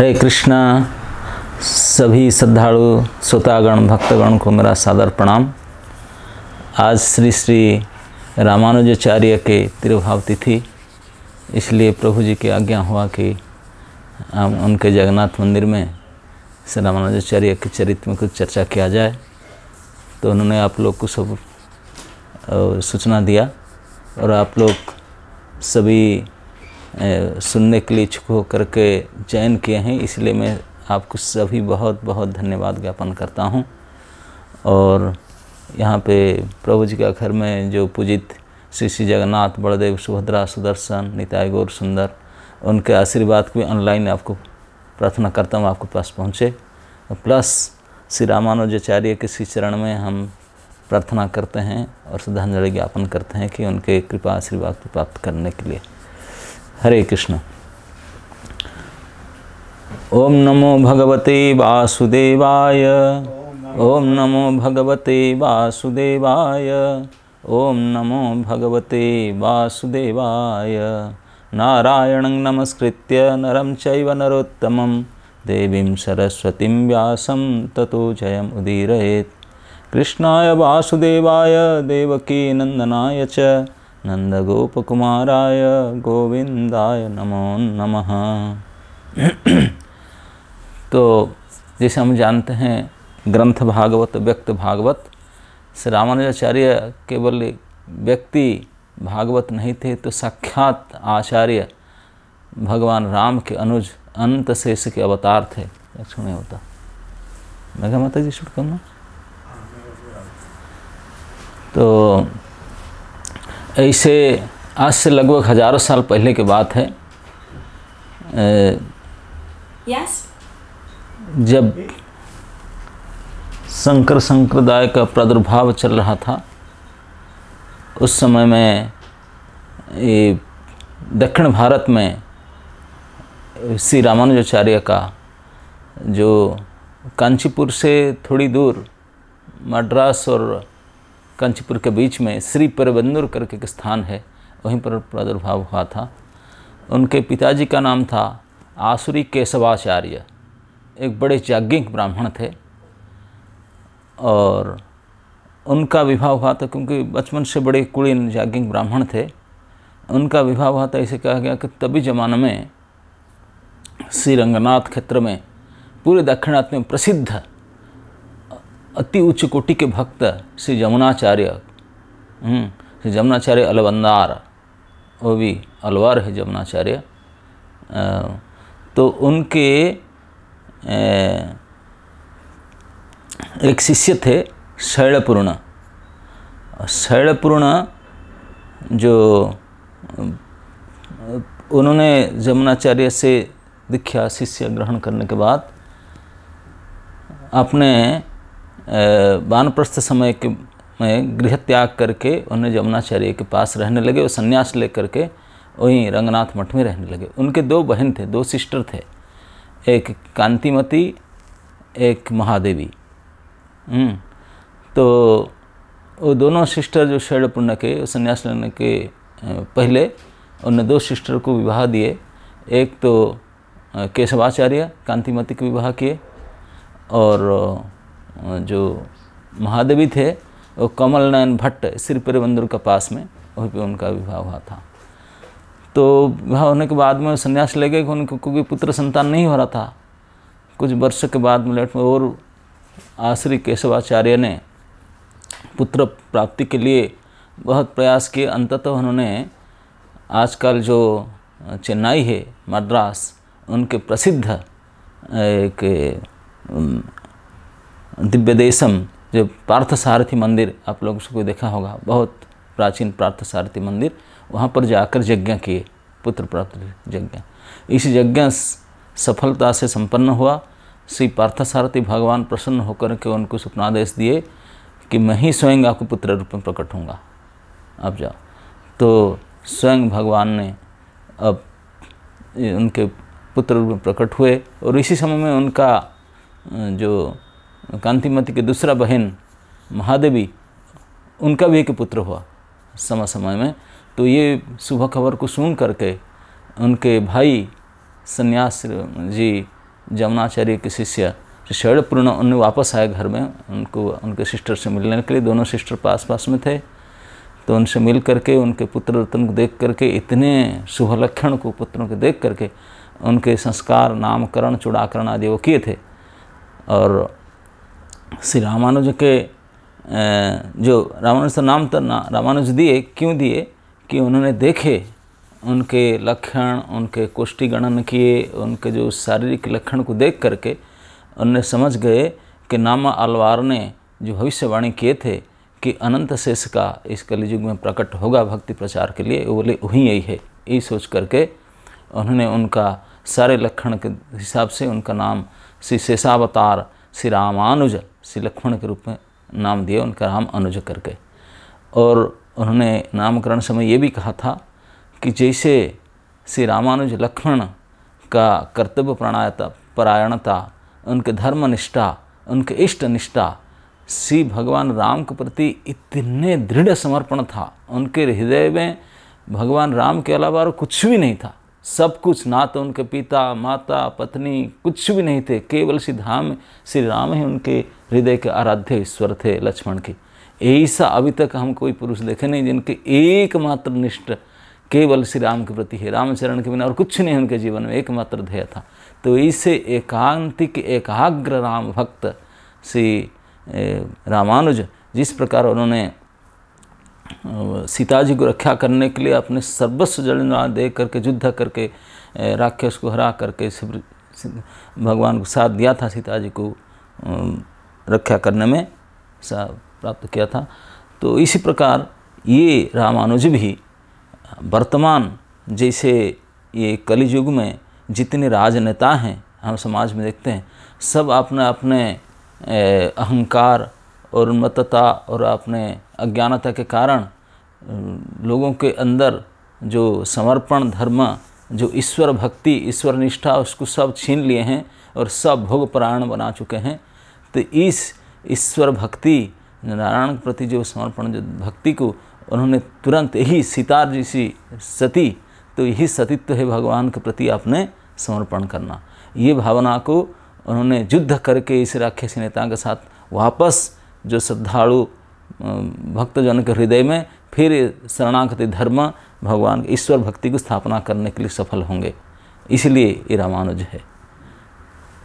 हरे कृष्णा सभी श्रद्धालु श्रोतागण भक्तगण को मेरा सादर प्रणाम आज श्री श्री रामानुजाचार्य के तिरुभाव तिथि इसलिए प्रभु जी की आज्ञा हुआ कि हम उनके जगन्नाथ मंदिर में श्री रामानुजाचार्य के चरित्र में कुछ चर्चा किया जाए तो उन्होंने आप लोग को सब सूचना दिया और आप लोग सभी सुनने के लिए इच्छुक होकर के चयन किए हैं इसलिए मैं आपको सभी बहुत बहुत धन्यवाद ज्ञापन करता हूँ और यहाँ पे प्रभु जी का घर में जो पूजित श्री श्री जगन्नाथ बड़देव सुभद्रा सुदर्शन निताय गौर सुंदर उनके आशीर्वाद को भी ऑनलाइन आपको प्रार्थना करता हूँ आपके पास पहुँचे प्लस श्री रामानुजाचार्य के श्री चरण में हम प्रार्थना करते हैं और श्रद्धांजलि ज्ञापन करते हैं कि उनके कृपा आशीर्वाद को प्राप्त करने के लिए हरे कृष्ण ओम नमो भगवते वासुदेवाय ओम नमो भगवते वासुदेवाय ओम नमो भगवते वासुदेवाय नारायण नमस्कृत नरम चैव नरोत्तमं देवीं सरस्वतीं व्यासं ततो जयम् उदीरयेत् कृष्णाय वासुदेवाय देवकीनन्दनाय च नन्दगोपकुमाराय गोविंदाय नमो नमः तो जैसे हम जानते हैं ग्रंथ भागवत व्यक्त भागवत श्री रामानुजाचार्य केवल व्यक्ति भागवत नहीं थे तो साक्षात आचार्य भगवान राम के अनुज अंत शेष के अवतार थे लक्ष्मण अवतार मेघा माता जी शुभकामना करना तो ऐसे आज से लगभग हजारों साल पहले की बात है यस जब शंकर संप्रदाय का प्रादुर्भाव चल रहा था उस समय में ये दक्षिण भारत में श्री रामानुजाचार्य का जो कांचीपुर से थोड़ी दूर मद्रास और कंचपुर के बीच में श्री परबंदुर करके एक स्थान है वहीं पर प्रादुर्भाव हुआ था उनके पिताजी का नाम था आसुरी केशवाचार्य एक बड़े जाज्ञिक ब्राह्मण थे और उनका विवाह हुआ था क्योंकि बचपन से बड़े कुलीन जागिंग ब्राह्मण थे उनका विवाह हुआ था इसे कहा गया कि तभी ज़माने में श्री रंगनाथ क्षेत्र में पूरे दक्षिणात में प्रसिद्ध अति उच्च कोटि के भक्त श्री जमुनाचार्य हम्म, श्री जमुनाचार्य अलवंदार वो भी अलवार है जमुनाचार्य तो उनके एक शिष्य थे शैलपूर्ण शैलपूर्ण जो उन्होंने जमुनाचार्य से दीक्षा शिष्य ग्रहण करने के बाद अपने वानप्रस्थ समय के में गृह त्याग करके उन्हें यमुनाचार्य के पास रहने लगे और संन्यास लेकर के वहीं रंगनाथ मठ में रहने लगे उनके दो बहन थे दो सिस्टर थे एक कांतिमती एक महादेवी हम्म, तो वो दोनों सिस्टर जो पुण्य के संन्यास लेने के पहले उन्होंने दो सिस्टर को विवाह दिए एक तो केशवाचार्य कांतिमती को विवाह किए और जो महादेवी थे वो कमल नयन भट्ट श्री मंदिर के पास में वहीं पे उनका विवाह हुआ था तो विवाह होने के बाद में संन्यास ले गए कि उनको क्योंकि पुत्र संतान नहीं हो रहा था कुछ वर्ष के बाद में लेट में और आश्री केशवाचार्य ने पुत्र प्राप्ति के लिए बहुत प्रयास किए अंततः उन्होंने आजकल जो चेन्नई है मद्रास उनके प्रसिद्ध एक दिव्य देशम जो पार्थ सारथी मंदिर आप लोग उसको देखा होगा बहुत प्राचीन पार्थ सारथी मंदिर वहाँ पर जाकर यज्ञ किए पुत्र प्राप्त यज्ञ इस यज्ञ सफलता से संपन्न हुआ श्री पार्थसारथी भगवान प्रसन्न होकर के उनको स्वप्नादेश दिए कि मैं ही स्वयं आपको पुत्र रूप में प्रकट हूँ आप जाओ तो स्वयं भगवान ने अब उनके पुत्र रूप में प्रकट हुए और इसी समय में उनका जो कांतिमती की दूसरा बहन महादेवी उनका भी एक पुत्र हुआ समय समय में तो ये शुभ खबर को सुन करके उनके भाई संन्यास जी जमुनाचार्य के शिष्य शरण पूर्ण उन्हें वापस आए घर में उनको उनके सिस्टर से मिलने के लिए दोनों सिस्टर पास पास में थे तो उनसे मिल करके उनके पुत्र रत्न को देख करके इतने शुभ लक्षण को पुत्रों के देख करके उनके संस्कार नामकरण चुड़ाकरण आदि वो किए थे और श्री रामानुज के जो रामानुज का नाम तो ना रामानुज दिए क्यों दिए कि उन्होंने देखे उनके लक्षण उनके कोष्टि गणन किए उनके जो शारीरिक लक्षण को देख करके उनने समझ गए कि नामा अलवार ने जो भविष्यवाणी किए थे कि अनंत शेष का इस कलयुग में प्रकट होगा भक्ति प्रचार के लिए वो बोले वही यही है ये सोच करके उन्होंने उनका सारे लक्षण के हिसाब से उनका नाम श्री शेषावतार श्री रामानुज श्री लक्ष्मण के रूप में नाम दिया उनका राम अनुज करके और उन्होंने नामकरण समय ये भी कहा था कि जैसे श्री रामानुज लक्ष्मण का कर्तव्य प्रणायता परायणता उनके धर्मनिष्ठा उनके इष्ट निष्ठा श्री भगवान राम के प्रति इतने दृढ़ समर्पण था उनके हृदय में भगवान राम के अलावा और कुछ भी नहीं था सब कुछ ना तो उनके पिता माता पत्नी कुछ भी नहीं थे केवल श्री धाम श्री राम ही उनके हृदय के आराध्य ईश्वर थे लक्ष्मण के ऐसा अभी तक हम कोई पुरुष देखे नहीं जिनके एकमात्र निष्ठ केवल श्री राम के प्रति है रामचरण के बिना और कुछ नहीं उनके जीवन में एकमात्र ध्येय था तो इसे एकांतिक एकाग्र राम भक्त श्री रामानुज जिस प्रकार उन्होंने सीता जी को रक्षा करने के लिए अपने सर्वस्व जलना दे करके युद्ध करके राक्षस को हरा करके भगवान को साथ दिया था सीता जी को रक्षा करने में प्राप्त किया था तो इसी प्रकार ये रामानुज भी वर्तमान जैसे ये कलयुग में जितने राजनेता हैं हम समाज में देखते हैं सब अपने अपने अहंकार और उन्मत्तता और अपने अज्ञानता के कारण लोगों के अंदर जो समर्पण धर्म जो ईश्वर भक्ति ईश्वर निष्ठा उसको सब छीन लिए हैं और सब भोग प्राण बना चुके हैं तो इस ईश्वर भक्ति नारायण के प्रति जो समर्पण जो भक्ति को उन्होंने तुरंत यही सितार जैसी सती तो यही सतीत्व है भगवान के प्रति आपने समर्पण करना ये भावना को उन्होंने युद्ध करके इस राक्षसी नेता के साथ वापस जो श्रद्धालु भक्तजन के हृदय में फिर शरणागति धर्म भगवान ईश्वर भक्ति की स्थापना करने के लिए सफल होंगे इसलिए ये रामानुज है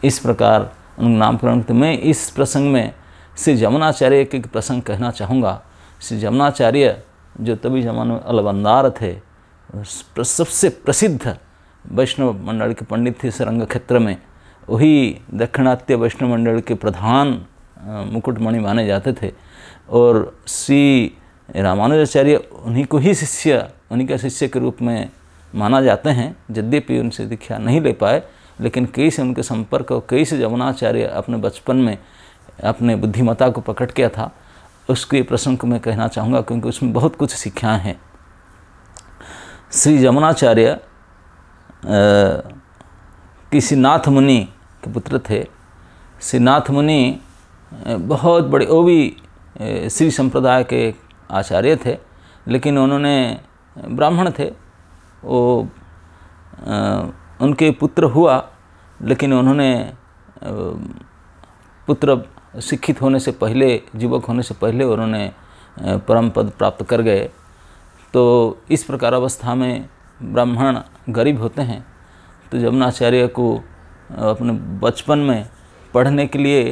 इस प्रकार नामकरण में इस प्रसंग में श्री जमुनाचार्य के प्रसंग कहना चाहूँगा श्री जमुनाचार्य जो तभी जमाने में अलबंदार थे सबसे प्रसिद्ध वैष्णव मंडल के पंडित थे सरंग क्षेत्र में वही दक्षिणात्य वैष्णव मंडल के प्रधान मुकुटमणि माने जाते थे और श्री रामानुजाचार्य उन्हीं को ही शिष्य उन्हीं का शिष्य के रूप में माना जाते हैं यद्यपि उनसे दीक्षा नहीं ले पाए लेकिन कई से उनके संपर्क और कई से यमुनाचार्य अपने बचपन में अपने बुद्धिमता को प्रकट किया था उसके प्रसंग को मैं कहना चाहूँगा क्योंकि उसमें बहुत कुछ सीखा हैं श्री यमुनाचार्य किसी नाथ मुनि के पुत्र थे श्री नाथ मुनि बहुत बड़े वो भी श्री संप्रदाय के आचार्य थे लेकिन उन्होंने ब्राह्मण थे वो उनके पुत्र हुआ लेकिन उन्होंने पुत्र शिक्षित होने से पहले युवक होने से पहले उन्होंने परम पद प्राप्त कर गए तो इस प्रकार अवस्था में ब्राह्मण गरीब होते हैं तो जमुनाचार्य को अपने बचपन में पढ़ने के लिए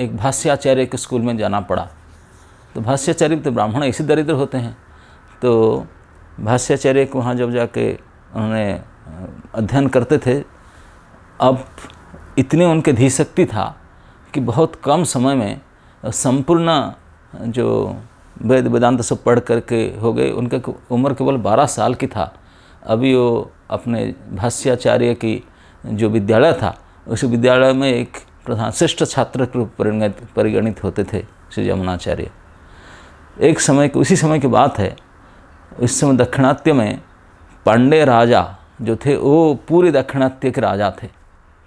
एक भाष्याचार्य के स्कूल में जाना पड़ा तो भाष्याचार्य तो ब्राह्मण ऐसे दरिद्र होते हैं तो भाष्याचार्य को वहाँ जब जाके उन्होंने अध्ययन करते थे अब इतने उनके धीशक्ति था कि बहुत कम समय में संपूर्ण जो वेद वेदांत सब पढ़ करके हो गए उनके उम्र केवल 12 साल की था अभी वो अपने भाष्याचार्य की जो विद्यालय था उस विद्यालय में एक प्रधान श्रेष्ठ छात्र के रूप परिगणित परिगणित होते थे श्री यमुनाचार्य एक समय उसी समय की बात है उस समय दक्षिणात्य में पांडे राजा जो थे वो पूरे दक्षिणात्य के राजा थे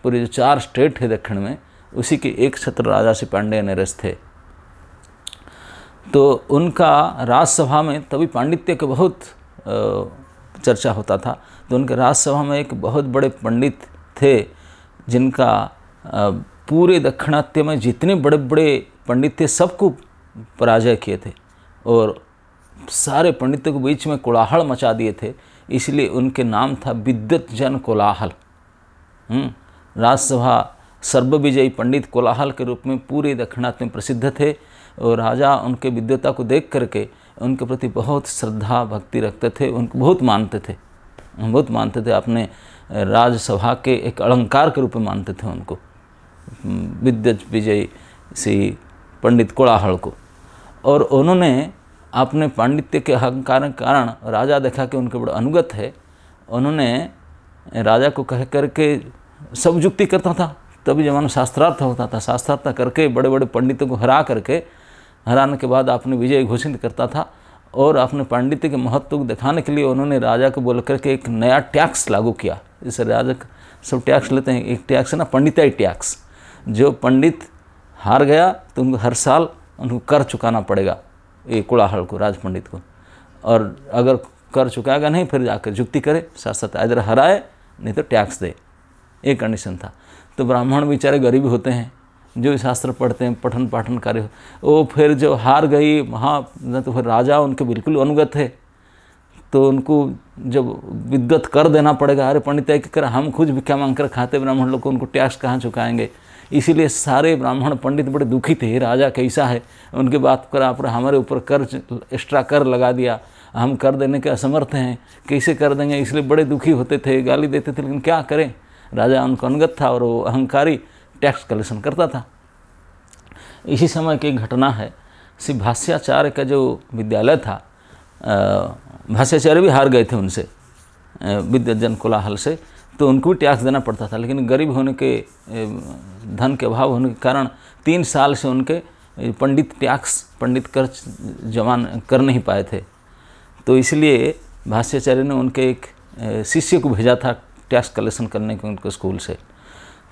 पूरे जो चार स्टेट थे दक्षिण में उसी के एक छत्र राजा से पांडे नरस थे तो उनका राज्यसभा में तभी पांडित्य के बहुत चर्चा होता था तो उनके राज्यसभा में एक बहुत बड़े पंडित थे जिनका पूरे दक्षिणात्य में जितने बड़े बड़े पंडित थे सबको पराजय किए थे और सारे पंडितों के बीच में कोलाहल मचा दिए थे इसलिए उनके नाम था विद्युत जन कोलाहल हम्म, राज्यसभा सर्वविजयी पंडित कोलाहल के रूप में पूरे दक्षिणात्य में प्रसिद्ध थे और राजा उनके विद्यता को देख करके उनके प्रति बहुत श्रद्धा भक्ति रखते थे उनको बहुत मानते थे बहुत मानते थे अपने राज्यसभा के एक अलंकार के रूप में मानते थे उनको हम्म, विद्युत विजय सी पंडित कोड़ाहड़ को और उन्होंने अपने पांडित्य के अहंकार कारण राजा देखा कि उनके बड़ा अनुगत है उन्होंने राजा को कह करके सब युक्ति करता था तभी जमाना शास्त्रार्थ होता था शास्त्रार्थ करके बड़े बड़े पंडितों को हरा करके हराने के बाद अपने विजय घोषित करता था और अपने पांडित्य के महत्व को दिखाने के लिए उन्होंने राजा को बोल करके एक नया टैक्स लागू किया जैसे राजा सब टैक्स लेते हैं एक टैक्स है ना पंडिताई टैक्स जो पंडित हार गया तो उनको हर साल उनको कर चुकाना पड़ेगा ये कुड़ाहड़ को राज पंडित को और अगर कर चुकाएगा नहीं फिर जाकर जुक्ति करे साथ साथ इधर हराए नहीं तो टैक्स दे ये कंडीशन था तो ब्राह्मण बेचारे गरीब होते हैं जो शास्त्र पढ़ते हैं पठन पाठन कार्य वो फिर जो हार गई महा तो फिर राजा उनके बिल्कुल अनुगत है तो उनको जब विद्वत कर देना पड़ेगा अरे पंडित है कि कर हम खुद भिक्षा मांग कर खाते ब्राह्मण लोग को उनको टैक्स कहाँ चुकाएंगे इसीलिए सारे ब्राह्मण पंडित बड़े दुखी थे राजा कैसा है उनके बात पर आप हमारे ऊपर कर एक्स्ट्रा तो कर लगा दिया हम कर देने के असमर्थ हैं कैसे कर देंगे इसलिए बड़े दुखी होते थे गाली देते थे लेकिन क्या करें राजा उनको अनुगत था और वो अहंकारी टैक्स कलेक्शन करता था इसी समय की घटना है श्री भाष्याचार्य का जो विद्यालय था भाष्याचार्य भी हार गए थे उनसे विद्याजन कोलाहल से तो उनको भी टैक्स देना पड़ता था लेकिन गरीब होने के धन के अभाव होने के कारण तीन साल से उनके पंडित टैक्स पंडित कर जमान कर नहीं पाए थे तो इसलिए भाष्याचार्य ने उनके एक शिष्य को भेजा था टैक्स कलेक्शन करने के उनके स्कूल से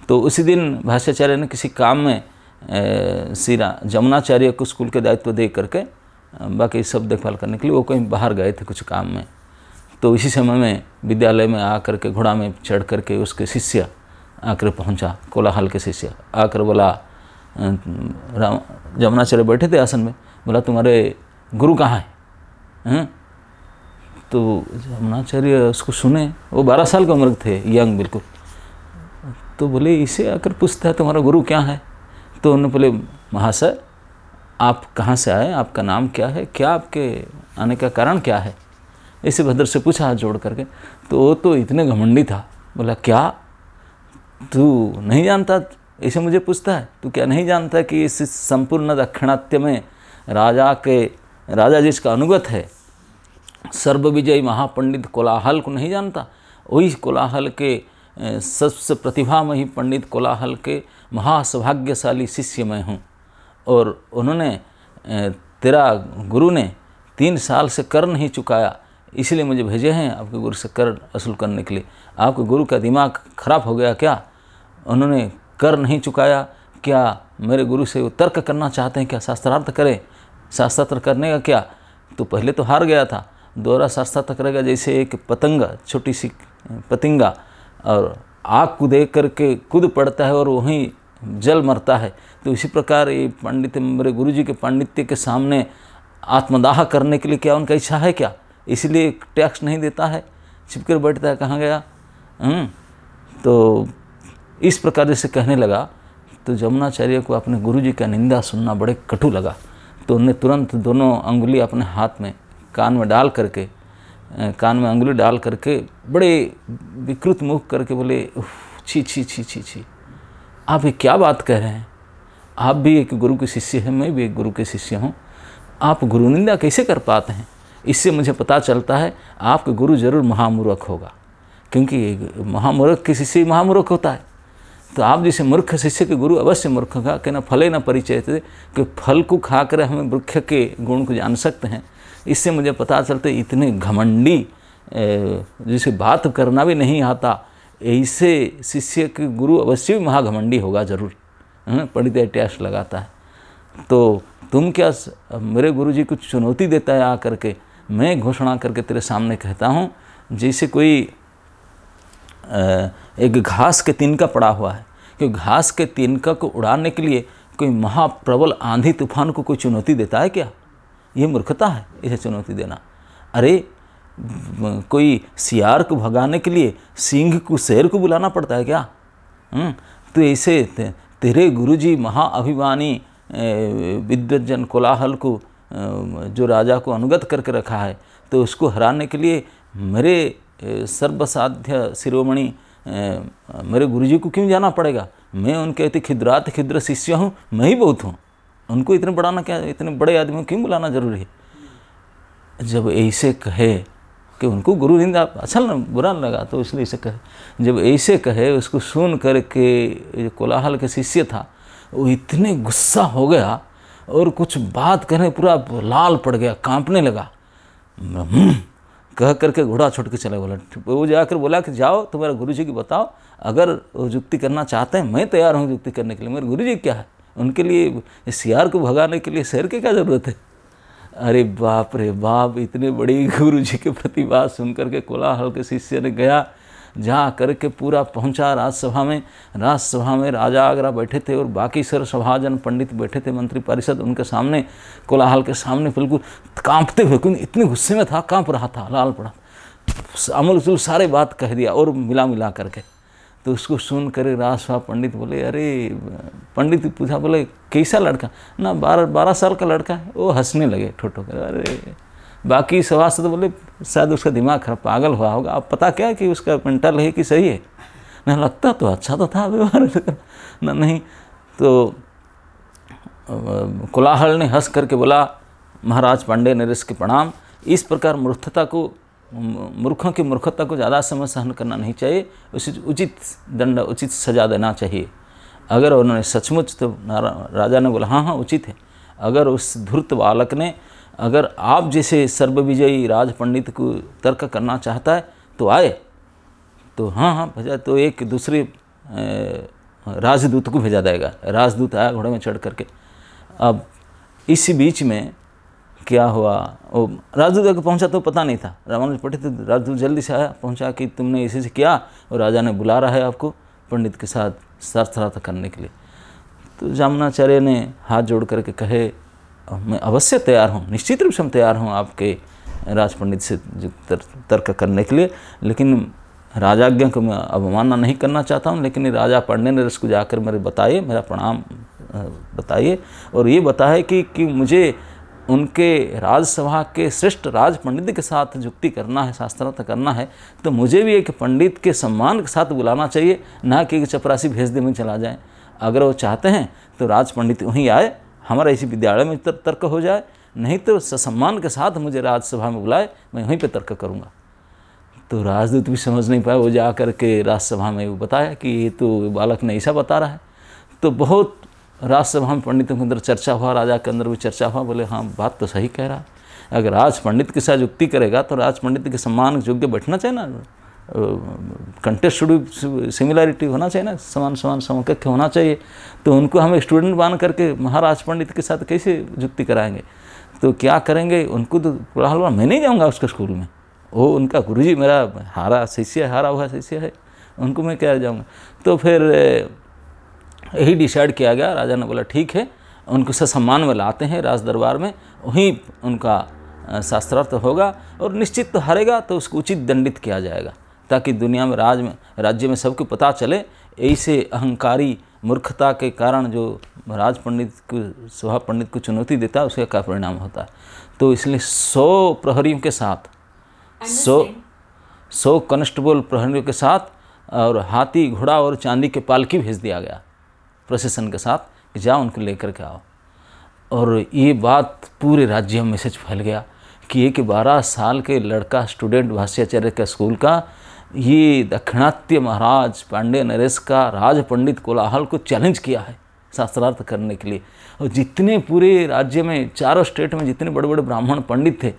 तो उसी दिन भाष्याचार्य ने किसी काम में सिरा जमुनाचार्य को स्कूल के दायित्व दे करके बाकी सब देखभाल करने के लिए वो कहीं बाहर गए थे कुछ काम में तो इसी समय में विद्यालय में आकर के घोड़ा में चढ़ करके उसके शिष्य आकर पहुंचा कोलाहल के शिष्य आकर बोला अं, राम जमुनाचार्य बैठे थे आसन में बोला तुम्हारे गुरु कहाँ है हैं अं? तो जमुनाचार्य उसको सुने वो बारह साल के उम्र थे यंग बिल्कुल तो बोले इसे आकर पूछता है तुम्हारा गुरु क्या है तो उन्होंने बोले महाशय आप कहाँ से आए आपका नाम क्या है क्या आपके आने का कारण क्या है ऐसे भद्र से पूछा हाथ जोड़ करके तो वो तो इतने घमंडी था बोला क्या तू नहीं जानता ऐसे मुझे पूछता है तू क्या नहीं जानता कि इस संपूर्ण दक्षिणात्य में राजा के राजा जिसका अनुगत है सर्वविजयी महापंडित कोलाहल को नहीं जानता वही कोलाहल के सबसे प्रतिभामयी पंडित कोलाहल के महासौभाग्यशाली शिष्य मैं हूँ और उन्होंने तेरा गुरु ने तीन साल से कर नहीं चुकाया इसीलिए मुझे भेजे हैं आपके गुरु से कर असूल करने के लिए आपके गुरु का दिमाग खराब हो गया क्या उन्होंने कर नहीं चुकाया क्या मेरे गुरु से वो तर्क करना चाहते हैं क्या शास्त्रार्थ करें शास्त्रार्थ करने का क्या तो पहले तो हार गया था दोहरा शास्त्रार्थ करेगा जैसे एक पतंग छोटी सी पतंगा और आग को देख करके कूद पड़ता है और वहीं जल मरता है तो इसी प्रकार ये पांडित्य मेरे गुरु जी के पांडित्य के सामने आत्मदाह करने के लिए क्या उनका इच्छा है क्या इसलिए टैक्स नहीं देता है छिपकर बैठता है कहाँ गया हुँ? हम्म, तो इस प्रकार जैसे कहने लगा तो जमुनाचार्य को अपने गुरु जी का निंदा सुनना बड़े कटु लगा तो उन्हें तुरंत दोनों अंगुली अपने हाथ में कान में डाल करके कान में अंगुली डाल करके बड़े विकृत मुख करके बोले छी छी छी छी छी आप ये क्या बात कह रहे हैं आप भी एक गुरु के शिष्य हैं मैं भी एक गुरु के शिष्य हूँ आप गुरु निंदा कैसे कर पाते हैं इससे मुझे पता चलता है आपके गुरु जरूर महामूर्ख होगा क्योंकि महामूर्ख के शिष्य महामूर्ख होता है तो आप जैसे मूर्ख शिष्य के गुरु अवश्य मूर्ख का कहना फले ना परिचय थे कि फल को खाकर हम वृक्ष के गुण को जान सकते हैं इससे मुझे पता चलता है इतने घमंडी जिसे बात करना भी नहीं आता ऐसे शिष्य के गुरु अवश्य भी महाघमंडी होगा जरूर पंडित अट्यास लगाता है तो तुम क्या मेरे गुरुजी कुछ चुनौती देता है आ करके मैं घोषणा करके तेरे सामने कहता हूँ जैसे कोई एक घास के तिनका पड़ा हुआ है क्यों घास के तिनका को उड़ाने के लिए कोई महाप्रबल आंधी तूफान को कोई चुनौती देता है क्या ये मूर्खता है इसे चुनौती देना अरे कोई सियार को भगाने के लिए सिंह को शेर को बुलाना पड़ता है क्या हम्म, तो ऐसे तेरे गुरुजी महाअभिमानी विद्वजन कोलाहल को जो राजा को अनुगत करके रखा है तो उसको हराने के लिए मेरे सर्वसाध्य शिरोमणि मेरे गुरुजी को क्यों जाना पड़ेगा मैं उनके अति खिद्रात खिद्र शिष्य हूँ मैं ही बहुत हूँ उनको इतने बढ़ाना क्या इतने बड़े आदमी क्यों बुलाना जरूरी है जब ऐसे कहे कि उनको गुरु निंदा अच्छा ना बुरा लगा तो इसलिए ऐसे कहे जब ऐसे कहे उसको सुन करके कोलाहल के शिष्य था वो इतने गुस्सा हो गया और कुछ बात करें पूरा लाल पड़ गया कांपने लगा हम्म, कह करके घोड़ा छोड़ के चला बोला वो जाकर बोला कि जाओ तुम्हारे गुरु जी की बताओ अगर वो युक्ति करना चाहते हैं मैं तैयार हूँ युक्ति करने के लिए मेरे गुरु जी क्या है उनके लिए सियार को भगाने के लिए शेर की क्या ज़रूरत है अरे बाप रे बाप इतने बड़े गुरु जी के प्रति बात सुन करके कोलाहल के शिष्य ने गया जा करके पूरा पहुँचा राज्यसभा में राज्यसभा में राजा आगरा बैठे थे और बाकी सर सभाजन पंडित बैठे थे मंत्री परिषद उनके सामने कोलाहल के सामने बिल्कुल कांपते हुए क्योंकि इतने गुस्से में था कांप रहा था लाल पड़ा अमल उसूल सारे बात कह दिया और मिला मिला करके तो उसको सुन कर राजसभा पंडित बोले अरे पंडित पूछा बोले कैसा लड़का ना बारह बारह साल का लड़का है वो हंसने लगे ठोठो कर अरे बाकी सवाल तो बोले शायद उसका दिमाग खराब पागल हुआ होगा अब पता क्या कि उसका मेंटल है कि सही है ना लगता तो अच्छा तो था व्यवहार ना नहीं तो कोलाहल ने हंस करके बोला महाराज पांडे नरेश के प्रणाम इस प्रकार मूर्खता को मूर्खों की मूर्खता को ज़्यादा समय सहन करना नहीं चाहिए उसे उचित दंड उचित सजा देना चाहिए अगर उन्होंने सचमुच तो राजा ने बोला हाँ हाँ उचित है अगर उस धूर्त बालक ने अगर आप जैसे सर्वविजयी राज पंडित को तर्क करना चाहता है तो आए तो हाँ हाँ भेजा तो एक दूसरे राजदूत को भेजा जाएगा राजदूत आया घोड़े में चढ़ करके अब इस बीच में क्या हुआ वो राजदूत अगर पहुंचा तो पता नहीं था रामानुज पटे तो राजदूत जल्दी से आया पहुंचा कि तुमने इसी से किया और राजा ने बुला रहा है आपको पंडित के साथ सार्थराथ करने के लिए तो जामुनाचार्य ने हाथ जोड़ करके कहे मैं अवश्य तैयार हूँ निश्चित रूप से हम तैयार हूँ आपके राज पंडित से तर्क करने के लिए लेकिन राजाज्ञा को मैं अवमानना नहीं करना चाहता हूँ लेकिन राजा पंडित ने उसको जाकर मेरे बताइए मेरा प्रणाम बताइए और ये बताए कि, कि मुझे उनके राजसभा के श्रेष्ठ राज पंडित के साथ जुक्ति करना है शास्त्रार्थ करना है तो मुझे भी एक पंडित के सम्मान के साथ बुलाना चाहिए ना कि एक चपरासी भेज दे में चला जाए अगर वो चाहते हैं तो राज पंडित वहीं आए हमारा इसी विद्यालय में तर्क हो जाए नहीं तो ससम्मान के साथ मुझे राज्यसभा में बुलाए मैं वहीं पर तर्क करूँगा तो राजदूत भी समझ नहीं पाए वो जा कर के राज्यसभा में वो बताया कि ये तो बालक ने ऐसा बता रहा है तो बहुत राज्यसभा में पंडितों के अंदर चर्चा हुआ राजा के अंदर भी चर्चा हुआ बोले हाँ बात तो सही कह रहा है अगर राज पंडित के साथ युक्ति करेगा तो राज पंडित के सम्मान योग्य बैठना चाहिए ना कंटेस्ट भी सिमिलैरिटी होना चाहिए ना समान समान समकक्ष होना चाहिए तो उनको हम स्टूडेंट बान करके महाराज पंडित के साथ कैसे युक्ति कराएंगे तो क्या करेंगे उनको तो पूरा हलवा मैं नहीं जाऊँगा उसके स्कूल में वो उनका जी मेरा हारा शिष्य हारा हुआ शिष्य है उनको मैं क्या जाऊँगा तो फिर यही डिसाइड किया गया राजा ने बोला ठीक है उनको सम्मान में लाते हैं राज दरबार में वहीं उनका शास्त्रार्थ होगा और निश्चित तो हरेगा तो उसको उचित दंडित किया जाएगा ताकि दुनिया में राज में राज्य में सबको पता चले ऐसे अहंकारी मूर्खता के कारण जो राज पंडित को सुहा पंडित को चुनौती देता है उसका क्या परिणाम होता है तो इसलिए सौ प्रहरियों के साथ सौ सौ कॉन्स्टेबल प्रहरियों के साथ और हाथी घोड़ा और चांदी के पालकी भेज दिया गया प्रोसेसन के साथ कि जाओ उनको लेकर के आओ और ये बात पूरे राज्य में मैसेज फैल गया कि एक बारह साल के लड़का स्टूडेंट भाष्याचार्य का स्कूल का ये दक्षिणात्य महाराज पांडे नरेश का राज पंडित कोलाहल को चैलेंज किया है शास्त्रार्थ करने के लिए और जितने पूरे राज्य में चारों स्टेट में जितने बड़े बड़े ब्राह्मण पंडित थे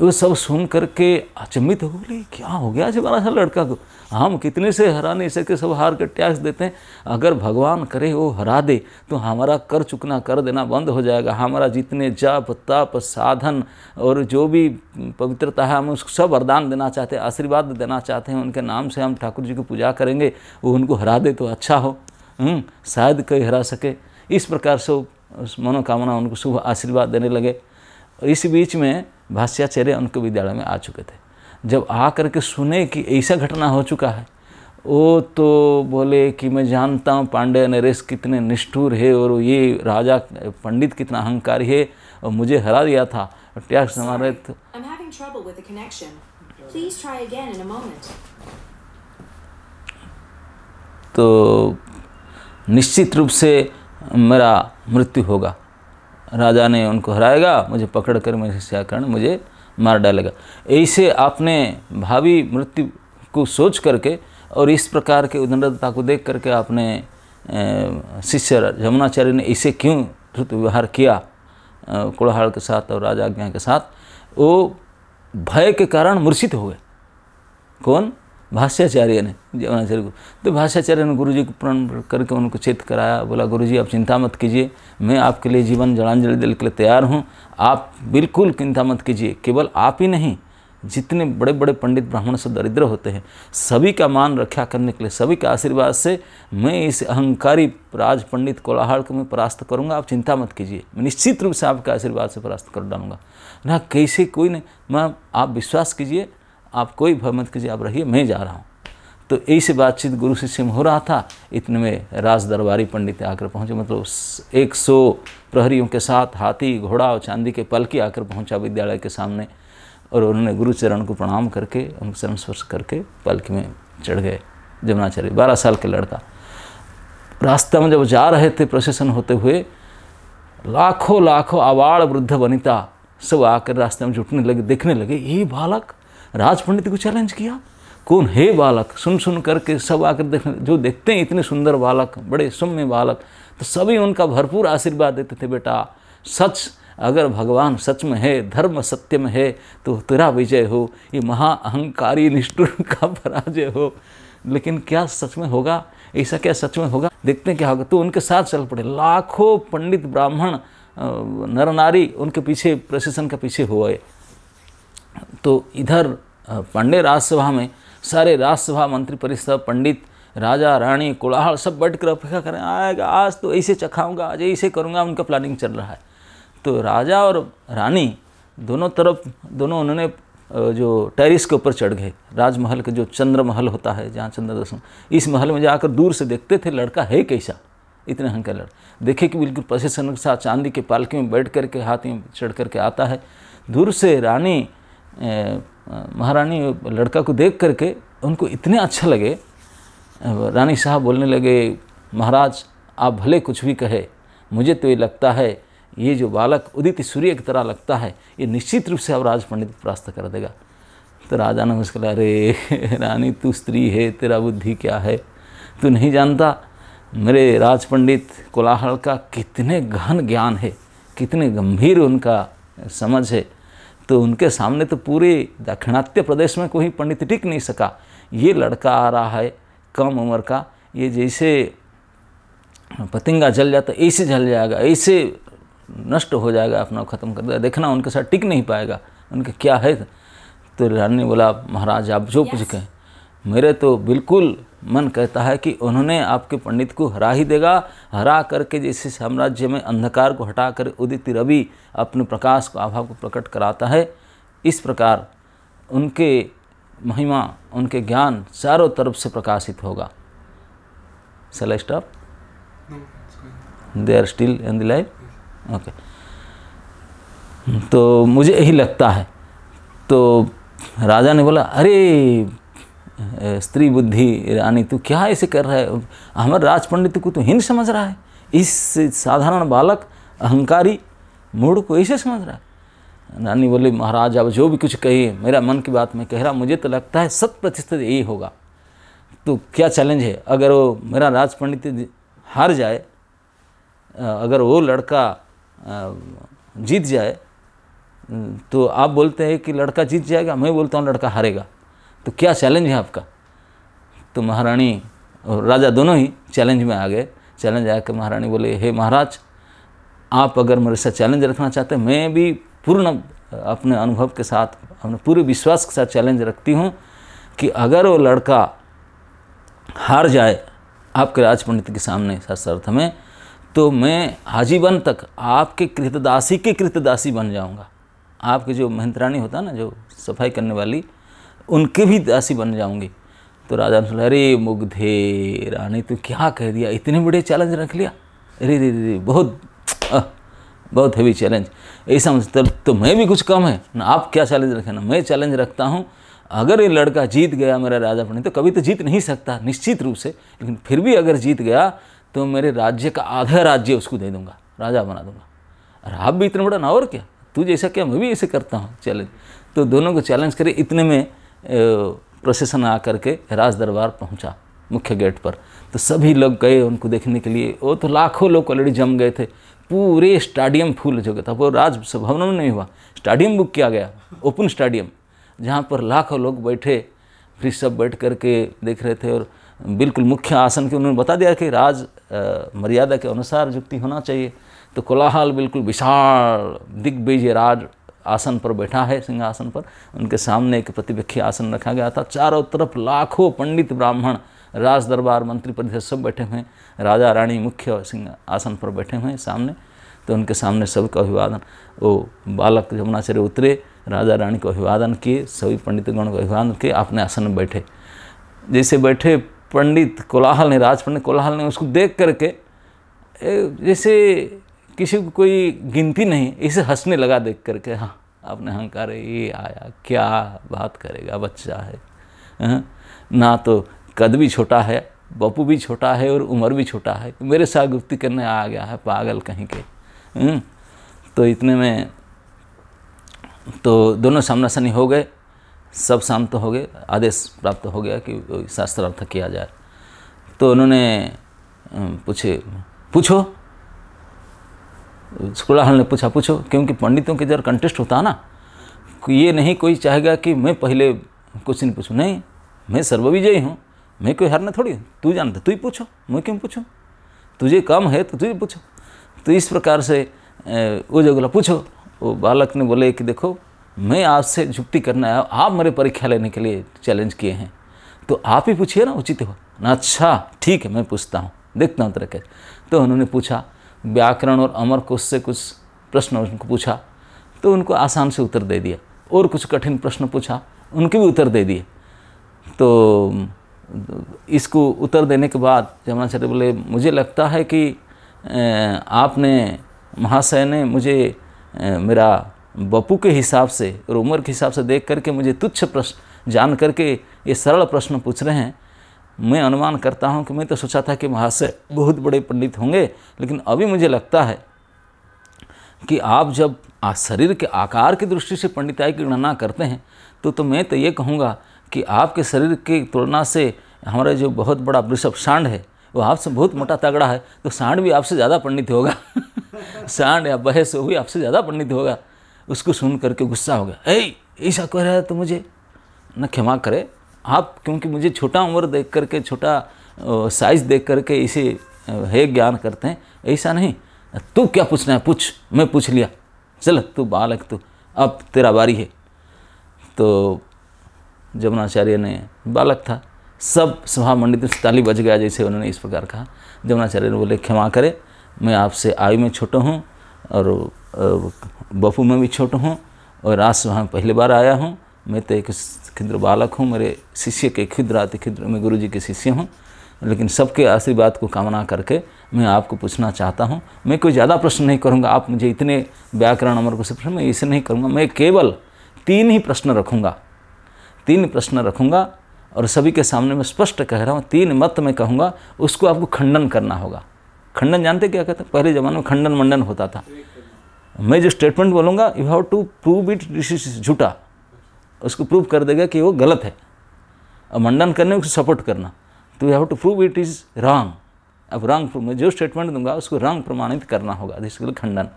वो सब सुन करके अचंभित हो गए क्या हो गया आज बारह लड़का को हम कितने से हरा नहीं सके सब हार कर टैक्स देते हैं अगर भगवान करे वो हरा दे तो हमारा कर चुकना कर देना बंद हो जाएगा हमारा जितने जाप तप साधन और जो भी पवित्रता है हम उसको सब वरदान देना चाहते हैं आशीर्वाद देना चाहते हैं उनके नाम से हम ठाकुर जी की पूजा करेंगे वो उनको हरा दे तो अच्छा हो हम्म, शायद कोई हरा सके इस प्रकार से मनोकामना उनको शुभ आशीर्वाद देने लगे इस बीच में भाष्याचार्य उनके विद्यालय में आ चुके थे जब आ करके सुने कि ऐसा घटना हो चुका है वो तो बोले कि मैं जानता हूँ पांडे नरेश कितने निष्ठुर है और ये राजा पंडित कितना अहंकारी है और मुझे हरा दिया था तो-, तो निश्चित रूप से मेरा मृत्यु होगा राजा ने उनको हराएगा मुझे पकड़ कर मुझे सियाकर्ण मुझे मार डालेगा ऐसे आपने भावी मृत्यु को सोच करके और इस प्रकार के उदंडता को देख करके आपने शिष्य यमुनाचार्य ने इसे क्यों द्रुत व्यवहार किया कुड़हाड़ के साथ और राजा आज्ञा के साथ वो भय के कारण मूर्छित हो गए कौन भाष्याचार्य ने जीवनाचार्य गुरु तो भाष्याचार्य ने गुरु जी को प्रण करके उनको चेत कराया बोला गुरु जी आप चिंता मत कीजिए मैं आपके लिए जीवन जलांजलि देने के लिए तैयार हूँ आप बिल्कुल चिंता मत कीजिए केवल आप ही नहीं जितने बड़े बड़े पंडित ब्राह्मण से दरिद्र होते हैं सभी का मान रक्षा करने के लिए सभी के आशीर्वाद से मैं इस अहंकारी राज पंडित कोलाहाड़ को मैं परास्त करूंगा आप चिंता मत कीजिए मैं निश्चित रूप से आपके आशीर्वाद से परास्त कर डालूंगा ना कैसे कोई नहीं मैं आप विश्वास कीजिए आप कोई भय मत कीजिए आप रहिए मैं जा रहा हूँ तो ऐसे बातचीत गुरु शिष्य में हो रहा था इतने में राज दरबारी पंडित आकर पहुँचे मतलब एक सौ प्रहरियों के साथ हाथी घोड़ा और चांदी के पलकी आकर पहुँचा विद्यालय के सामने और उन्होंने गुरुचरण को प्रणाम करके उनके चरण स्पर्श करके पलकी में चढ़ गए जमुनाचार्य बारह साल के लड़का रास्ते में जब जा रहे थे प्रोसेसन होते हुए लाखों लाखों आवाड़ वृद्ध वनिता सब आकर रास्ते में जुटने लगे देखने लगे ये बालक राज पंडित को चैलेंज किया कौन है बालक सुन सुन करके सब आकर देखने जो देखते हैं इतने सुंदर बालक बड़े सौम्य बालक तो सभी उनका भरपूर आशीर्वाद देते थे बेटा सच अगर भगवान सच में है धर्म सत्य में है तो तेरा विजय हो ये महाअहंकारी निष्ठुर का पराजय हो लेकिन क्या सच में होगा ऐसा क्या सच में होगा देखते हैं क्या होगा तो उनके साथ चल पड़े लाखों पंडित ब्राह्मण नर नारी उनके पीछे प्रशासन के पीछे हुए तो इधर पांडे राज्यसभा में सारे राज्यसभा मंत्री परिषद पंडित राजा रानी कोलाहल सब बैठ कर अपेक्षा करें आएगा आज तो ऐसे चखाऊंगा आज ऐसे करूंगा उनका प्लानिंग चल रहा है तो राजा और रानी दोनों तरफ दोनों उन्होंने जो टेरिस के ऊपर चढ़ गए राजमहल के जो चंद्र महल होता है जहाँ चंद्र दर्शन इस महल में जाकर दूर से देखते थे लड़का है कैसा इतने हंकर लड़ देखे कि बिल्कुल प्रशिक्षण के साथ चांदी के पालकी में बैठ करके हाथी में चढ़ करके आता है दूर से रानी महारानी लड़का को देख करके उनको इतने अच्छा लगे रानी साहब बोलने लगे महाराज आप भले कुछ भी कहे मुझे तो ये लगता है ये जो बालक उदित सूर्य की तरह लगता है ये निश्चित रूप से अब राज पंडित परास्त कर देगा तो राजा ने मुस्कुरा अरे रानी तू स्त्री है तेरा बुद्धि क्या है तू नहीं जानता मेरे राज पंडित कोलाहल का कितने गहन ज्ञान है कितने गंभीर उनका समझ है तो उनके सामने तो पूरे दक्षिणात्य प्रदेश में कोई पंडित टिक नहीं सका ये लड़का आ रहा है कम उम्र का ये जैसे पतिंगा जल जाता ऐसे जल जाएगा ऐसे नष्ट हो जाएगा अपना ख़त्म कर देगा देखना उनके साथ टिक नहीं पाएगा उनके क्या है तो रानी बोला महाराज आप जो कुछ कहें मेरे तो बिल्कुल मन कहता है कि उन्होंने आपके पंडित को हरा ही देगा हरा करके जैसे साम्राज्य में अंधकार को हटा कर उदित रवि अपने प्रकाश को आभा को प्रकट कराता है इस प्रकार उनके महिमा उनके ज्ञान चारों तरफ से प्रकाशित होगा shall I they are still are still okay तो मुझे यही लगता है तो राजा ने बोला अरे स्त्री बुद्धि रानी तू क्या ऐसे कर रहा है हमारे राज पंडित को तू तो हीन समझ रहा है इस साधारण बालक अहंकारी मूड को ऐसे समझ रहा है रानी बोले महाराज अब जो भी कुछ कहिए मेरा मन की बात में कह रहा मुझे तो लगता है सत प्रतिशत यही होगा तो क्या चैलेंज है अगर वो मेरा राज पंडित हार जाए अगर वो लड़का जीत जाए तो आप बोलते हैं कि लड़का जीत जाएगा मैं बोलता हूँ लड़का हारेगा तो क्या चैलेंज है आपका तो महारानी और राजा दोनों ही चैलेंज में आ गए चैलेंज आकर महारानी बोले हे महाराज आप अगर मेरे साथ चैलेंज रखना चाहते हैं मैं भी पूर्ण अपने अनुभव के साथ अपने पूरे विश्वास के साथ चैलेंज रखती हूँ कि अगर वो लड़का हार जाए आपके राज पंडित के सामने शास्त्रार्थ में तो मैं आजीवन तक आपके कृतदासी के कृतदासी बन जाऊँगा आपके जो मेहंतरानी होता ना जो सफाई करने वाली उनके भी दासी बन जाऊंगी तो राजा ने सुना अरे मुग्धे रानी तू क्या कह दिया इतने बड़े चैलेंज रख लिया अरे रे रे बहुत आ, बहुत हैवी चैलेंज ऐसा मतलब तो मैं भी कुछ कम है ना आप क्या चैलेंज रखे ना मैं चैलेंज रखता हूँ अगर ये लड़का जीत गया मेरा राजा बने तो कभी तो जीत नहीं सकता निश्चित रूप से लेकिन फिर भी अगर जीत गया तो मेरे राज्य का आधा राज्य उसको दे दूंगा राजा बना दूंगा और आप भी इतना बड़ा ना और क्या तू जैसा क्या मैं भी ऐसे करता हूँ चैलेंज तो दोनों को चैलेंज करे इतने में प्रोसेसन आकर के राज दरबार पहुंचा मुख्य गेट पर तो सभी लोग गए उनको देखने के लिए वो तो लाखों लोग ऑलरेडी जम गए थे पूरे स्टेडियम फूल जो था वो राज भवन में नहीं हुआ स्टेडियम बुक किया गया ओपन स्टेडियम जहाँ पर लाखों लोग बैठे फिर सब बैठ करके देख रहे थे और बिल्कुल मुख्य आसन के उन्होंने बता दिया कि राज आ, मर्यादा के अनुसार युक्ति होना चाहिए तो कोलाहल बिल्कुल विशाल दिग्विजय राज आसन पर बैठा है सिंहासन पर उनके सामने एक प्रतिपक्षी आसन रखा गया था चारों तरफ लाखों पंडित ब्राह्मण राज दरबार मंत्री परिषद सब बैठे हुए हैं राजा रानी मुख्य सिंह आसन पर बैठे हुए हैं सामने तो उनके सामने सबका अभिवादन वो बालक यमुनाचार्य उतरे राजा रानी को अभिवादन किए सभी पंडित गण को अभिवादन किए अपने आसन में बैठे जैसे बैठे पंडित कोलाहल ने राजपंडित कोलाहल ने उसको देख करके जैसे किसी को कोई गिनती नहीं इसे हंसने लगा देख करके हाँ आपने हंकार ये आया क्या बात करेगा बच्चा है हाँ, ना तो कद भी छोटा है बपू भी छोटा है और उम्र भी छोटा है मेरे साथ गुप्ती करने आ गया है पागल कहीं के हाँ, तो इतने में तो दोनों सामना सनी हो गए सब शांत तो हो गए आदेश प्राप्त हो गया कि शास्त्रार्थ किया जाए तो उन्होंने पूछे पूछो हाल ने पूछा पूछो क्योंकि पंडितों के जर कंटेस्ट होता ना ये नहीं कोई चाहेगा कि मैं पहले क्वेश्चन पूछूँ नहीं मैं सर्वविजयी हूँ मैं कोई हारना थोड़ी तू जानते तू ही पूछो मैं क्यों पूछूँ तुझे कम है तो तुझे पूछो तो इस प्रकार से वो जो बोला पूछो वो बालक ने बोले कि देखो मैं आपसे झुक्ति करना आया आप मेरे परीक्षा लेने के लिए चैलेंज किए हैं तो आप ही पूछिए ना उचित हो ना अच्छा ठीक है मैं पूछता हूँ देखता हूँ तरह कैसे तो उन्होंने पूछा व्याकरण और अमर कोश से कुछ प्रश्न उनको पूछा तो उनको आसान से उत्तर दे दिया और कुछ कठिन प्रश्न पूछा उनके भी उत्तर दे दिए तो इसको उत्तर देने के बाद यमुनाचार्य बोले मुझे लगता है कि आपने महाशय ने मुझे मेरा बपू के हिसाब से और उम्र के हिसाब से देख करके मुझे तुच्छ प्रश्न जान करके ये सरल प्रश्न पूछ रहे हैं मैं अनुमान करता हूँ कि मैं तो सोचा था कि महाशय बहुत बड़े पंडित होंगे लेकिन अभी मुझे लगता है कि आप जब शरीर के आकार की दृष्टि से पंडिताई की गणना करते हैं तो तो मैं तो ये कहूँगा कि आपके शरीर की तुलना से हमारे जो बहुत बड़ा वृषभ सांड है वो आपसे बहुत मोटा तगड़ा है तो सांड भी आपसे ज़्यादा पंडित होगा सांड या बहस वो भी आपसे ज़्यादा पंडित होगा उसको सुन करके गुस्सा हो गया ऐसा कह रहा है तो मुझे न क्षमा करे आप क्योंकि मुझे छोटा उम्र देख करके छोटा साइज देख करके इसे है ज्ञान करते हैं ऐसा नहीं तू क्या पूछना है पूछ मैं पूछ लिया चल तू बालक तू अब तेरा बारी है तो जमुनाचार्य ने बालक था सब सभा मंडित तो से ताली बज गया जैसे उन्होंने इस प्रकार कहा जमुनाचार्य ने बोले क्षमा करे मैं आपसे आयु में छोटा हूँ और बपू में भी छोटा हूँ और राजसभा में पहली बार आया हूँ मैं तो एक क्षुद्र बालक हूँ मेरे शिष्य के क्षुद्र आते क्षुद्र मैं गुरु जी के शिष्य हूँ लेकिन सबके आशीर्वाद को कामना करके मैं आपको पूछना चाहता हूँ मैं कोई ज़्यादा प्रश्न नहीं करूँगा आप मुझे इतने व्याकरण अमर को प्रश्न मैं इसे नहीं करूँगा मैं केवल तीन ही प्रश्न रखूँगा तीन प्रश्न रखूँगा और सभी के सामने मैं स्पष्ट कह रहा हूँ तीन मत मैं कहूँगा उसको आपको खंडन करना होगा खंडन जानते क्या कहते हैं पहले ज़माने में खंडन मंडन होता था मैं जो स्टेटमेंट बोलूँगा you have to prove it this is झूठा उसको प्रूव कर देगा कि वो गलत है और मंडन करने उसको सपोर्ट करना तो you have to prove it is wrong अब रॉन्ग मैं जो स्टेटमेंट दूंगा उसको रॉन्ग प्रमाणित करना होगा जिसके लिए खंडन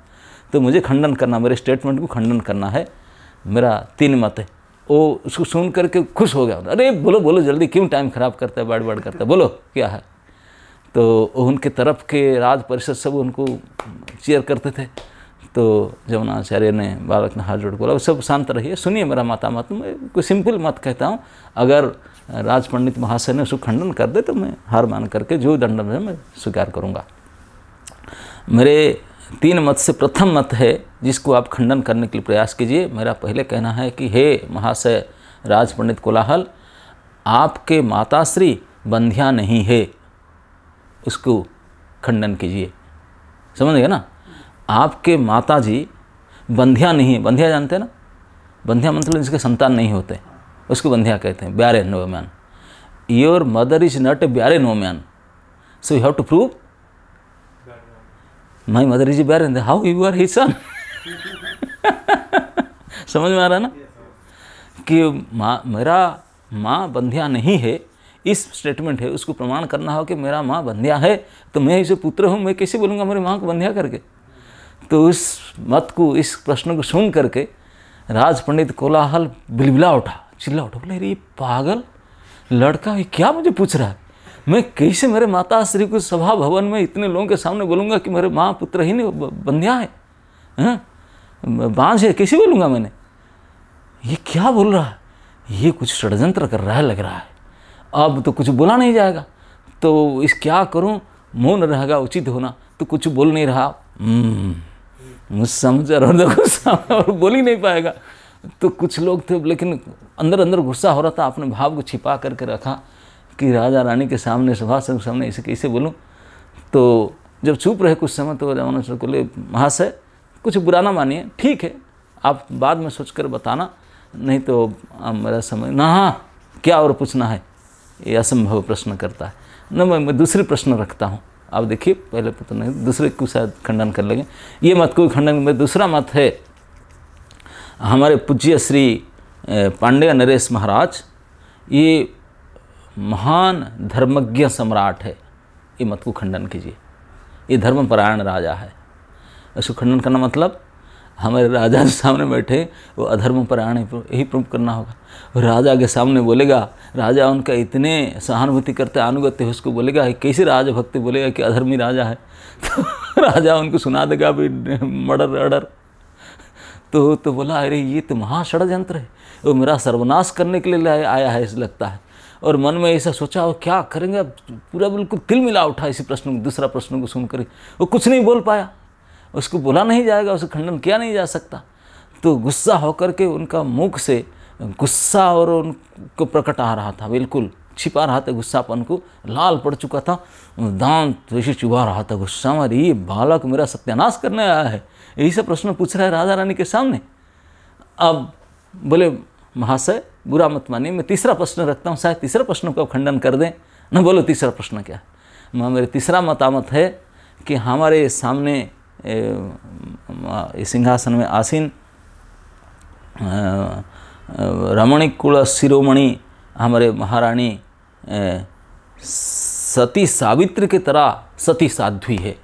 तो मुझे खंडन करना मेरे स्टेटमेंट को खंडन करना है मेरा तीन मत है वो उसको सुन करके खुश हो गया अरे बोलो बोलो जल्दी क्यों टाइम ख़राब करता है बाड़ बाड़ करता है बोलो क्या है तो उनके तरफ के राज परिषद सब उनको चेयर करते थे तो आचार्य ने बालक ने हाथ जोड़ बोला वो सब शांत रहिए सुनिए मेरा माता मत मैं कोई सिंपल मत कहता हूँ अगर राज पंडित महाशय ने उसको खंडन कर दे तो मैं हार मान करके जो दंड है मैं स्वीकार करूँगा मेरे तीन मत से प्रथम मत है जिसको आप खंडन करने के लिए प्रयास कीजिए मेरा पहले कहना है कि हे महाशय राज पंडित कोलाहल आपके माताश्री बंध्या नहीं है उसको खंडन कीजिए समझ गए ना आपके माता जी बंध्या नहीं है बंध्या जानते हैं ना बंध्या मतलब जिसके संतान नहीं होते उसको बंध्या कहते हैं barren no man your mother is not a barren no man so you have to prove my mother is barren how you are he son समझ में आ रहा है ना कि माँ मेरा माँ बंध्या नहीं है इस स्टेटमेंट है उसको प्रमाण करना हो कि मेरा माँ बंध्या है तो मैं इसे पुत्र हूँ मैं कैसे बोलूँगा मेरी माँ को बंध्या करके तो इस मत को इस प्रश्न को सुन करके राज पंडित कोलाहल बिलबिला उठा चिल्ला उठा बोले अरे पागल लड़का ये क्या मुझे पूछ रहा है मैं कैसे मेरे माता श्री को सभा भवन में इतने लोगों के सामने बोलूँगा कि मेरे माँ पुत्र ही नहीं बंध्या है हाँ? बांझ है कैसे बोलूँगा मैंने ये क्या बोल रहा है ये कुछ षडयंत्र कर रहा है लग रहा है अब तो कुछ बोला नहीं जाएगा तो इस क्या करूँ मौन रहेगा उचित होना तो कुछ बोल नहीं रहा हम्म। समझ और गुस्सा और बोल ही नहीं पाएगा तो कुछ लोग थे लेकिन अंदर अंदर गुस्सा हो रहा था अपने भाव को छिपा करके रखा कि राजा रानी के सामने सुभाष के सामने इसे कैसे बोलूँ तो जब चुप रहे कुछ समय तो रामानंद सर बोले महाशय कुछ बुरा ना मानिए ठीक है आप बाद में सोच कर बताना नहीं तो मेरा समय ना हाँ, क्या और पूछना है ये असंभव प्रश्न करता है न मैं, मैं दूसरे प्रश्न रखता हूँ अब देखिए पहले पता नहीं दूसरे को शायद खंडन कर लेंगे ये मत कोई खंडन में दूसरा मत है हमारे पूज्य श्री पांड्या नरेश महाराज ये महान धर्मज्ञ सम्राट है ये मत को खंडन कीजिए ये धर्मपरायण राजा है इसको खंडन करना मतलब हमारे राजा के सामने बैठे वो अधर्म पर यही प्रमुख करना होगा राजा के सामने बोलेगा राजा उनका इतने सहानुभूति करते अनुगत्य है उसको बोलेगा कैसे राजभक्ति बोलेगा कि अधर्मी राजा है तो राजा उनको सुना देगा भी मर्डर अर्डर तो तो बोला अरे ये तो महाषडयंत्र है वो मेरा सर्वनाश करने के लिए आया है ऐसा लगता है और मन में ऐसा सोचा वो क्या करेंगे पूरा बिल्कुल तिल मिला उठा इसी प्रश्न को दूसरा प्रश्न को सुनकर वो कुछ नहीं बोल पाया उसको बोला नहीं जाएगा उसको खंडन किया नहीं जा सकता तो गुस्सा होकर के उनका मुख से गुस्सा और उनको प्रकट आ रहा था बिल्कुल छिपा रहा था गुस्सापन को लाल पड़ चुका था दांत वैसे चुभा रहा था गुस्सा मार ये बालक मेरा सत्यानाश करने आया है यही सब प्रश्न पूछ रहा है राजा रानी के सामने अब बोले महाशय बुरा मत मानिए मैं तीसरा प्रश्न रखता हूँ शायद तीसरा प्रश्न को खंडन कर दें ना बोलो तीसरा प्रश्न क्या मेरे तीसरा मतामत है कि हमारे सामने सिंहासन में आसीन रमणिक कुल शिरोमणि हमारे महारानी सती सावित्र की तरह सती साध्वी है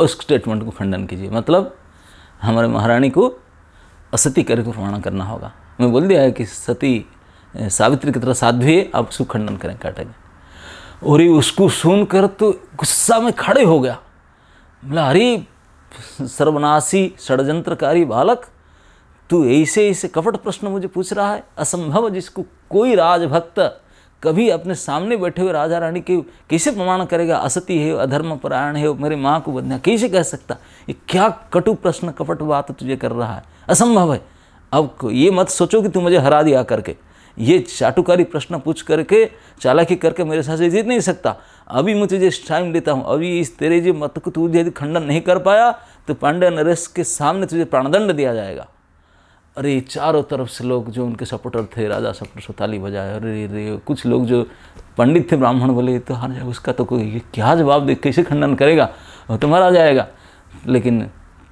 उस स्टेटमेंट को खंडन कीजिए मतलब हमारे महारानी को असती करके प्रमाण करना होगा मैं बोल दिया है कि सती सावित्री की तरह साध्वी है आप उसको खंडन करें काटेंगे और ये उसको सुनकर तो गुस्सा में खड़े हो गया बोला अरे सर्वनाशी षडयंत्रकारी बालक तू ऐसे ऐसे कपट प्रश्न मुझे पूछ रहा है असंभव जिसको कोई राजभक्त कभी अपने सामने बैठे हुए राजा रानी के कैसे प्रमाण करेगा असती है अधर्म परायण है मेरी माँ को बदना कैसे कह सकता ये क्या कटु प्रश्न कपट बात तुझे कर रहा है असंभव है अब ये मत सोचो कि तू मुझे हरा दिया करके ये चाटुकारी प्रश्न पूछ करके चालाकी करके मेरे साथ जीत नहीं सकता अभी मैं तुझे टाइम देता हूँ अभी इस तेरे जो मत को तू यदि खंडन नहीं कर पाया तो पांडे नरेश के सामने तुझे प्राणदंड दिया जाएगा अरे चारों तरफ से लोग जो उनके सपोर्टर थे राजा सपोर्टर सोताली बजाए अरे रे कुछ लोग जो पंडित थे ब्राह्मण बोले तो हार जाए उसका तो कोई क्या जवाब दे कैसे खंडन करेगा वो तो मारा जाएगा लेकिन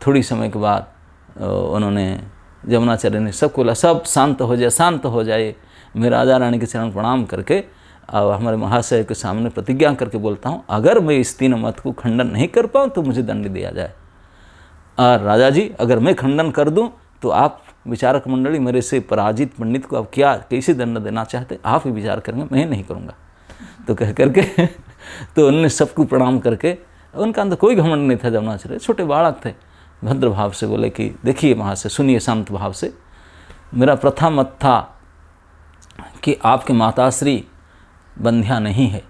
थोड़ी समय के बाद उन्होंने यमुनाचार्य ने सब बोला सब शांत हो जाए शांत हो जाए मैं राजा रानी के चरण प्रणाम करके और हमारे महाशय के सामने प्रतिज्ञा करके बोलता हूँ अगर मैं इस तीन मत को खंडन नहीं कर पाऊँ तो मुझे दंड दिया जाए और राजा जी अगर मैं खंडन कर दूँ तो आप विचारक मंडली मेरे से पराजित पंडित को आप क्या कैसे दंड देना चाहते आप ही विचार करेंगे मैं नहीं करूँगा तो कह करके तो उनने सबको प्रणाम करके उनका अंदर कोई घमंड नहीं था जमुनाचार्य छोटे बालक थे भद्र भाव से बोले कि देखिए वहाँ से सुनिए शांत भाव से मेरा प्रथा मत था कि आपके माताश्री बंध्या नहीं है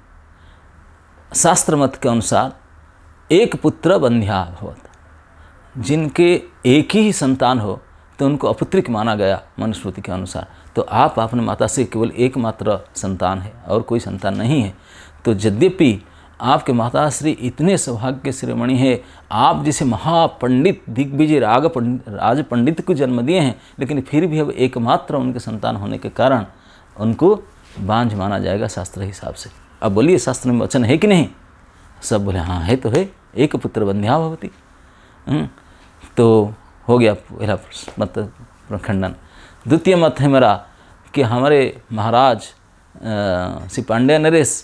शास्त्र मत के अनुसार एक पुत्र बंध्या होता जिनके एक ही संतान हो तो उनको अपुत्रिक माना गया मनुस्मृति के अनुसार तो आप अपने माता से केवल एकमात्र संतान है और कोई संतान नहीं है तो यद्यपि आपके माता श्री इतने सौभाग्य श्रीमणि है आप जिसे महापंडित दिग्विजय राग पंडित राज पंडित को जन्म दिए हैं लेकिन फिर भी अब एकमात्र उनके संतान होने के कारण उनको बांझ माना जाएगा शास्त्र हिसाब से अब बोलिए शास्त्र में वचन है कि नहीं सब बोले हाँ है तो है एक पुत्र बंध्या भवती हम्म, तो हो गया पहला मत खंडन द्वितीय मत है मेरा कि हमारे महाराज श्री पांडे नरेश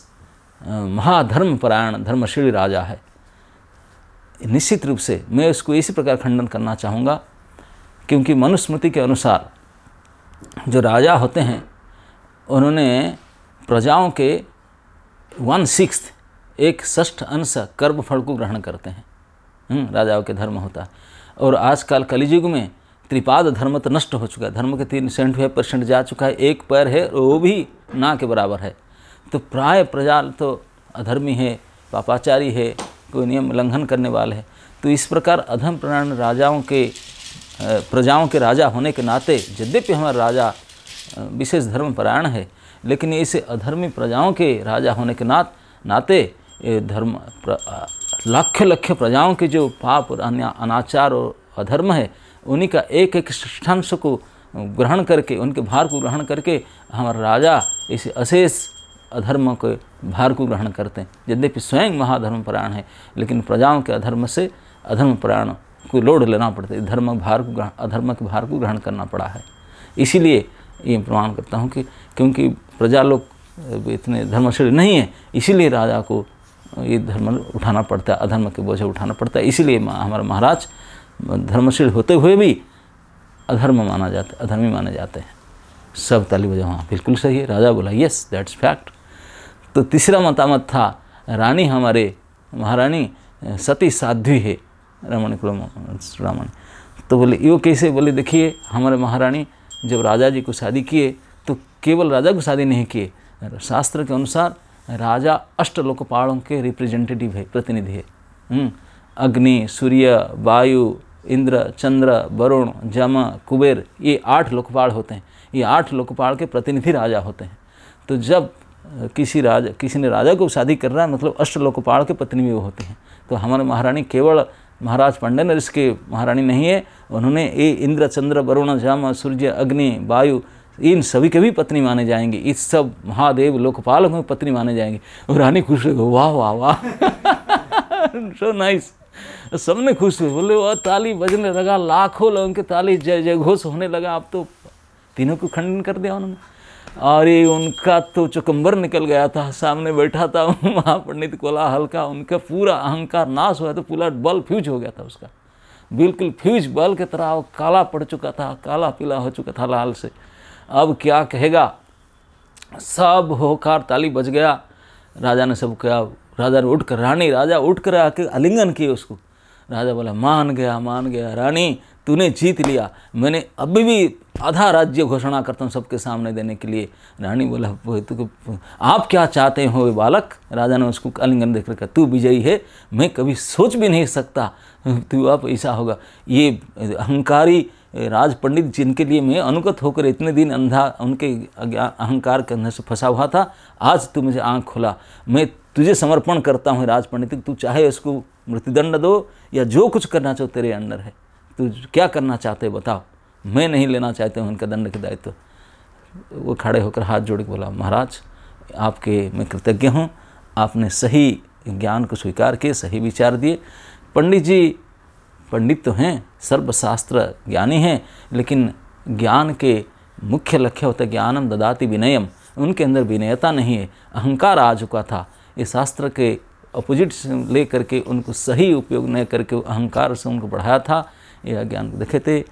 महाधर्मपरायण धर्मशील राजा है निश्चित रूप से मैं उसको इसी प्रकार खंडन करना चाहूँगा क्योंकि मनुस्मृति के अनुसार जो राजा होते हैं उन्होंने प्रजाओं के वन सिक्स एक षष्ठ अंश कर्म फल को ग्रहण करते हैं हम्म, राजाओं के धर्म होता है और आजकल कलिजुग में त्रिपाद धर्म तो नष्ट हो चुका है धर्म के तीन सेंट हुए परसेंट जा चुका है एक पैर है वो भी ना के बराबर है तो प्राय प्रजा तो अधर्मी है पापाचारी है कोई नियम उल्लंघन करने वाले है तो इस प्रकार अधम प्राण राजाओं के प्रजाओं के राजा होने के नाते यद्यपि हमारा राजा विशेष धर्म परायण है लेकिन इस अधर्मी प्रजाओं के राजा होने के नात नाते धर्म लाख लख प्रजाओं के जो पाप और अनाचार और अधर्म है उन्हीं का एक एक शिष्ठांश को ग्रहण करके उनके भार को ग्रहण करके हमारा राजा इस अशेष अधर्म के भार को ग्रहण करते हैं यद्यपि स्वयं महाधर्म है लेकिन प्रजाओं के अधर्म से अधर्म परायण को लोड लेना पड़ता है धर्म भार को अधर्म के भार को ग्रहण करना पड़ा है इसीलिए ये प्रमाण करता हूँ कि क्योंकि प्रजा लोग इतने धर्मशील नहीं है इसीलिए राजा को ये धर्म उठाना पड़ता है अधर्म के बोझ उठाना पड़ता है इसीलिए हमारे महाराज धर्मशील होते हुए भी अधर्म माना जाता है अधर्मी माने जाते हैं सब ताली बजा हाँ बिल्कुल सही है राजा बोला यस दैट्स फैक्ट तो तीसरा मतामत था रानी हमारे महारानी सती साध्वी है रमण कुल रामण तो बोले यो कैसे बोले देखिए हमारे महारानी जब राजा जी को शादी किए तो केवल राजा को शादी नहीं किए शास्त्र के अनुसार राजा पहाड़ों के रिप्रेजेंटेटिव है प्रतिनिधि है हम्म, अग्नि सूर्य वायु इंद्र चंद्र वरुण जम कुबेर ये आठ लोकपाल होते हैं ये आठ लोकपाल के प्रतिनिधि राजा होते हैं तो जब किसी राजा किसी ने राजा को शादी कर रहा है मतलब अष्टलोकपाल के प्रतिनिधि होते हैं तो हमारे महारानी केवल महाराज पांडे और इसके महारानी नहीं है उन्होंने ये इंद्र चंद्र वरुण जामा सूर्य अग्नि वायु इन सभी के भी पत्नी माने जाएंगे इस सब महादेव लोकपाल में पत्नी माने जाएंगे और रानी खुश हो वाह वाह वाह सो नाइस सबने खुश हुए बोले वह ताली बजने लगा लाखों लोगों के ताली जय जय घोष होने लगा आप तो तीनों को खंडन कर दिया उन्होंने अरे उनका तो चुकंबर निकल गया था सामने बैठा था महापंडित कोला हल्का उनका पूरा अहंकार नाश हुआ तो पूरा बल फ्यूज हो गया था उसका बिल्कुल फ्यूज बल की तरह वो काला पड़ चुका था काला पीला हो चुका था लाल से अब क्या कहेगा सब होकार ताली बज गया राजा ने सब कहा राजा ने उठ कर रानी राजा उठ कर आके आलिंगन किए उसको राजा बोला मान गया मान गया रानी तूने जीत लिया मैंने अभी भी आधा राज्य घोषणा करता हूँ सबके सामने देने के लिए रानी बोला तू तो आप क्या चाहते हो बालक राजा ने उसको आलिंगन देख कर तू विजयी है मैं कभी सोच भी नहीं सकता तू आप ऐसा होगा ये अहंकारी राज पंडित जिनके लिए मैं अनुगत होकर इतने दिन अंधा उनके अहंकार के अंदर से फंसा हुआ था आज तू मुझे आँख खोला मैं तुझे समर्पण करता हूँ राज पंडित तू चाहे उसको मृत्युदंड दो या जो कुछ करना चाहो तेरे अंडर है तू तो क्या करना चाहते बताओ मैं नहीं लेना चाहते हूँ उनका दंड के दायित्व तो वो खड़े होकर हाथ जोड़ के बोला महाराज आपके मैं कृतज्ञ हूँ आपने सही ज्ञान को स्वीकार किए सही विचार दिए पंडित जी पंडित तो हैं सर्वशास्त्र ज्ञानी हैं लेकिन ज्ञान के मुख्य लक्ष्य होता है ज्ञानम ददाति विनयम उनके अंदर विनयता नहीं है अहंकार आ चुका था ये शास्त्र के अपोजिट ले करके उनको सही उपयोग न करके अहंकार से उनको बढ़ाया था ये अज्ञान को देखे थे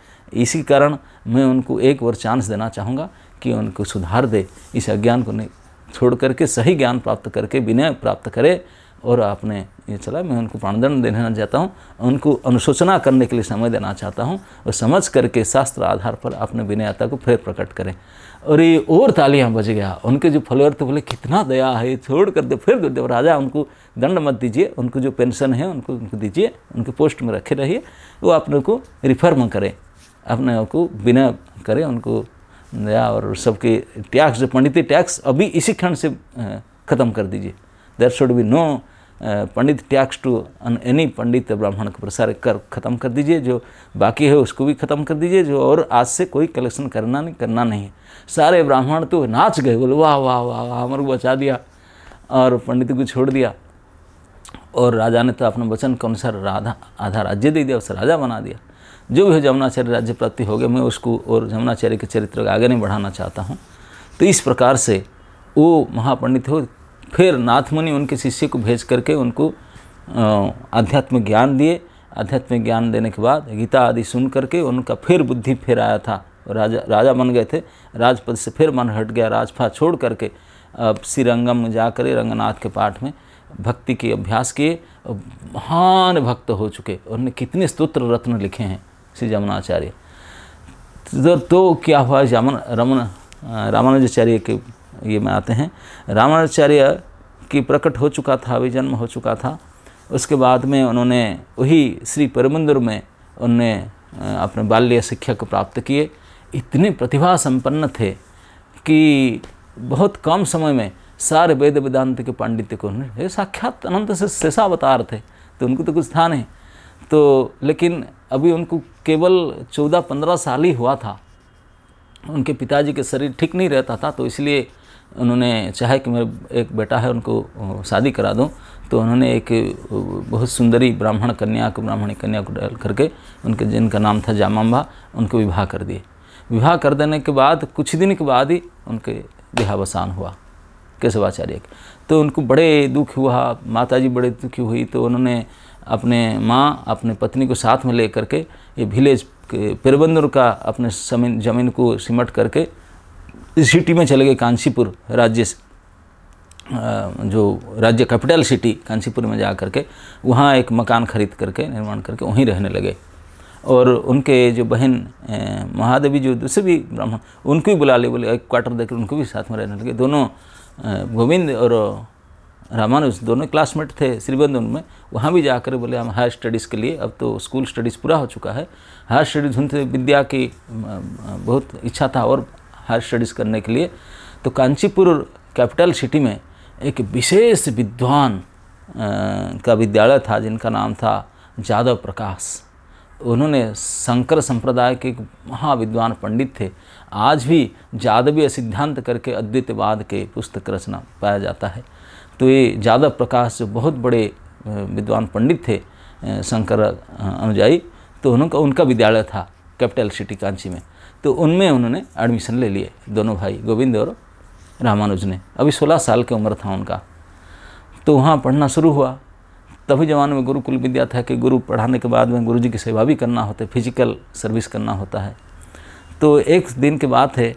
इसी कारण मैं उनको एक बार चांस देना चाहूँगा कि उनको सुधार दे इस अज्ञान को नहीं छोड़ करके सही ज्ञान प्राप्त करके विनय प्राप्त करे और आपने ये चला मैं उनको प्राणदंड देना चाहता हूँ उनको अनुशोचना करने के लिए समय देना चाहता हूँ और समझ करके शास्त्र आधार पर अपने विनयता को फिर प्रकट करें और ये और तालियां बज गया उनके जो फॉलोअर थे बोले कितना दया है छोड़ कर दे फिर दे दे राजा उनको दंड मत दीजिए उनको जो पेंशन है उनको उनको दीजिए उनके पोस्ट में रखे रहिए वो अपने को रिफर्म करें अपने को बिना करें उनको दया और सबके टैक्स जो पंडित टैक्स अभी इसी क्षण से ख़त्म कर दीजिए there should be no pandit tax to any pandit Brahmin को प्रसार कर ख़त्म कर दीजिए जो बाकी है उसको भी ख़त्म कर दीजिए जो और आज से कोई कलेक्शन करना नहीं करना नहीं सारे ब्राह्मण तो नाच गए बोले वाह वाह वाह वाह हमारे बचा दिया और पंडित को छोड़ दिया और राजा ने तो अपने वचन के अनुसार राधा आधा राज्य दे दिया उसे राजा बना दिया जो भी हो जमुनाचार्य राज्य प्राप्ति हो गए मैं उसको और जमुनाचार्य के चरित्र को आगे नहीं बढ़ाना चाहता हूँ तो इस प्रकार से वो महापंडित हो फिर नाथमुनि उनके शिष्य को भेज करके उनको आध्यात्म ज्ञान दिए आध्यात्मिक ज्ञान देने के बाद गीता आदि सुन करके उनका फिर बुद्धि फिर आया था राजा राजा बन गए थे राजपद से फिर मन हट गया राजफा छोड़ करके अब श्रीरंगम में जाकर रंगनाथ के पाठ में भक्ति के अभ्यास किए महान भक्त हो चुके उन्होंने कितने स्तोत्र रत्न लिखे हैं श्री यमुनाचार्य तो, तो क्या हुआ जमन रमन रामानुजाचार्य के ये में आते हैं रामाचार्य की प्रकट हो चुका था अभिजन्म हो चुका था उसके बाद में उन्होंने वही श्री परमंदिर में उनने अपने बाल्य शिक्षक प्राप्त किए इतने प्रतिभा संपन्न थे कि बहुत कम समय में सारे वेद वेदांत के पांडित्य को उन्होंने साक्षात अनंत से शेषावतार थे तो उनको तो कुछ था नहीं तो लेकिन अभी उनको केवल चौदह पंद्रह साल ही हुआ था उनके पिताजी के शरीर ठीक नहीं रहता था तो इसलिए उन्होंने चाहे कि मेरा एक बेटा है उनको शादी करा दूँ तो उन्होंने एक बहुत सुंदरी ब्राह्मण कन्या को ब्राह्मणी कन्या को डाल करके उनके जिनका नाम था जामाम्बा उनको विवाह कर दिए विवाह कर देने के बाद कुछ दिन के बाद ही उनके देहावसान हुआ केशवाचार्य के तो उनको बड़े दुख हुआ माता जी बड़े दुखी हुई तो उन्होंने अपने माँ अपने पत्नी को साथ में ले करके ये विलेज के पेरबंदर का अपने जमीन को सिमट करके सिटी में चले गए कांशीपुर राज्य जो राज्य कैपिटल सिटी कांशीपुर में जा करके वहाँ एक मकान खरीद करके निर्माण करके वहीं रहने लगे और उनके जो बहन महादेवी जो दूसरे भी ब्राह्मण उनको भी बुला ले बोले एक क्वार्टर देकर उनको भी साथ में रहने लगे दोनों गोविंद और रामानुज दोनों क्लासमेट थे श्रीबंद में वहाँ भी जाकर बोले हम हायर स्टडीज़ के लिए अब तो स्कूल स्टडीज़ पूरा हो चुका है हायर स्टडीज़ उनसे विद्या की बहुत इच्छा था और हायर स्टडीज़ करने के लिए तो कांचीपुर कैपिटल सिटी में एक विशेष विद्वान का विद्यालय था जिनका नाम था जादव प्रकाश उन्होंने शंकर संप्रदाय के एक महाविद्वान पंडित थे आज भी जादवीय सिद्धांत करके अद्वितवाद के पुस्तक रचना पाया जाता है तो ये जादव प्रकाश जो बहुत बड़े विद्वान पंडित थे शंकर अनुजाई तो उनका उनका विद्यालय था कैपिटल सिटी कांची में तो उनमें उन्होंने एडमिशन ले लिए दोनों भाई गोविंद और रामानुज ने अभी सोलह साल की उम्र था उनका तो वहाँ पढ़ना शुरू हुआ तभी ज़माने में गुरुकुल विद्या था कि गुरु पढ़ाने के बाद में गुरुजी की सेवा भी करना होते फिजिकल सर्विस करना होता है तो एक दिन की बात है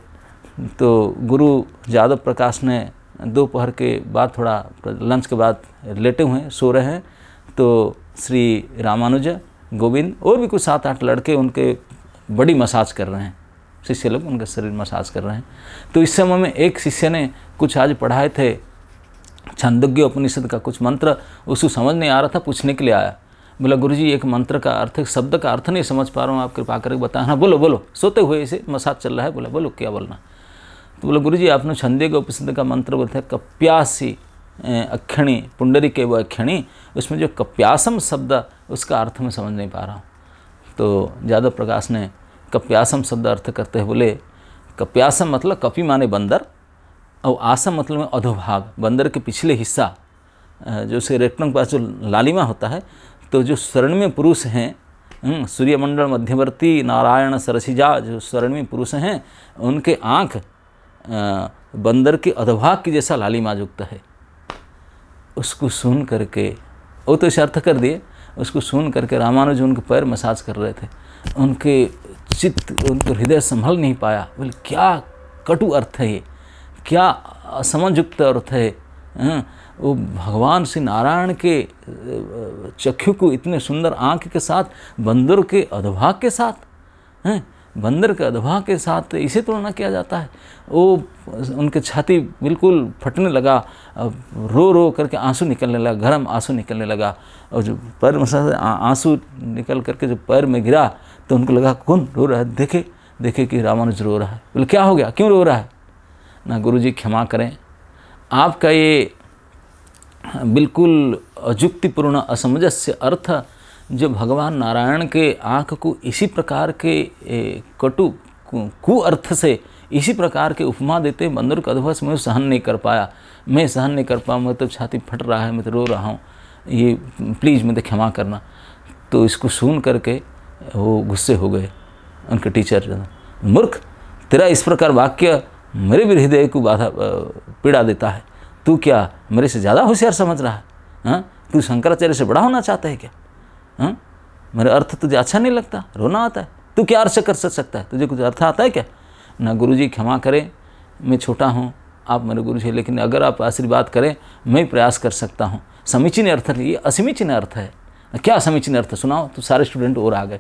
तो गुरु यादव प्रकाश ने दोपहर के बाद थोड़ा लंच के बाद लेटे हुए हैं सो रहे हैं तो श्री रामानुज गोविंद और भी कुछ सात आठ लड़के उनके बड़ी मसाज कर रहे हैं शिष्य लोग उनके शरीर मसाज कर रहे हैं तो इस समय में एक शिष्य ने कुछ आज पढ़ाए थे छंदज्ञ उपनिषद का कुछ मंत्र उसको समझ नहीं आ रहा था पूछने के लिए आया बोला गुरु जी एक मंत्र का अर्थ शब्द का अर्थ नहीं समझ पा रहा हूँ आप कृपा करके बताना बोलो बोलो सोते हुए इसे मसाज चल रहा है बोला बोलो क्या बोलना तो बोला गुरु जी आपने छंदे के उपनिषद का मंत्र बोलते हैं कप्यासी अक्षणी पुंडरी के वो अक्षणी उसमें जो कप्यासम शब्द उसका अर्थ मैं समझ नहीं पा रहा हूँ तो यादव प्रकाश ने कप्यासम शब्द अर्थ करते हैं बोले कप्यासम मतलब कपी माने बंदर और आसम मतलब में अधोभाग बंदर के पिछले हिस्सा जो से रेटनम के पास जो लालिमा होता है तो जो स्वर्ण पुरुष हैं हम्म, सूर्यमंडल मध्यवर्ती नारायण सरसिजा जो स्वर्ण पुरुष हैं उनके आँख बंदर के अधोभाग की जैसा लालिमा युक्त है उसको सुन करके वो तो अर्थ कर दिए उसको सुन करके रामानुज उनके पैर मसाज कर रहे थे उनके चित्त उनको हृदय संभल नहीं पाया बोले क्या कटु अर्थ है ये क्या असमंजुक्त अर्थ है हाँ, वो भगवान श्री नारायण के चक्षु को इतने सुंदर आँख के साथ बंदर के अधभाग के साथ हैं हाँ, बंदर के अधभाग के साथ इसे तुलना तो किया जाता है वो उनके छाती बिल्कुल फटने लगा रो रो करके आंसू निकलने लगा गर्म आंसू निकलने लगा और जो पैर मसा आंसू निकल करके जो पैर में गिरा तो उनको लगा कौन रो रहा है देखे देखे कि रामानुज रो रहा है बोले क्या हो गया क्यों रो रहा है ना गुरु जी क्षमा करें आपका ये बिल्कुल अजुक्तिपूर्ण असमंजस्य अर्थ जो भगवान नारायण के आँख को इसी प्रकार के कटु कुअर्थ से इसी प्रकार के उपमा देते बंदर का कदभस मैं सहन नहीं कर पाया मैं सहन नहीं कर पाऊँ मैं तो छाती फट रहा है मैं तो रो रहा हूँ ये प्लीज़ मुझे क्षमा करना तो इसको सुन करके वो गुस्से हो गए उनके टीचर मूर्ख तेरा इस प्रकार वाक्य मेरे भी हृदय को बाधा पीड़ा देता है तू क्या मेरे से ज़्यादा होशियार समझ रहा है हाँ तू शंकराचार्य से बड़ा होना चाहता है क्या हाँ मेरा अर्थ तुझे अच्छा नहीं लगता रोना आता है तू क्या अर्थ कर सकता है तुझे कुछ अर्थ आता है क्या ना गुरु जी क्षमा करें मैं छोटा हूँ आप मेरे गुरु जी लेकिन अगर आप आशीर्वाद करें मैं प्रयास कर सकता हूँ समीचीन अर्थ लिए असमीचीन अर्थ है क्या समीचीन अर्थ सुनाओ तो सारे स्टूडेंट और आ गए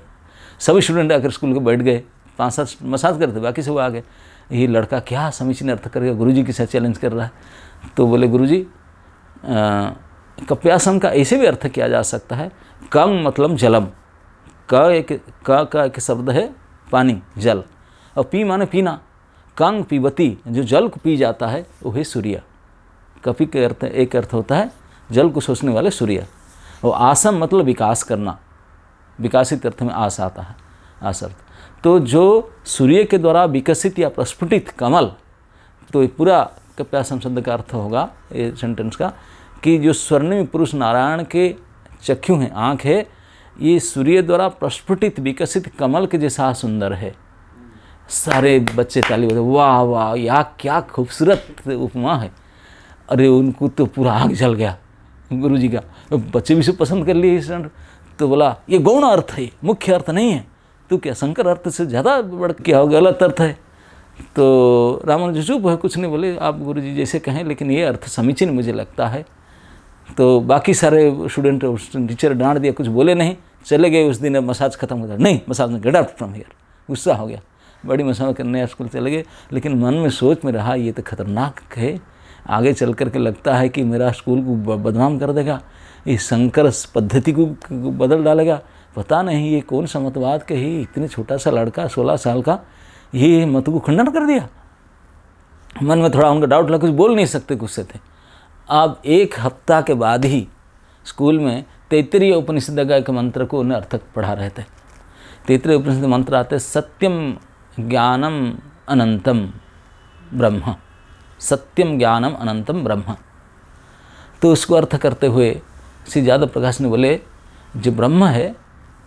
सभी स्टूडेंट आकर स्कूल के बैठ गए पाँच सात मसाज करते बाकी सब आ गए ये लड़का क्या समीचीन अर्थ कर गया गुरु जी के साथ चैलेंज कर रहा है तो बोले गुरु जी कप्यासम का ऐसे भी अर्थ किया जा सकता है कम मतलब जलम क एक क का एक शब्द है पानी जल और पी माने पीना कंग पीवती जो जल को पी जाता है है सूर्य कपि के अर्थ एक अर्थ होता है जल को सोचने वाले सूर्य और आसम मतलब विकास करना विकासित अर्थ में आस आता है आस अर्थ तो जो सूर्य के द्वारा विकसित या प्रस्फुटित कमल तो ये पूरा कप्यासम शब्द का अर्थ होगा ये सेंटेंस का कि जो स्वर्णिम पुरुष नारायण के चक्षु हैं आँख है ये सूर्य द्वारा प्रस्फुटित विकसित कमल के जैसा सुंदर है सारे बच्चे ताली बजे वाह वाह या क्या खूबसूरत उपमा है अरे उनको तो पूरा आग जल गया गुरु जी का बच्चे भी से पसंद कर लिए स्टैंड तो बोला ये गौण अर्थ है मुख्य अर्थ नहीं है तो क्या शंकर अर्थ से ज़्यादा बड़ क्या हो गलत अर्थ है तो जी चुप है कुछ नहीं बोले आप गुरु जी जैसे कहें लेकिन ये अर्थ समीचीन मुझे लगता है तो बाकी सारे स्टूडेंट टीचर डांट दिया कुछ बोले नहीं चले गए उस दिन मसाज खत्म हो गया नहीं मसाज में गेट आउट फ्रॉम हेयर गुस्सा हो गया बड़ी मसाज करने स्कूल चले गए लेकिन मन में सोच में रहा ये तो खतरनाक है आगे चल कर के लगता है कि मेरा स्कूल को बदनाम कर देगा ये शंकर पद्धति को बदल डालेगा पता नहीं ये कौन सा मतवाद के ही इतने छोटा सा लड़का सोलह साल का ये मत को खंडन कर दिया मन में थोड़ा उनका डाउट लगा कुछ बोल नहीं सकते गुस्से थे अब एक हफ्ता के बाद ही स्कूल में तैतरीय उपनिषद का एक मंत्र को उन्हें अर्थक पढ़ा रहे थे तैतरीय उपनिषद मंत्र आते सत्यम ज्ञानम अनंतम ब्रह्म सत्यम ज्ञानम अनंतम ब्रह्म तो उसको अर्थ करते हुए श्री यादव प्रकाश ने बोले जो ब्रह्म है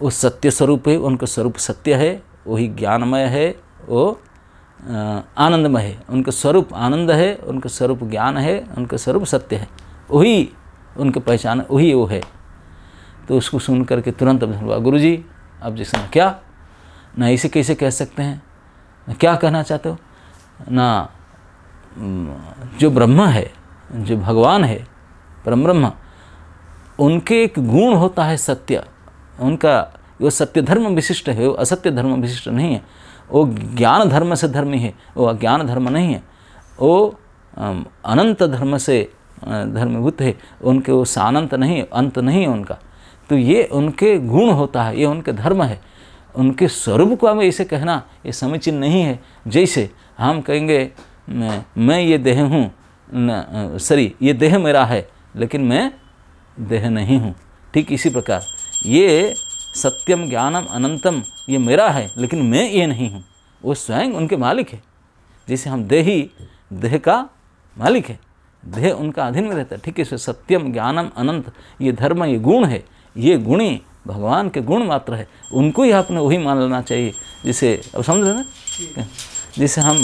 वो सत्य स्वरूप है उनका स्वरूप सत्य है वही ज्ञानमय है वो आनंदमय है उनका स्वरूप आनंद है उनका स्वरूप ज्ञान है उनका स्वरूप सत्य है वही उनकी पहचान वही वो है तो उसको सुन करके तुरंत अब हुआ गुरु जी आप जिस क्या ना इसे कैसे कह सकते हैं क्या कहना चाहते हो ना जो ब्रह्मा है जो भगवान है परम ब्रह्मा उनके एक गुण होता है सत्य उनका वो सत्य धर्म विशिष्ट है वो असत्य धर्म विशिष्ट नहीं है वो ज्ञान धर्म से धर्मी है वो अज्ञान धर्म नहीं है वो अनंत धर्म से धर्मभूत है उनके वो सानंत नहीं अंत नहीं है उनका तो ये उनके गुण होता है ये उनके धर्म है उनके स्वरूप को हमें इसे कहना ये समुचित नहीं है जैसे हम कहेंगे मैं, मैं ये देह हूँ सॉरी ये देह मेरा है लेकिन मैं देह नहीं हूँ ठीक इसी प्रकार ये सत्यम ज्ञानम अनंतम ये मेरा है लेकिन मैं ये नहीं हूँ वो स्वयं उनके मालिक है जैसे हम देही देह का मालिक है देह उनका अधीन में रहता है ठीक है इसे सत्यम ज्ञानम अनंत ये धर्म ये गुण है ये गुणी भगवान के गुण मात्र है उनको ही आपने वही मान लेना चाहिए जिसे अब समझ रहे ना जिसे हम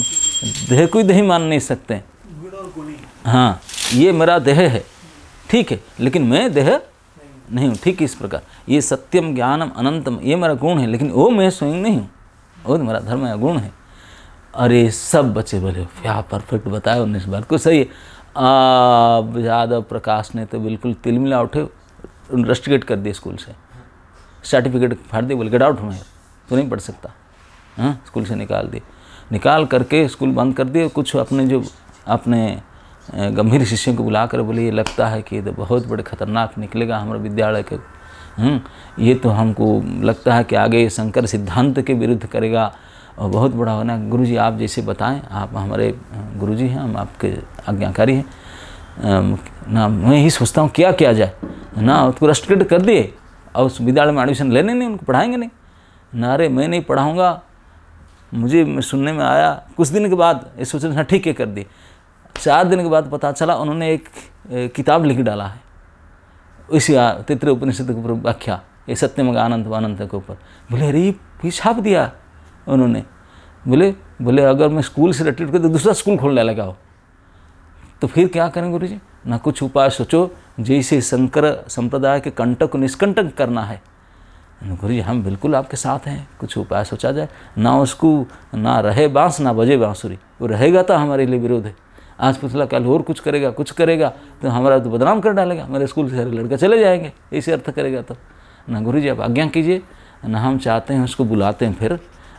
देह को ही देही मान नहीं सकते हाँ ये मेरा देह है ठीक है लेकिन मैं देह नहीं हूँ ठीक इस प्रकार ये सत्यम ज्ञानम अनंतम ये मेरा गुण है लेकिन वो मैं स्वयं नहीं हूँ वो तो मेरा धर्म या गुण है अरे सब बच्चे बोले क्या परफेक्ट बताया उन्होंने इस बात को सही है अब यादव प्रकाश ने तो बिल्कुल तिलमिला उठे इन्वेस्टिगेट कर दिए स्कूल से सर्टिफिकेट फाड़ दिए बोले गेट आउट हूँ तो नहीं पढ़ सकता हाँ स्कूल से निकाल दिए निकाल करके स्कूल बंद कर दिए कुछ अपने जो अपने गंभीर शिष्यों को बुला कर बोले ये लगता है कि ये तो बहुत बड़े खतरनाक निकलेगा हमारे विद्यालय के हम्म, ये तो हमको लगता है कि आगे शंकर सिद्धांत के विरुद्ध करेगा और बहुत बड़ा होना गुरु जी आप जैसे बताएं आप हमारे गुरु जी हैं हम आपके आज्ञाकारी हैं ना मैं यही सोचता हूँ क्या किया जाए ना उसको रेस्ट्रिक्ट कर दिए और उस विद्यालय में एडमिशन लेने नहीं उनको पढ़ाएंगे नहीं ना अरे मैं नहीं पढ़ाऊँगा मुझे सुनने में आया कुछ दिन के बाद ये सोचने ठीक है कर दिए चार दिन के बाद पता चला उन्होंने एक किताब लिख डाला है इसी तित्र उपनिषद के ऊपर व्याख्या ये सत्यमग आनंद वानंद के ऊपर बोले अरे ये छाप दिया उन्होंने बोले बोले अगर मैं स्कूल से रिलेटेड कर तो दूसरा स्कूल खोलने लगा हो तो फिर क्या करें गुरु जी ना कुछ उपाय सोचो जैसे शंकर संप्रदाय के कंटक को निष्कंटक करना है गुरु जी हम बिल्कुल आपके साथ हैं कुछ उपाय सोचा जाए ना उसको ना रहे बांस ना बजे बांसुरी वो रहेगा तो हमारे लिए विरोध है आज फसला कल और कुछ करेगा कुछ करेगा तो हमारा तो बदनाम कर डालेगा हमारे स्कूल से सारे लड़का चले जाएंगे इसी अर्थ करेगा तो ना गुरु जी आप आज्ञा कीजिए ना हम चाहते हैं उसको बुलाते हैं फिर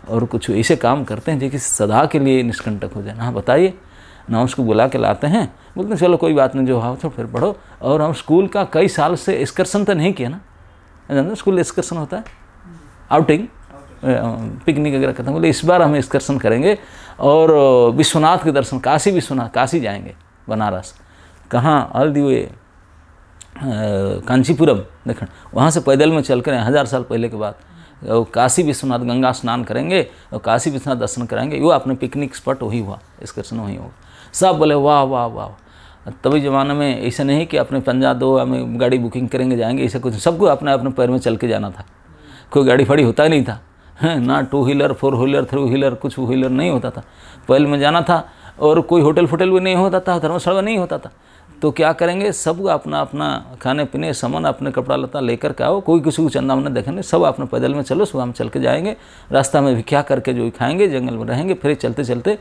और कुछ ऐसे काम करते हैं जो कि सदा के लिए निष्कंटक हो जाए ना बताइए ना उसको बुला के लाते हैं बोलते हैं चलो कोई बात नहीं जो हाओ तो फिर पढ़ो और हम स्कूल का कई साल से एक्सकर्सन तो नहीं किया ना जानते स्कूल एक्सकर्सन होता है आउटिंग पिकनिक वगैरह करते हैं बोले इस बार हम एक्सकर्सन करेंगे और विश्वनाथ के दर्शन काशी विश्वनाथ काशी जाएंगे बनारस कहाँ अल दी कांचीपुरम देखना वहाँ से पैदल में चल कर हज़ार साल पहले के बाद काशी विश्वनाथ गंगा स्नान करेंगे और काशी विश्वनाथ दर्शन कराएंगे वो अपने पिकनिक स्पॉट वही हुआ एक्सकर्शन वही हुआ सब बोले वाह वाह वाह तभी ज़माने में ऐसा नहीं कि अपने पंजाब दो हमें गाड़ी बुकिंग करेंगे जाएंगे ऐसा कुछ सबको अपने अपने पैर में चल के जाना था कोई गाड़ी फाड़ी होता ही नहीं था हैं ना two wheeler four wheeler three wheeler कुछ व्हीलर नहीं होता था पहल में जाना था और कोई होटल फोटल भी नहीं होता था धर्मशाला नहीं होता था तो क्या करेंगे सब अपना अपना खाने पीने सामान अपने कपड़ा लता लेकर के आओ कोई किसी को चंदा मना देखेंगे सब अपने पैदल में चलो सुबह हम चल के जाएंगे रास्ता में भी क्या करके जो खाएंगे जंगल में रहेंगे फिर चलते चलते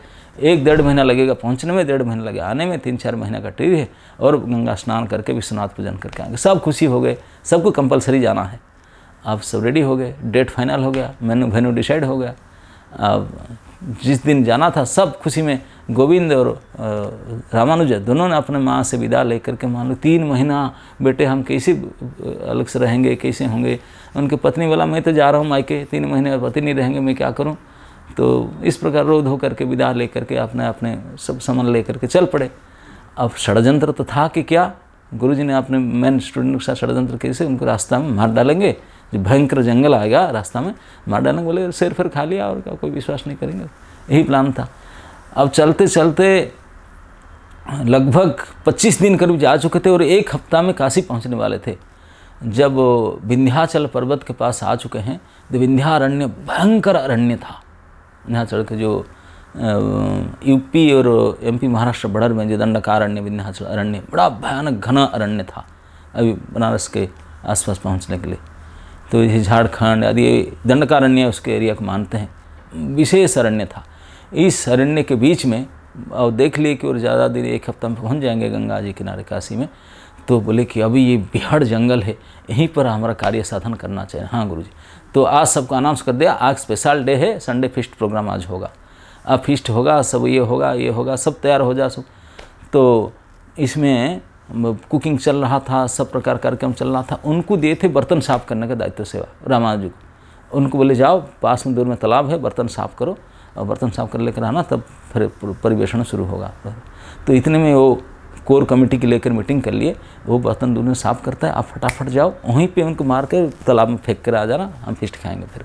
एक डेढ़ महीना लगेगा पहुंचने में डेढ़ महीना लगेगा आने में तीन चार महीना का टीवी है और गंगा स्नान करके विश्वनाथ पूजन करके आएंगे सब खुशी हो गए सबको कंपलसरी जाना है आप सब रेडी हो गए डेट फाइनल हो गया मेनू वेन्यू डिसाइड हो गया अब जिस दिन जाना था सब खुशी में गोविंद और रामानुज दोनों ने अपने माँ से विदा लेकर के मान लो तीन महीना बेटे हम कैसे अलग से रहेंगे कैसे होंगे उनके पत्नी वाला मैं तो जा रहा हूँ मायके तीन महीने और पति नहीं रहेंगे मैं क्या करूँ तो इस प्रकार रोध होकर के विदा लेकर के अपने अपने सब सामान लेकर के चल पड़े अब षडयंत्र तो था कि क्या गुरुजी ने अपने मेन स्टूडेंट के साथ षडयंत्र कैसे उनको रास्ता में मार डालेंगे जो भयंकर जंगल आएगा रास्ता में मार डालने बोले शेर फिर खा लिया और क्या कोई विश्वास नहीं करेंगे यही प्लान था अब चलते चलते लगभग 25 दिन करीब जा चुके थे और एक हफ्ता में काशी पहुंचने वाले थे जब विंध्याचल पर्वत के पास आ चुके हैं तो विंध्यारण्य भयंकर अरण्य था विंध्याचल के जो यूपी और एमपी महाराष्ट्र बॉर्डर में जो दंडकारण्य विंध्याचल अरण्य बड़ा भयानक घना अरण्य था अभी बनारस के आसपास पहुंचने के लिए तो ये झारखंड आदि दंडकारण्य उसके एरिया को मानते हैं विशेष अरण्य था इस अरण्य के बीच में और देख लिए कि और ज़्यादा देर एक हफ्ता में पहुँच जाएंगे गंगा जी किनारे काशी में तो बोले कि अभी ये बिहार जंगल है यहीं पर हमारा कार्य साधन करना चाहिए हाँ गुरु जी तो आज सबको अनाउंस कर दिया आज स्पेशल डे है संडे फिस्ट प्रोग्राम आज होगा अब फिस्ट होगा सब ये होगा ये होगा सब तैयार हो जा सब तो इसमें कुकिंग चल रहा था सब प्रकार कार्यक्रम चल रहा था उनको दिए थे बर्तन साफ़ करने का दायित्व सेवा जी को उनको बोले जाओ पास में दूर में तालाब है बर्तन साफ़ करो और बर्तन साफ़ कर लेकर आना तब फिर परिवेषण शुरू होगा तो इतने में वो कोर कमेटी की लेकर मीटिंग कर लिए वो बर्तन दूर में साफ़ करता है आप फटाफट जाओ वहीं पर उनको मार कर तालाब में फेंक कर आ जाना हम फिस्ट खाएँगे फिर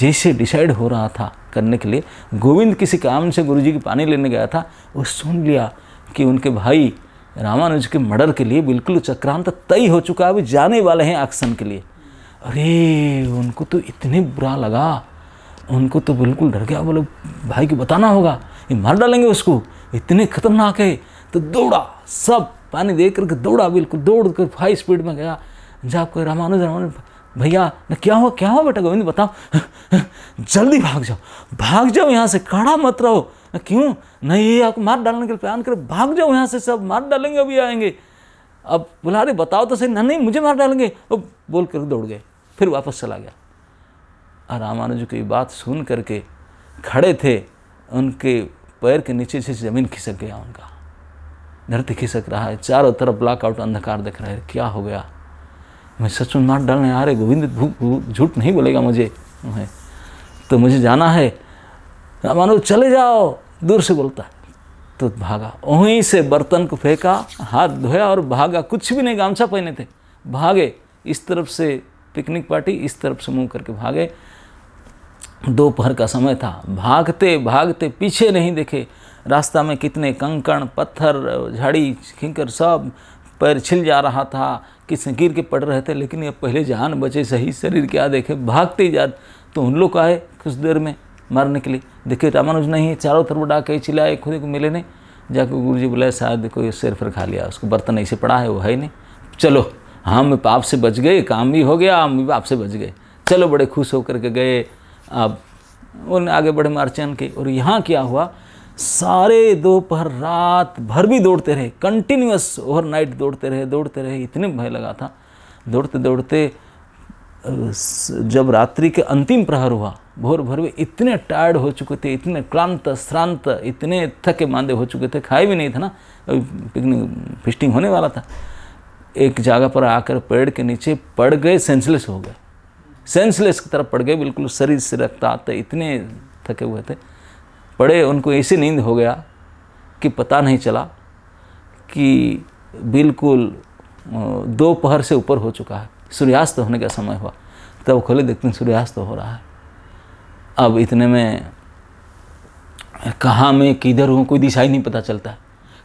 जैसे डिसाइड हो रहा था करने के लिए गोविंद किसी काम से गुरुजी की पानी लेने गया था वो सुन लिया कि उनके भाई रामानुज के मर्डर के लिए बिल्कुल चक्रांत तय हो चुका है अभी जाने वाले हैं एक्शन के लिए अरे उनको तो इतने बुरा लगा उनको तो बिल्कुल डर गया बोले भाई को बताना होगा ये मार डालेंगे उसको इतने खतरनाक है तो दौड़ा सब पानी दे करके दौड़ा बिल्कुल दौड़ कर हाई स्पीड में गया जाप कर रामानुज रामानुज भैया ना क्या हुआ क्या हुआ बेटा गोविंद बताओ जल्दी भाग जाओ भाग जाओ यहाँ से खड़ा मत रहो क्यों नहीं ये आपको मार डालने के लिए प्लान कर भाग जाओ यहाँ से सब मार डालेंगे अभी आएंगे अब बोला अरे बताओ तो सही ना नहीं मुझे मार डालेंगे अब बोल कर दौड़ गए फिर वापस चला गया और रामानुज की बात सुन करके खड़े थे उनके पैर के नीचे से ज़मीन खिसक गया उनका धरती खिसक रहा है चारों तरफ ब्लैकआउट अंधकार दिख रहा है क्या हो गया मैं सच में मार डालने आ रहे गोविंद झूठ नहीं बोलेगा मुझे तो मुझे जाना है रामानुज चले जाओ दूर से बोलता है तो भागा वहीं से बर्तन को फेंका हाथ धोया और भागा कुछ भी नहीं गामछा पहने थे भागे इस तरफ से पिकनिक पार्टी इस तरफ से मुँह करके भागे दोपहर का समय था भागते भागते पीछे नहीं देखे रास्ता में कितने कंकण पत्थर झाड़ी खिंकर सब पैर छिल जा रहा था किसने गिर के पड़ रहे थे लेकिन ये पहले जान बचे सही शरीर क्या देखे भागते ही जा तो उन लोग आए कुछ देर में मारने के लिए देखिए रामानुज नहीं चारों तरफ डाक चिल्ला चिल्लाए खुद को मिले नहीं जाकर गुरु जी बुलाए शायद कोई सिर फिर खा लिया उसको बर्तन ऐसे पड़ा है वो है नहीं चलो हम पाप से बच गए काम भी हो गया हम भी पाप से बच गए चलो बड़े खुश होकर के गए अब उन आगे बढ़े मार्चन के और यहाँ क्या हुआ सारे दोपहर रात भर भी दौड़ते रहे कंटिन्यूस ओवरनाइट दौड़ते रहे दौड़ते रहे इतने भय लगा था दौड़ते दौड़ते जब रात्रि के अंतिम प्रहर हुआ भोर भर में इतने टायर्ड हो चुके थे इतने क्लांत श्रांत इतने थके मांदे हो चुके थे खाए भी नहीं था ना पिकनिक फिस्टिंग होने वाला था एक जगह पर आकर पेड़ के नीचे पड़ गए सेंसलेस हो गए सेंसलेस की तरफ पड़ गए बिल्कुल शरीर से रक्त आते इतने थके हुए थे पड़े उनको ऐसी नींद हो गया कि पता नहीं चला कि बिल्कुल दोपहर से ऊपर हो चुका है सूर्यास्त होने का समय हुआ तब तो खोले देखते हैं सूर्यास्त हो रहा है अब इतने में कहाँ मैं किधर हूँ कोई दिशा ही नहीं पता चलता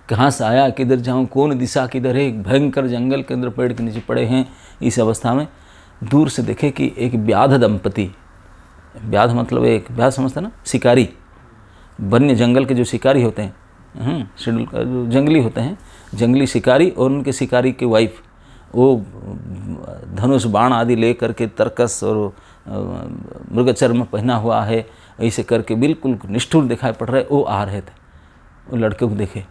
कहाँ से आया किधर जाऊँ कौन दिशा किधर है भयंकर जंगल के अंदर पेड़ के नीचे पड़े हैं इस अवस्था में दूर से देखे कि एक व्याध दंपति व्याध मतलब एक व्याध समझते ना शिकारी वन्य जंगल के जो शिकारी होते हैं हम्म, शेड्यूल जंगली होते हैं जंगली शिकारी और उनके शिकारी के वाइफ वो धनुष बाण आदि लेकर के तर्कस और मृग चर्म पहना हुआ है ऐसे करके बिल्कुल निष्ठुर दिखाई पड़ रहे वो आ रहे थे वो लड़के को देखे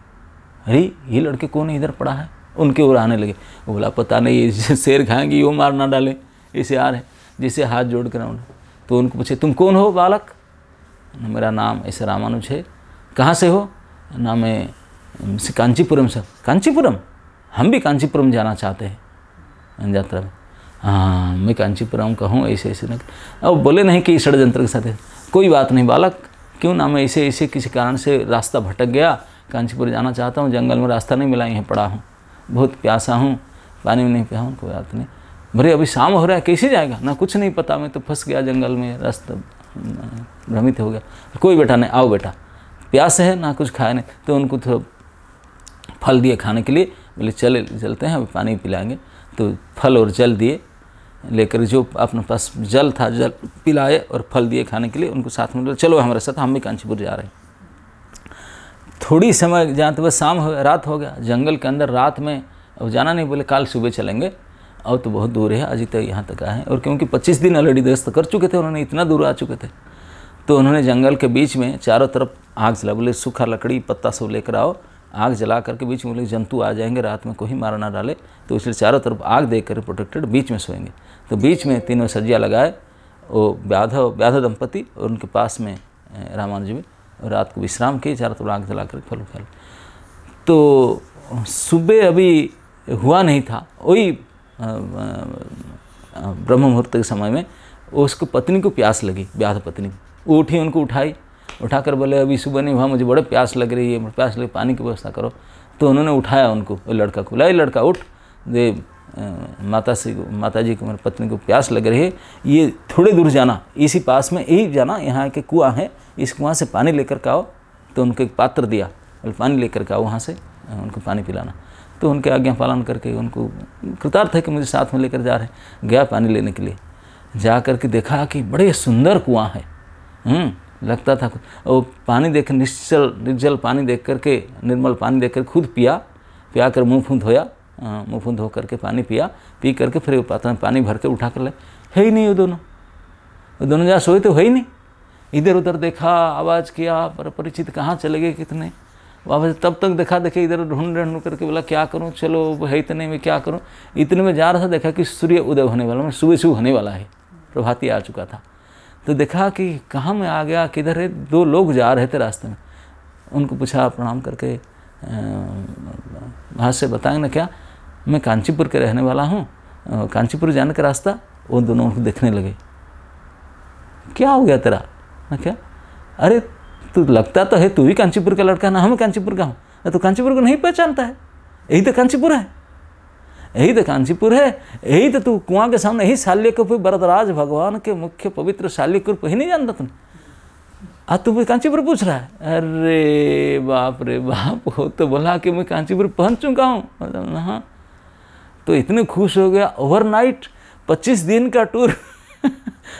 अरे ये लड़के कौन इधर पड़ा है उनके ओर आने लगे बोला पता नहीं शेर खाएंगे यो मार ना डाले ऐसे आ रहे जिसे हाथ जोड़ कर उन्हें तो उनको पूछे तुम कौन हो बालक मेरा नाम ऐसे रामानुज है कहाँ से हो नाम है कांचीपुरम सर कांचीपुरम हम भी कांचीपुरम जाना चाहते हैं यात्रा में हाँ मैं कांचीपुर आऊँ कहूँ ऐसे ऐसे ना अब बोले नहीं कि षडयंत्र के साथ कोई बात नहीं बालक क्यों ना मैं ऐसे ऐसे किसी कारण से रास्ता भटक गया कांचीपुर जाना चाहता हूँ जंगल में रास्ता नहीं मिला यहाँ पड़ा हूँ बहुत प्यासा हूँ पानी में नहीं पिया कोई बात नहीं भरे अभी शाम हो रहा है कैसे जाएगा ना कुछ नहीं पता मैं तो फंस गया जंगल में रास्ता भ्रमित हो गया कोई बेटा नहीं आओ बेटा प्यास है ना कुछ खाया नहीं तो उनको थोड़ा फल दिए खाने के लिए बोले चले चलते हैं अभी पानी पिलाएंगे तो फल और जल दिए लेकर जो अपने पास जल था जल पिलाए और फल दिए खाने के लिए उनको साथ में चलो हमारे साथ हम भी कांचीपुर जा रहे हैं थोड़ी समय जहाँ तो वह शाम हो रात हो गया जंगल के अंदर रात में अब जाना नहीं बोले काल सुबह चलेंगे अब तो बहुत दूर है अजी तक तो यहाँ तक आए हैं और क्योंकि 25 दिन ऑलरेडी दस्त कर चुके थे उन्होंने इतना दूर आ चुके थे तो उन्होंने जंगल के बीच में चारों तरफ आग जला बोले सूखा लकड़ी पत्ता सब लेकर आओ आग जला करके बीच में लोग जंतु आ जाएंगे रात में कोई मारा ना डाले तो इसलिए चारों तरफ आग दे कर प्रोटेक्टेड बीच में सोएंगे तो बीच में तीनों सज्जिया लगाए वो व्याधव व्याधव दंपति और उनके पास में रामानुज में रात को विश्राम किए चारों तरफ आग जला कर फल फैल तो सुबह अभी हुआ नहीं था वही ब्रह्म मुहूर्त के समय में उसको पत्नी को प्यास लगी व्याध पत्नी उठी उनको उठाई उठाकर बोले अभी सुबह नहीं हुआ मुझे बड़े प्यास लग रही है प्यास लग पानी की व्यवस्था करो तो उन्होंने उठाया उनको लड़का को लाई लड़का उठ दे माता से माता जी को मेरी पत्नी को प्यास लग रही है ये थोड़े दूर जाना इसी पास में यही जाना यहाँ के कुआँ है इस कुआँ से पानी लेकर के आओ तो उनको एक पात्र दिया और पानी लेकर के आओ वहाँ से उनको पानी पिलाना तो उनके आज्ञा पालन करके उनको कृतार्थ है कि मुझे साथ में लेकर जा रहे गया पानी लेने के लिए जा करके देखा कि बड़े सुंदर कुआँ है हम्म, लगता था वो पानी देख निश्चल निर्जल पानी देख करके निर्मल पानी देख कर खुद पिया पिया कर मुँह फूंद होया हाँ, मुँह फूंद होकर के पानी पिया पी करके फिर पात्र में पानी भर के उठा कर ले है ही नहीं वो दोनों वो दोनों जहाँ सोए तो है ही नहीं इधर उधर देखा आवाज़ किया पर परिचित कहाँ चले गए कितने वापस तब तक देखा देखे इधर ढूंढ ढूंढ करके बोला क्या करूँ चलो है इतने में क्या करूँ इतने में जा रहा था देखा कि सूर्य उदय होने वाला मैं मतलब सुबह सुबह होने वाला है प्रभाती आ चुका था तो देखा कि कहाँ मैं आ गया किधर है दो लोग जा रहे थे रास्ते में उनको पूछा प्रणाम करके वहाँ से बताएंगे ना क्या मैं कांचीपुर के रहने वाला हूँ कांचीपुर जाने का रास्ता वो दोनों उनको देखने लगे क्या हो गया तेरा ना क्या अरे तू लगता तो है तू ही कांचीपुर का लड़का ना हम कांचीपुर का हूँ तो कांचीपुर को नहीं पहचानता है यही तो कांचीपुर है यही तो कांचीपुर है यही तो तू कुआं के सामने यही शाल्यकूप वरदराज भगवान के मुख्य पवित्र शाल्यकूप ही नहीं जानता तुम आज तू कांचीपुर पूछ रहा है अरे बाप रे बाप हो तो बोला कि मैं कांचीपुर पहुंच चुका हूँ मतलब, हाँ तो इतने खुश हो गया ओवरनाइट पच्चीस दिन का टूर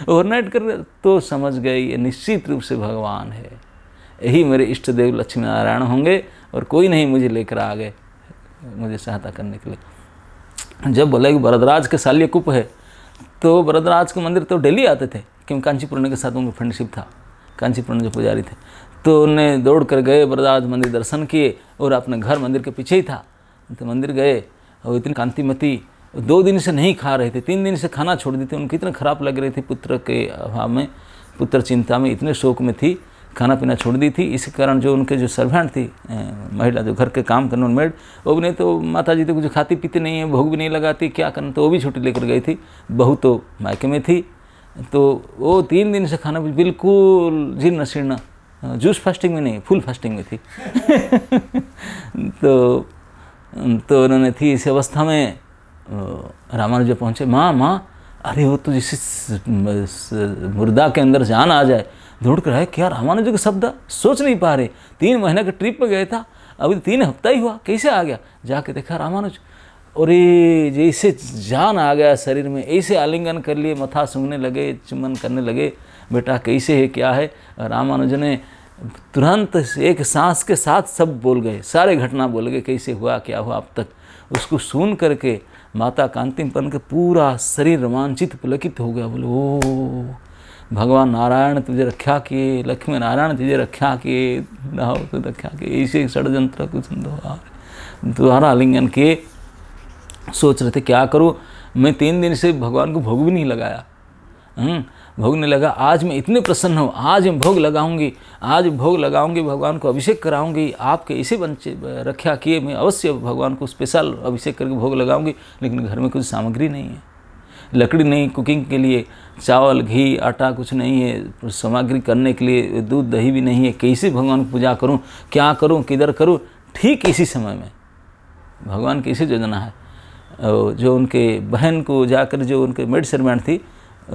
ओवरनाइट कर तो समझ गए ये निश्चित रूप से भगवान है यही मेरे इष्ट देव लक्ष्मी नारायण होंगे और कोई नहीं मुझे लेकर आ गए मुझे सहायता करने के लिए जब बोला कि भरतराज के साल्य कुप है तो वरदराज के मंदिर तो डेली आते थे क्योंकि कांचीपुरन के साथ उनका फ्रेंडशिप था कांचीपुरन जो पुजारी थे तो उन्हें दौड़ कर गए भरतराज मंदिर दर्शन किए और अपने घर मंदिर के पीछे ही था तो मंदिर गए और इतनी कांतिमती दो दिन से नहीं खा रहे थे तीन दिन से खाना छोड़ थी उनको इतनी खराब लग रही थी पुत्र के अभाव में पुत्र चिंता में इतने शोक में थी खाना पीना छोड़ दी थी इसी कारण जो उनके जो सर्वेंट थी महिला जो घर के काम करने मेड वो भी नहीं तो माता जी तो कुछ खाती पीती नहीं है भोग भी नहीं लगाती क्या करना तो वो भी छुट्टी लेकर गई थी बहू तो मायके में थी तो वो तीन दिन से खाना बिल्कुल जीर्ण शीर्ण जूस फास्टिंग में नहीं फुल फास्टिंग में थी तो तो उन्होंने थी इस अवस्था में रामानुज पहुँचे माँ माँ अरे वो तो जिस मुर्दा के अंदर जान आ जाए दौड़ कर आए क्या रामानुज के शब्द सोच नहीं पा रहे तीन महीने के ट्रिप में गए था अभी तो तीन हफ्ता ही हुआ कैसे आ गया जाके देखा रामानुज और ये जैसे जान आ गया शरीर में ऐसे आलिंगन कर लिए मथा सूंघने लगे चुमन करने लगे बेटा कैसे है क्या है रामानुज ने तुरंत एक सांस के साथ सब बोल गए सारे घटना बोल गए कैसे हुआ क्या हुआ अब तक उसको सुन करके माता कांतिमपन के पूरा शरीर रोमांचित पुलकित हो गया बोले ओ भगवान नारायण तुझे रखा किए लक्ष्मी नारायण तुझे रक्षा किए हो तो रखा किए ऐसे षडयंत्र कुछ दोबारा आलिंगन किए सोच रहे थे क्या करूँ मैं तीन दिन से भगवान को भोग भी नहीं लगाया हम्म, भोग नहीं लगा आज मैं इतने प्रसन्न हूँ आज मैं भोग लगाऊंगी आज भोग लगाऊंगी भगवान को अभिषेक कराऊंगी आपके इसे बंचे रख्या किए मैं अवश्य भगवान को स्पेशल अभिषेक करके भोग लगाऊंगी लेकिन घर में कुछ सामग्री नहीं है लकड़ी नहीं कुकिंग के लिए चावल घी आटा कुछ नहीं है सामग्री करने के लिए दूध दही भी नहीं है कैसे भगवान की पूजा करूँ क्या करूँ किधर करूँ ठीक इसी समय में भगवान की इसी योजना है जो उनके बहन को जाकर जो उनके मेड सरमेंट थी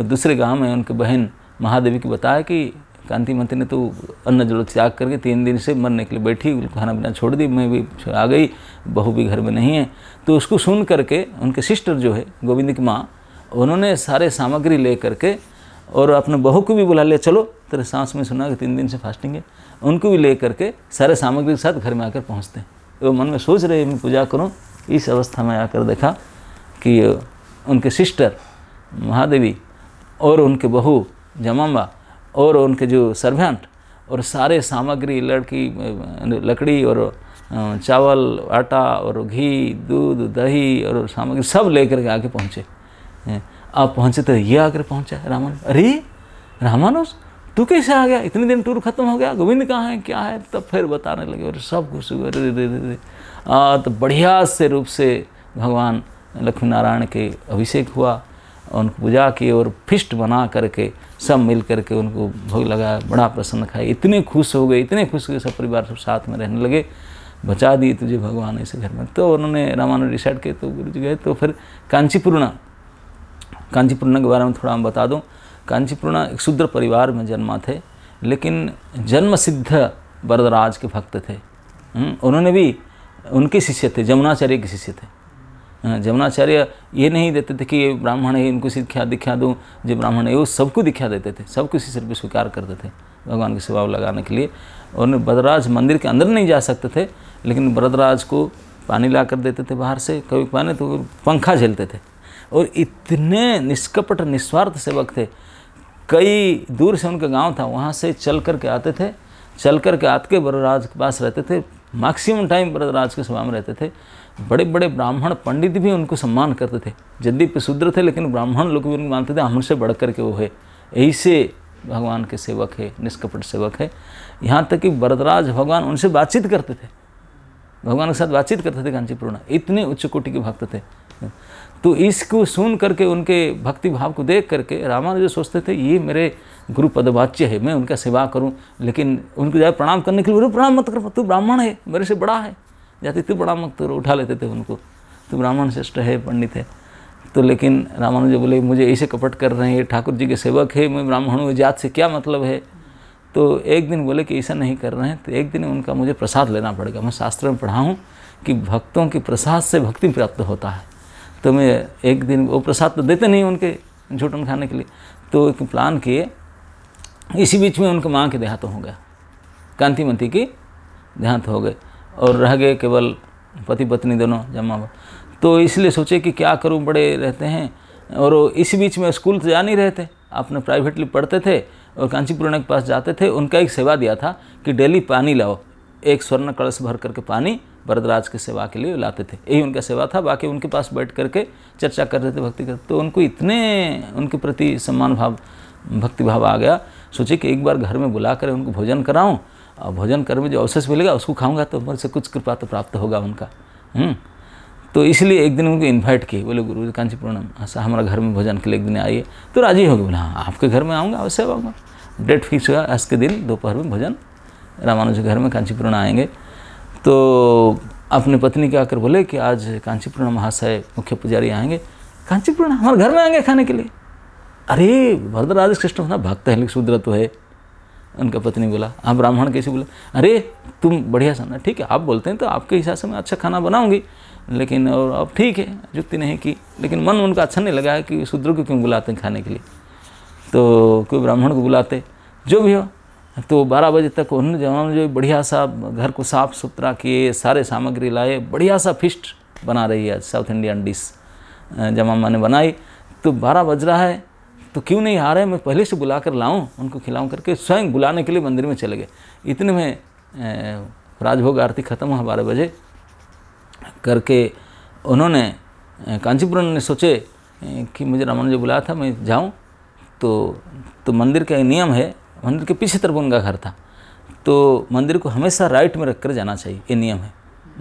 दूसरे गांव में उनके बहन महादेवी को बताया कि कांति मंत्री ने तो अन्न जल त्याग करके तीन दिन से मरने के लिए बैठी खाना पीना छोड़ दी मैं भी आ गई बहू भी घर में नहीं है तो उसको सुन करके उनके सिस्टर जो है गोविंद की माँ उन्होंने सारे सामग्री ले करके और अपने बहू को भी बुला लिया चलो तेरे सांस में सुना कि तीन दिन से फास्टिंग है उनको भी ले करके सारे सामग्री के साथ घर में आकर पहुँचते हैं वो मन में सोच रहे मैं पूजा करूँ इस अवस्था में आकर देखा कि उनके सिस्टर महादेवी और उनके बहू जमाम्बा और उनके जो सर्वेंट और सारे सामग्री लड़की लकड़ी और चावल आटा और घी दूध दही और सामग्री सब लेकर के आके पहुँचे आप पहुँचे तो ये आकर पहुँचा रामानुज अरे रामानुज तू कैसे आ गया इतने दिन टूर खत्म हो गया गोविंद कहाँ है क्या है तब फिर बताने लगे और सब कुछ अरे दे दे दे तो बढ़िया से रूप से भगवान लक्ष्मी नारायण के अभिषेक हुआ उनको पूजा की और फिस्ट बना करके सब मिल करके उनको भोग लगाया बड़ा प्रसन्न खाए इतने खुश हो गए इतने खुश हो गए सब परिवार सब साथ में रहने लगे बचा दिए तुझे भगवान ऐसे घर में तो उन्होंने रामानुज डिसाइड किए तो गुरु जी गए तो फिर कांचीपूर्णा कांचीपुरना के बारे में थोड़ा हम बता दूँ कांचीपुरना एक शूद्र परिवार में जन्मा थे लेकिन जन्म सिद्ध वरदराज के भक्त थे हम्म, उन्होंने भी उनके शिष्य थे जमुनाचार्य के शिष्य थे हाँ, जमुनाचार्य ये नहीं देते थे कि ये ब्राह्मण है इनको शिक्षा दिखा दूँ जो ब्राह्मण है वो सबको दिखा देते थे सबको शिष्य रूप स्वीकार करते थे भगवान के स्वभाव लगाने के लिए और बदराज मंदिर के अंदर नहीं जा सकते थे लेकिन बरदराज को पानी ला कर देते थे बाहर से कभी पानी तो पंखा झेलते थे और इतने निष्कपट निस्वार्थ सेवक थे कई दूर से उनका गांव था वहाँ से चल कर के आते थे चल कर के आते के वरराज के पास रहते थे मैक्सिमम टाइम वरराज के सभा में रहते थे बड़े बड़े ब्राह्मण पंडित भी उनको सम्मान करते थे पे शूद्र थे लेकिन ब्राह्मण लोग भी उनको मानते थे हमसे बढ़ कर के वो है यही से भगवान के सेवक है निष्कपट सेवक है यहाँ तक कि वरदराज भगवान उनसे बातचीत करते थे भगवान के साथ बातचीत करते थे कांचीपूर्णा इतने उच्च कोटि के भक्त थे तो इसको सुन करके उनके भक्ति भाव को देख करके रामानुज सोचते थे ये मेरे गुरु पदवाच्य है मैं उनका सेवा करूं लेकिन उनको जाए प्रणाम करने के लिए प्रणाम मत कर तू ब्राह्मण है मेरे से बड़ा है जाते तू बड़ा मत करो उठा लेते थे उनको तू ब्राह्मण श्रेष्ठ है पंडित है तो लेकिन रामानुज बोले मुझे ऐसे कपट कर रहे हैं ठाकुर जी के सेवक है मैं ब्राह्मण हूँ जात से क्या मतलब है तो एक दिन बोले कि ऐसा नहीं कर रहे हैं तो एक दिन उनका मुझे प्रसाद लेना पड़ेगा मैं शास्त्र में पढ़ा हूँ कि भक्तों के प्रसाद से भक्ति प्राप्त होता है तो मैं एक दिन वो प्रसाद तो देते नहीं उनके झूठन खाने के लिए तो एक प्लान किए इसी बीच में उनके माँ के देहांत हो गया कांतिमती की देहांत हो गए और रह गए केवल पति पत्नी दोनों जमा हुआ तो इसलिए सोचे कि क्या करूं बड़े रहते हैं और इसी बीच में स्कूल तो जा नहीं रहे थे अपने प्राइवेटली पढ़ते थे और कांचीपुराणा के पास जाते थे उनका एक सेवा दिया था कि डेली पानी लाओ एक स्वर्ण कलश भर करके पानी वरदराज के सेवा के लिए लाते थे यही उनका सेवा था बाकी उनके पास बैठ करके चर्चा करते थे भक्ति करते तो उनको इतने उनके प्रति सम्मान भाव भक्ति भाव आ गया सोचे कि एक बार घर में बुला कर उनको भोजन कराऊँ और भोजन कर में जो अवशेष मिलेगा उसको खाऊँगा तो मेरे से कुछ कृपा तो प्राप्त होगा उनका हम्म। तो इसलिए एक दिन उनको इन्वाइट किए बोले गुरु जी कांची पूर्णम ऐसा हमारा घर में भोजन के लिए एक दिन आइए तो राजी हो गए बोले हाँ आपके घर में आऊँगा अवश्य आऊँगा डेट फिक्स हुआ आज के दिन दोपहर में भोजन रामानुज के घर में कांचीपुरम आएंगे तो अपने पत्नी के आकर बोले कि आज कांचीपूर्ण महाशय मुख्य पुजारी आएंगे कांचीपूर्ण हमारे घर में आएंगे खाने के लिए अरे वरदराज कृष्ण ना भक्त है लेकिन शूद्र तो है उनका पत्नी बोला आप ब्राह्मण कैसे बोला अरे तुम बढ़िया ना ठीक है आप बोलते हैं तो आपके हिसाब से मैं अच्छा खाना बनाऊंगी लेकिन और अब ठीक है जुक्ति नहीं की लेकिन मन उनका अच्छा नहीं लगा है कि शूद्र को क्यों बुलाते हैं खाने के लिए तो कोई ब्राह्मण को बुलाते जो भी हो तो 12 बजे तक उन्होंने जवानों ने जो बढ़िया सा घर को साफ़ सुथरा किए सारे सामग्री लाए बढ़िया सा फिस्ट बना रही है साउथ इंडियन डिश जमा ने बनाई तो 12 बज रहा है तो क्यों नहीं आ रहे मैं पहले से बुला कर लाऊँ उनको खिलाऊँ करके स्वयं बुलाने के लिए मंदिर में चले गए इतने में राजभोग आरती ख़त्म हुआ बारह बजे करके उन्होंने कांचीपुरम ने सोचे कि मुझे रामानुज बुलाया था मैं जाऊँ तो तो मंदिर का नियम है मंदिर के पीछे तरफ उनका घर था तो मंदिर को हमेशा राइट में रख कर जाना चाहिए ये नियम है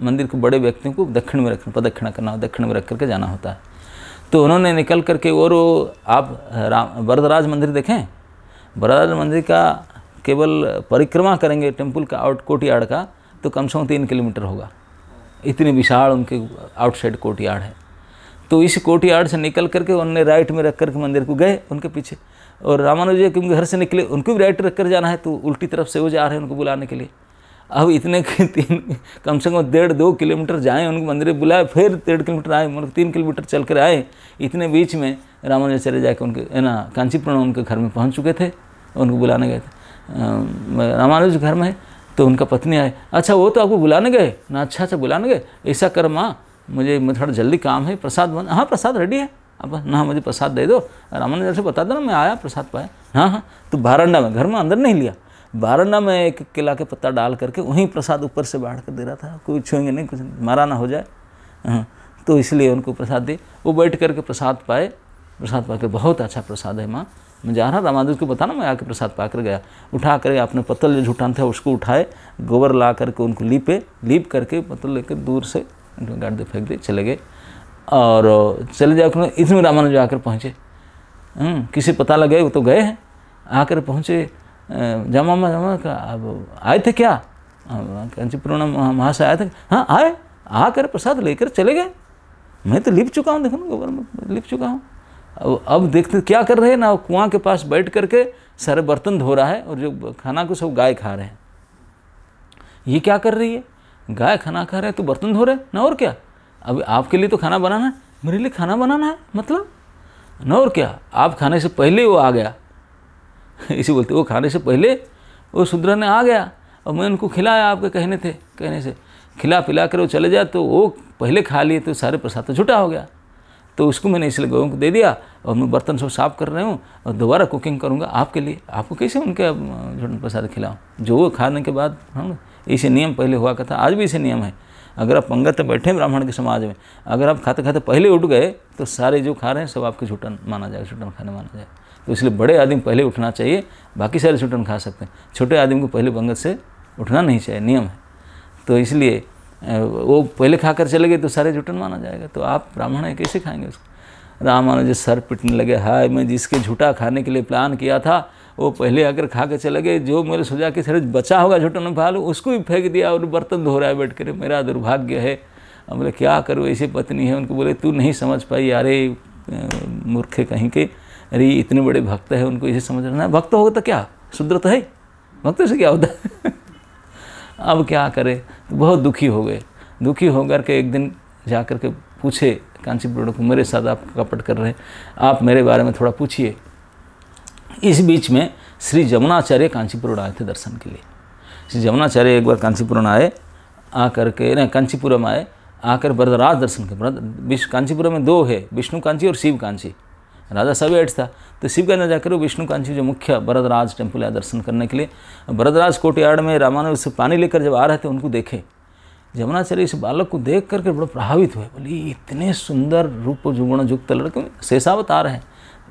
मंदिर के बड़े व्यक्तियों को दक्षिण में रखना प्रदक्षिणा करना दक्षिण में रख करके जाना होता है तो उन्होंने निकल करके और वो आप वरदराज मंदिर देखें वरदराज मंदिर का केवल परिक्रमा करेंगे टेम्पल का आउट कोटियाड़ का तो कम से कम तीन किलोमीटर होगा इतनी विशाल उनके आउटसाइड कोटियाड़ है तो इस कोटियाड़ से निकल करके उनने राइट में रख करके मंदिर को गए उनके पीछे और रामानुजय क्योंकि घर से निकले उनको भी राइट रख कर जाना है तो उल्टी तरफ से वो जा रहे हैं उनको बुलाने के लिए अब इतने तीन कम से कम डेढ़ दो किलोमीटर जाएँ उनको मंदिर बुलाए फिर डेढ़ किलोमीटर आए मतलब तीन किलोमीटर चल कर आए इतने बीच में रामानुजाचार्य जाकर उनके है ना कांचीपुरण उनके घर में पहुँच चुके थे उनको बुलाने गए थे रामानुज घर में तो उनका पत्नी आए अच्छा वो तो आपको बुलाने गए ना अच्छा अच्छा बुलाने गए ऐसा कर माँ मुझे थोड़ा जल्दी काम है प्रसाद बन हाँ प्रसाद रेडी है अब ना मुझे प्रसाद दे दो रामानुजर से बता दो ना मैं आया प्रसाद पाया हाँ हाँ तो बारंडा में घर में अंदर नहीं लिया बारंडा में एक केला के पत्ता डाल करके वहीं प्रसाद ऊपर से बाढ़ कर दे रहा था कोई छुएंगे नहीं कुछ मारा ना हो जाए हाँ तो इसलिए उनको प्रसाद दिए वो बैठ करके प्रसाद पाए प्रसाद पा बहुत अच्छा प्रसाद है माँ मैं जा रहा रामानुज को बताना मैं आके प्रसाद पाकर गया उठा कर अपने पत्तल जो झूठान था उसको उठाए गोबर ला करके उनको लीपे लीप करके पत्तल लेकर दूर से गाड़ दे फेंक दे चले गए और चले जाओ इसमें रामानुज आकर पहुँचे हम्म, किसी पता लगे वो तो गए हैं आकर पहुँचे मा जमा का अब आए थे क्या वहाँ से आए थे हाँ आए आकर प्रसाद लेकर चले गए मैं तो लिप चुका हूँ देखो ना गोबर में लिप चुका हूँ अब अब देखते क्या कर रहे हैं ना कुआं के पास बैठ करके सारे बर्तन धो रहा है और जो खाना को सब गाय खा रहे हैं ये क्या कर रही है गाय खाना खा रहे हैं तो बर्तन धो रहे हैं ना और क्या अब आपके लिए तो खाना बनाना है मेरे लिए खाना बनाना है मतलब न और क्या आप खाने से पहले वो आ गया इसी बोलते वो खाने से पहले वो ने आ गया और मैं उनको खिलाया आपके कहने थे कहने से खिला पिला कर वो चले जाए तो वो पहले खा लिए तो सारे प्रसाद तो छुटा हो गया तो उसको मैंने इसलिए गौं को दे दिया और मैं बर्तन सब साफ कर रहे हूँ और दोबारा कुकिंग करूँगा आपके लिए आपको कैसे उनके झूठन प्रसाद खिलाऊँ जो वो खाने के बाद हम हाँ, इसे नियम पहले हुआ करता आज भी इसे नियम है अगर आप पंगत बैठे ब्राह्मण के समाज में अगर आप खाते खाते पहले उठ गए तो सारे जो खा रहे हैं सब आपके झूठन माना जाएगा झूठन खाने माना जाए तो इसलिए बड़े आदमी पहले उठना चाहिए बाकी सारे झूठन खा सकते हैं छोटे आदमी को पहले पंगत से उठना नहीं चाहिए नियम है तो इसलिए वो पहले खा कर चले गए तो सारे झूठन माना जाएगा तो आप ब्राह्मण हैं कैसे खाएंगे उसको जो सर पिटने लगे हाय मैं जिसके झूठा खाने के लिए प्लान किया था वो पहले आकर खा के चले गए जो मेरे सजा के सर बचा होगा झुटन फाल उसको भी फेंक दिया और बर्तन धो रहा है बैठ कर मेरा दुर्भाग्य है हम बोले क्या करो ऐसी पत्नी है उनको बोले तू नहीं समझ पाई अरे मूर्ख कहीं के अरे इतने बड़े भक्त है उनको इसे समझ रहे ना भक्त होगा तो क्या शुद्र तो है भक्त से क्या होता है अब क्या करें तो बहुत दुखी हो गए दुखी होकर के एक दिन जा कर के पूछे कांचीपुर को मेरे साथ आप कपट कर रहे हैं आप मेरे बारे में थोड़ा पूछिए इस बीच में श्री जमुनाचार्य कांचीपुरम आए थे दर्शन के लिए श्री जमुनाचार्य एक बार कांचीपुरम आए आ करके न कांचीपुरम आए आकर बरदराज दर्शन के विश्व कांचीपुरम में दो है विष्णु कांची और शिव कांची राजा सब एड्स था तो शिवगंज जाकर वो विष्णु कांची जो मुख्य बरदराज टेम्पल है दर्शन करने के लिए बरदराज यार्ड में रामानंद से पानी लेकर जब आ रहे थे उनको देखे जमुनाचार्य इस बालक को देख करके बड़ा प्रभावित हुए बोली इतने सुंदर रूप जुगुण युक्त लड़के शेषावत आ रहे हैं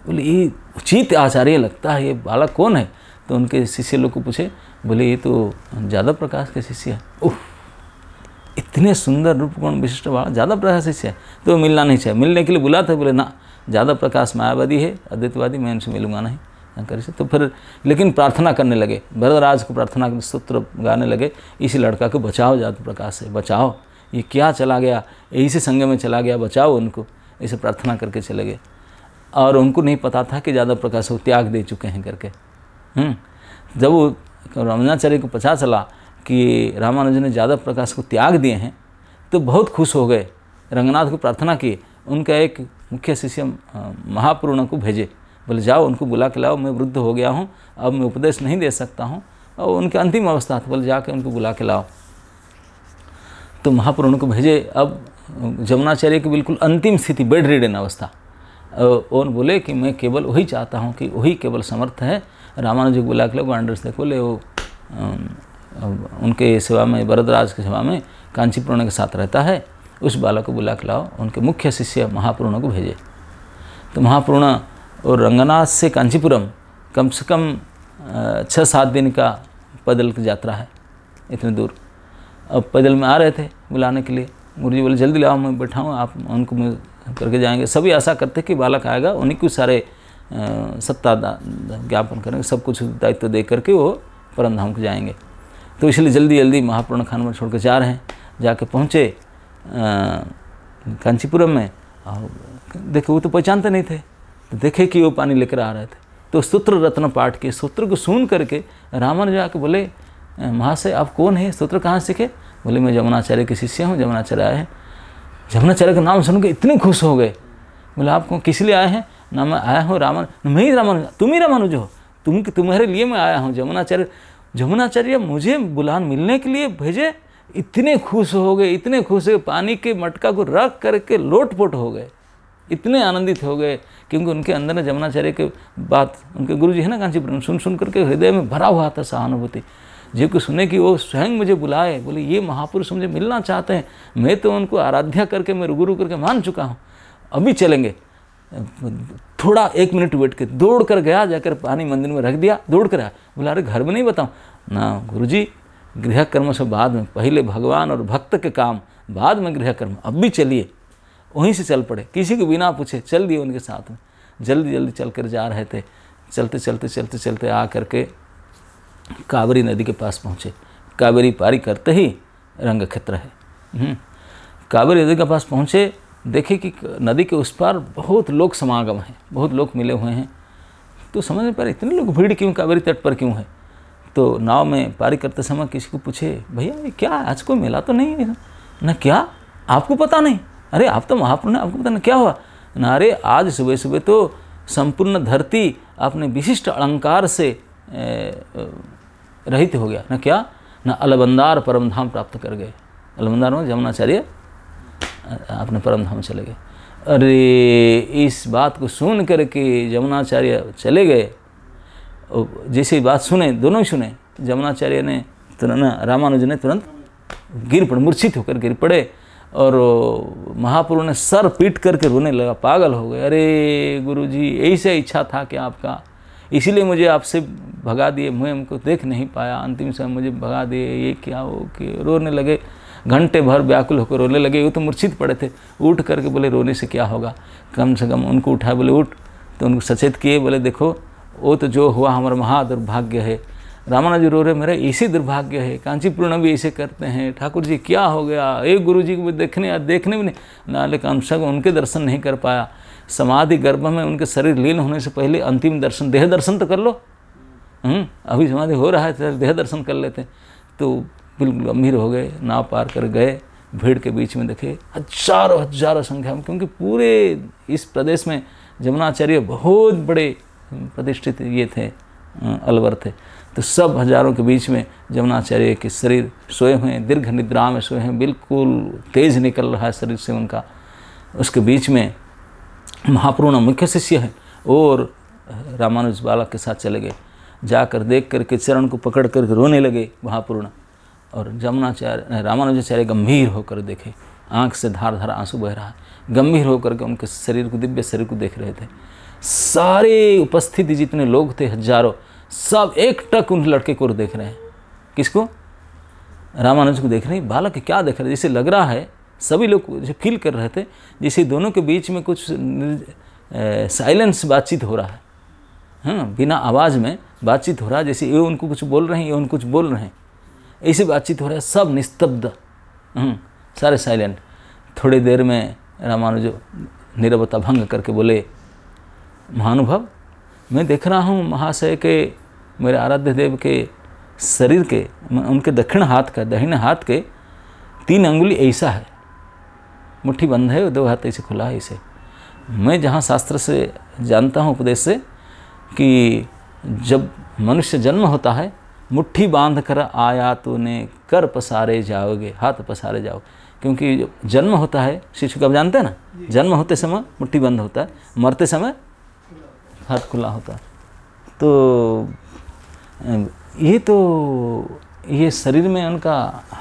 बोले ये उचित आचार्य लगता है ये बालक कौन है तो उनके शिष्य लोग को पूछे बोले ये तो ज़्यादा प्रकाश के शिष्य है ओह इतने सुंदर रूपगुण विशिष्ट वाला ज़्यादा प्रकाश शिष्य है तो मिलना नहीं चाहिए मिलने के लिए बुला था बोले ना ज़्यादा प्रकाश मायावादी है अद्वैतवादी मैं उनसे मिलूंगा नहीं शंकर से तो फिर लेकिन प्रार्थना करने लगे भरतराज को प्रार्थना सूत्र गाने लगे इसी लड़का को बचाओ जात प्रकाश से बचाओ ये क्या चला गया यही से संग में चला गया बचाओ उनको ऐसे प्रार्थना करके चले गए और उनको नहीं पता था कि यादव प्रकाश को त्याग दे चुके हैं करके हम्म। जब वो को पता चला कि रामानुज ने यादव प्रकाश को त्याग दिए हैं तो बहुत खुश हो गए रंगनाथ को प्रार्थना की उनका एक मुख्य शिष्य महापूर्ण को भेजे बोले जाओ उनको बुला के लाओ मैं वृद्ध हो गया हूँ अब मैं उपदेश नहीं दे सकता हूँ और उनकी अंतिम अवस्था था बोले जाके उनको बुला के लाओ तो महापुरुण को भेजे अब जमुनाचार्य की बिल्कुल अंतिम स्थिति बेड रिडन अवस्था ओन बोले कि मैं केवल वही चाहता हूँ कि वही केवल समर्थ है रामानुज को बुला के लोग गांडर्स देखो बोले वो उनके सेवा में वरदराज की सेवा में कांची के साथ रहता है उस बालक को बुला के लाओ उनके मुख्य शिष्य महापूर्ण को भेजे तो महापूर्ण और रंगनाथ से कांचीपुरम कम से कम छः सात दिन का पैदल की यात्रा है इतने दूर अब पैदल में आ रहे थे बुलाने के लिए गुरु जी बोले जल्दी लाओ मैं बैठाऊँ आप उनको करके जाएंगे सभी आशा करते कि बालक आएगा उन्हीं को सारे सत्ता ज्ञापन करेंगे सब कुछ दायित्व दे करके वो परम धाम को जाएंगे तो इसलिए जल्दी जल्दी महापूर्ण खान में छोड़ कर जा रहे हैं जाके पहुँचे कांचीपुरम में और देखे वो तो पहचानते नहीं थे तो देखे कि वो पानी लेकर आ रहे थे तो सूत्र रत्न पाठ के सूत्र को सुन करके जा के बोले महाशय आप कौन है सूत्र कहाँ सीखे बोले मैं जमुनाचार्य के शिष्य हूँ जमुनाचार्य आए हैं यमुनाचार्य का नाम सुन के इतने खुश हो गए बोले आपको किस लिए आए हैं ना मैं आया हूँ रामान मैं ही रामानुज तुम ही रामानुज हो तुम तुम्हारे लिए मैं आया हूँ यमुनाचार्य यमुनाचार्य मुझे बुलान मिलने के लिए भेजे इतने खुश हो गए इतने खुश हो पानी के मटका को रख करके लोटपोट हो गए इतने आनंदित हो गए क्योंकि उनके अंदर में जमुनाचार्य के बात उनके गुरु जी है ना कांचीपुरम सुन सुन करके हृदय में भरा हुआ था सहानुभूति को सुने कि वो स्वयं मुझे बुलाए बोले ये महापुरुष मुझे मिलना चाहते हैं मैं तो उनको आराध्या करके मैं रुगुरु करके मान चुका हूँ अभी चलेंगे थोड़ा एक मिनट वेट कर दौड़ कर गया जाकर पानी मंदिर में रख दिया दौड़ कर आया बोला अरे घर में नहीं बताऊँ ना गुरु जी गृह कर्म से बाद में पहले भगवान और भक्त के काम बाद में गृह कर्म अब भी चलिए वहीं से चल पड़े किसी को बिना पूछे चल दिए उनके साथ में जल्दी जल्दी चल कर जा रहे थे चलते चलते चलते चलते आ करके कावेरी नदी के पास पहुँचे कावेरी पारी करते ही रंग क्षेत्र है हम्म। कावेरी नदी के पास पहुँचे देखे कि नदी के उस पार बहुत लोग समागम हैं बहुत लोग मिले हुए हैं तो समझ नहीं पा रहे इतने लोग भीड़ क्यों कावेरी तट पर क्यों है तो नाव में पारी करते समय किसी को पूछे भैया ये क्या आज कोई मेला तो नहीं है ना क्या आपको पता नहीं अरे आप तो महापुरुष हैं आपको पता नहीं क्या हुआ ना अरे आज सुबह सुबह तो संपूर्ण धरती अपने विशिष्ट अलंकार से ए, ए, रहित हो गया न क्या न अलबंदार परमधाम प्राप्त कर गए अलबंदार में जमुनाचार्य अपने परम धाम चले गए अरे इस बात को सुन करके जमुनाचार्य चले गए जैसे बात सुने दोनों ही सुने जमुनाचार्य ने तुरंत रामानुज ने तुरंत गिर पड़े मूर्छित होकर गिर पड़े और महापुरुष ने सर पीट करके रोने लगा पागल हो गए अरे गुरुजी ऐसे इच्छा था कि आपका इसीलिए मुझे आपसे भगा दिए मुँह हमको देख नहीं पाया अंतिम समय मुझे भगा दिए ये क्या वो कि रोने लगे घंटे भर व्याकुल होकर रोने लगे वो तो मूर्छित पड़े थे उठ करके बोले रोने से क्या होगा कम से कम उनको उठाए बोले उठ तो उनको सचेत किए बोले देखो वो तो जो हुआ हमारा महादुर्भाग्य है जी रो रहे मेरा इसी दुर्भाग्य है कांचीपूर्ण भी ऐसे करते हैं ठाकुर जी क्या हो गया एक गुरु जी को देखने देखने भी नहीं नाले कम से कम उनके दर्शन नहीं कर पाया समाधि गर्भ में उनके शरीर लीन होने से पहले अंतिम दर्शन देह दर्शन तो कर लो हम्म, अभी समाधि हो रहा है तो देह दर्शन कर लेते हैं तो बिल्कुल गंभीर हो गए नाव पार कर गए भीड़ के बीच में देखे हजारों हजारों संख्या में क्योंकि पूरे इस प्रदेश में जमुनाचार्य बहुत बड़े प्रतिष्ठित ये थे अं, अलवर थे तो सब हजारों के बीच में जमुनाचार्य के शरीर सोए हुए दीर्घ निद्रा में सोए हैं बिल्कुल तेज निकल रहा है शरीर से उनका उसके बीच में महापुरुणा मुख्य शिष्य है और रामानुज बालक के साथ चले गए जाकर देख करके चरण को पकड़ कर रोने लगे महापुरुणा और जमुनाचार्य रामानुजाचार्य गंभीर होकर देखे आंख से धार धार आंसू बह रहा गंभीर होकर के उनके शरीर को दिव्य शरीर को देख रहे थे सारे उपस्थिति जितने लोग थे हजारों सब एक टक उन लड़के को देख रहे हैं किसको रामानुज को देख रहे हैं बालक क्या देख रहे हैं जैसे लग रहा है सभी लोग जो फील कर रहे थे जैसे दोनों के बीच में कुछ साइलेंस बातचीत हो रहा है हाँ बिना आवाज़ में बातचीत हो रहा है जैसे ये उनको कुछ बोल रहे हैं ये उनको कुछ बोल रहे हैं ऐसी बातचीत हो रहा है सब निस्तब्ध हाँ, सारे साइलेंट थोड़ी देर में रामानुज निरवता भंग करके बोले महानुभव मैं देख रहा हूँ महाशय के मेरे आराध्य देव के शरीर के उनके दक्षिण हाथ का दहिने हाथ के तीन अंगुली ऐसा है मुट्ठी बंद है दो हाथ ऐसे खुला है इसे मैं जहाँ शास्त्र से जानता हूँ उपदेश से कि जब मनुष्य जन्म होता है मुट्ठी बांध कर आया तूने कर पसारे जाओगे हाथ पसारे जाओ क्योंकि जन्म होता है शिशु कब जानते हैं ना जन्म होते समय मुट्ठी बंद होता है मरते समय हाथ खुला होता है तो ये तो ये शरीर में उनका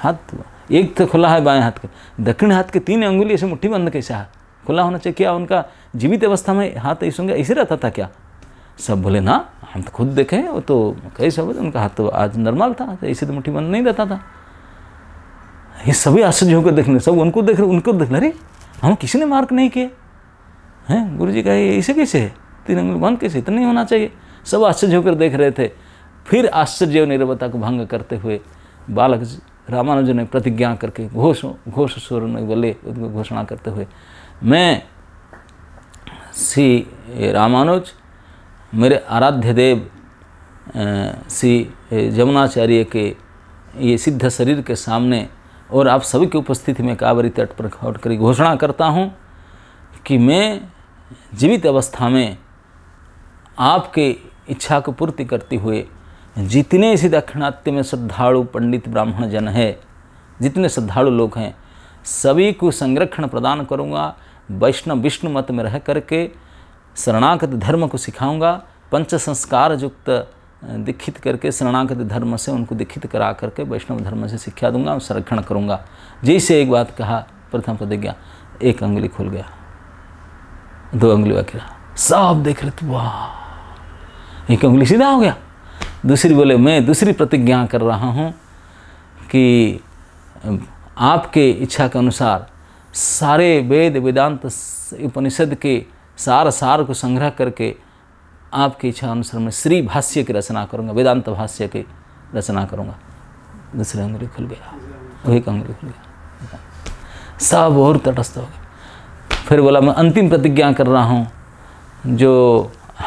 हाथ एक तो खुला है बाएं हाथ का दक्षिण हाथ के तीन अंगुली ऐसे मुट्ठी बंद कैसे है खुला होना चाहिए क्या उनका जीवित अवस्था में हाथ ऐसे होंगे ऐसे रहता था क्या सब बोले ना हम तो खुद देखे वो तो कैसे सब उनका हाथ तो आज नॉर्मल था तो ऐसे तो मुट्ठी बंद नहीं रहता था ये सभी आश्चर्य होकर देखने सब उनको देख रहे उनको देख रहे हम किसी ने मार्क नहीं किए हैं गुरु जी कहे ऐसे कैसे है तीन अंगुली बंद कैसे इतना नहीं होना चाहिए सब आश्चर्य होकर देख रहे थे फिर आश्चर्य निर्भरता को भंग करते हुए बालक रामानुज ने प्रतिज्ञा करके घोष घोष स्वर में बोले घोषणा करते हुए मैं श्री रामानुज मेरे आराध्य देव श्री जमुनाचार्य के ये सिद्ध शरीर के सामने और आप सभी की उपस्थिति में कावरी तट पर खड़ कर घोषणा करता हूँ कि मैं जीवित अवस्था में आपके इच्छा को पूर्ति करते हुए जितने इसी दक्षिणात्य में श्रद्धालु पंडित ब्राह्मण जन है जितने श्रद्धालु लोग हैं सभी को संरक्षण प्रदान करूँगा वैष्णव विष्णु मत में रह करके शरणागत धर्म को सिखाऊंगा पंच संस्कार युक्त दीक्षित करके शरणागत धर्म से उनको दीक्षित करा करके वैष्णव धर्म से शिक्षा दूंगा और संरक्षण करूंगा जैसे एक बात कहा प्रथम प्रतिज्ञा एक अंगुली खुल गया दो अंगुली बाकी सब देख रहे वाह एक अंगुली सीधा हो गया दूसरी बोले मैं दूसरी प्रतिज्ञा कर रहा हूँ कि आपके इच्छा के अनुसार सारे वेद वेदांत उपनिषद के सार सार को संग्रह करके आपकी इच्छा अनुसार मैं श्री भाष्य की रचना करूँगा वेदांत भाष्य की रचना करूँगा दूसरे अंग्रेज खुल गया वही का अंग्रेज खुल गया सब और तटस्थ हो गया फिर बोला मैं अंतिम प्रतिज्ञा कर रहा हूँ जो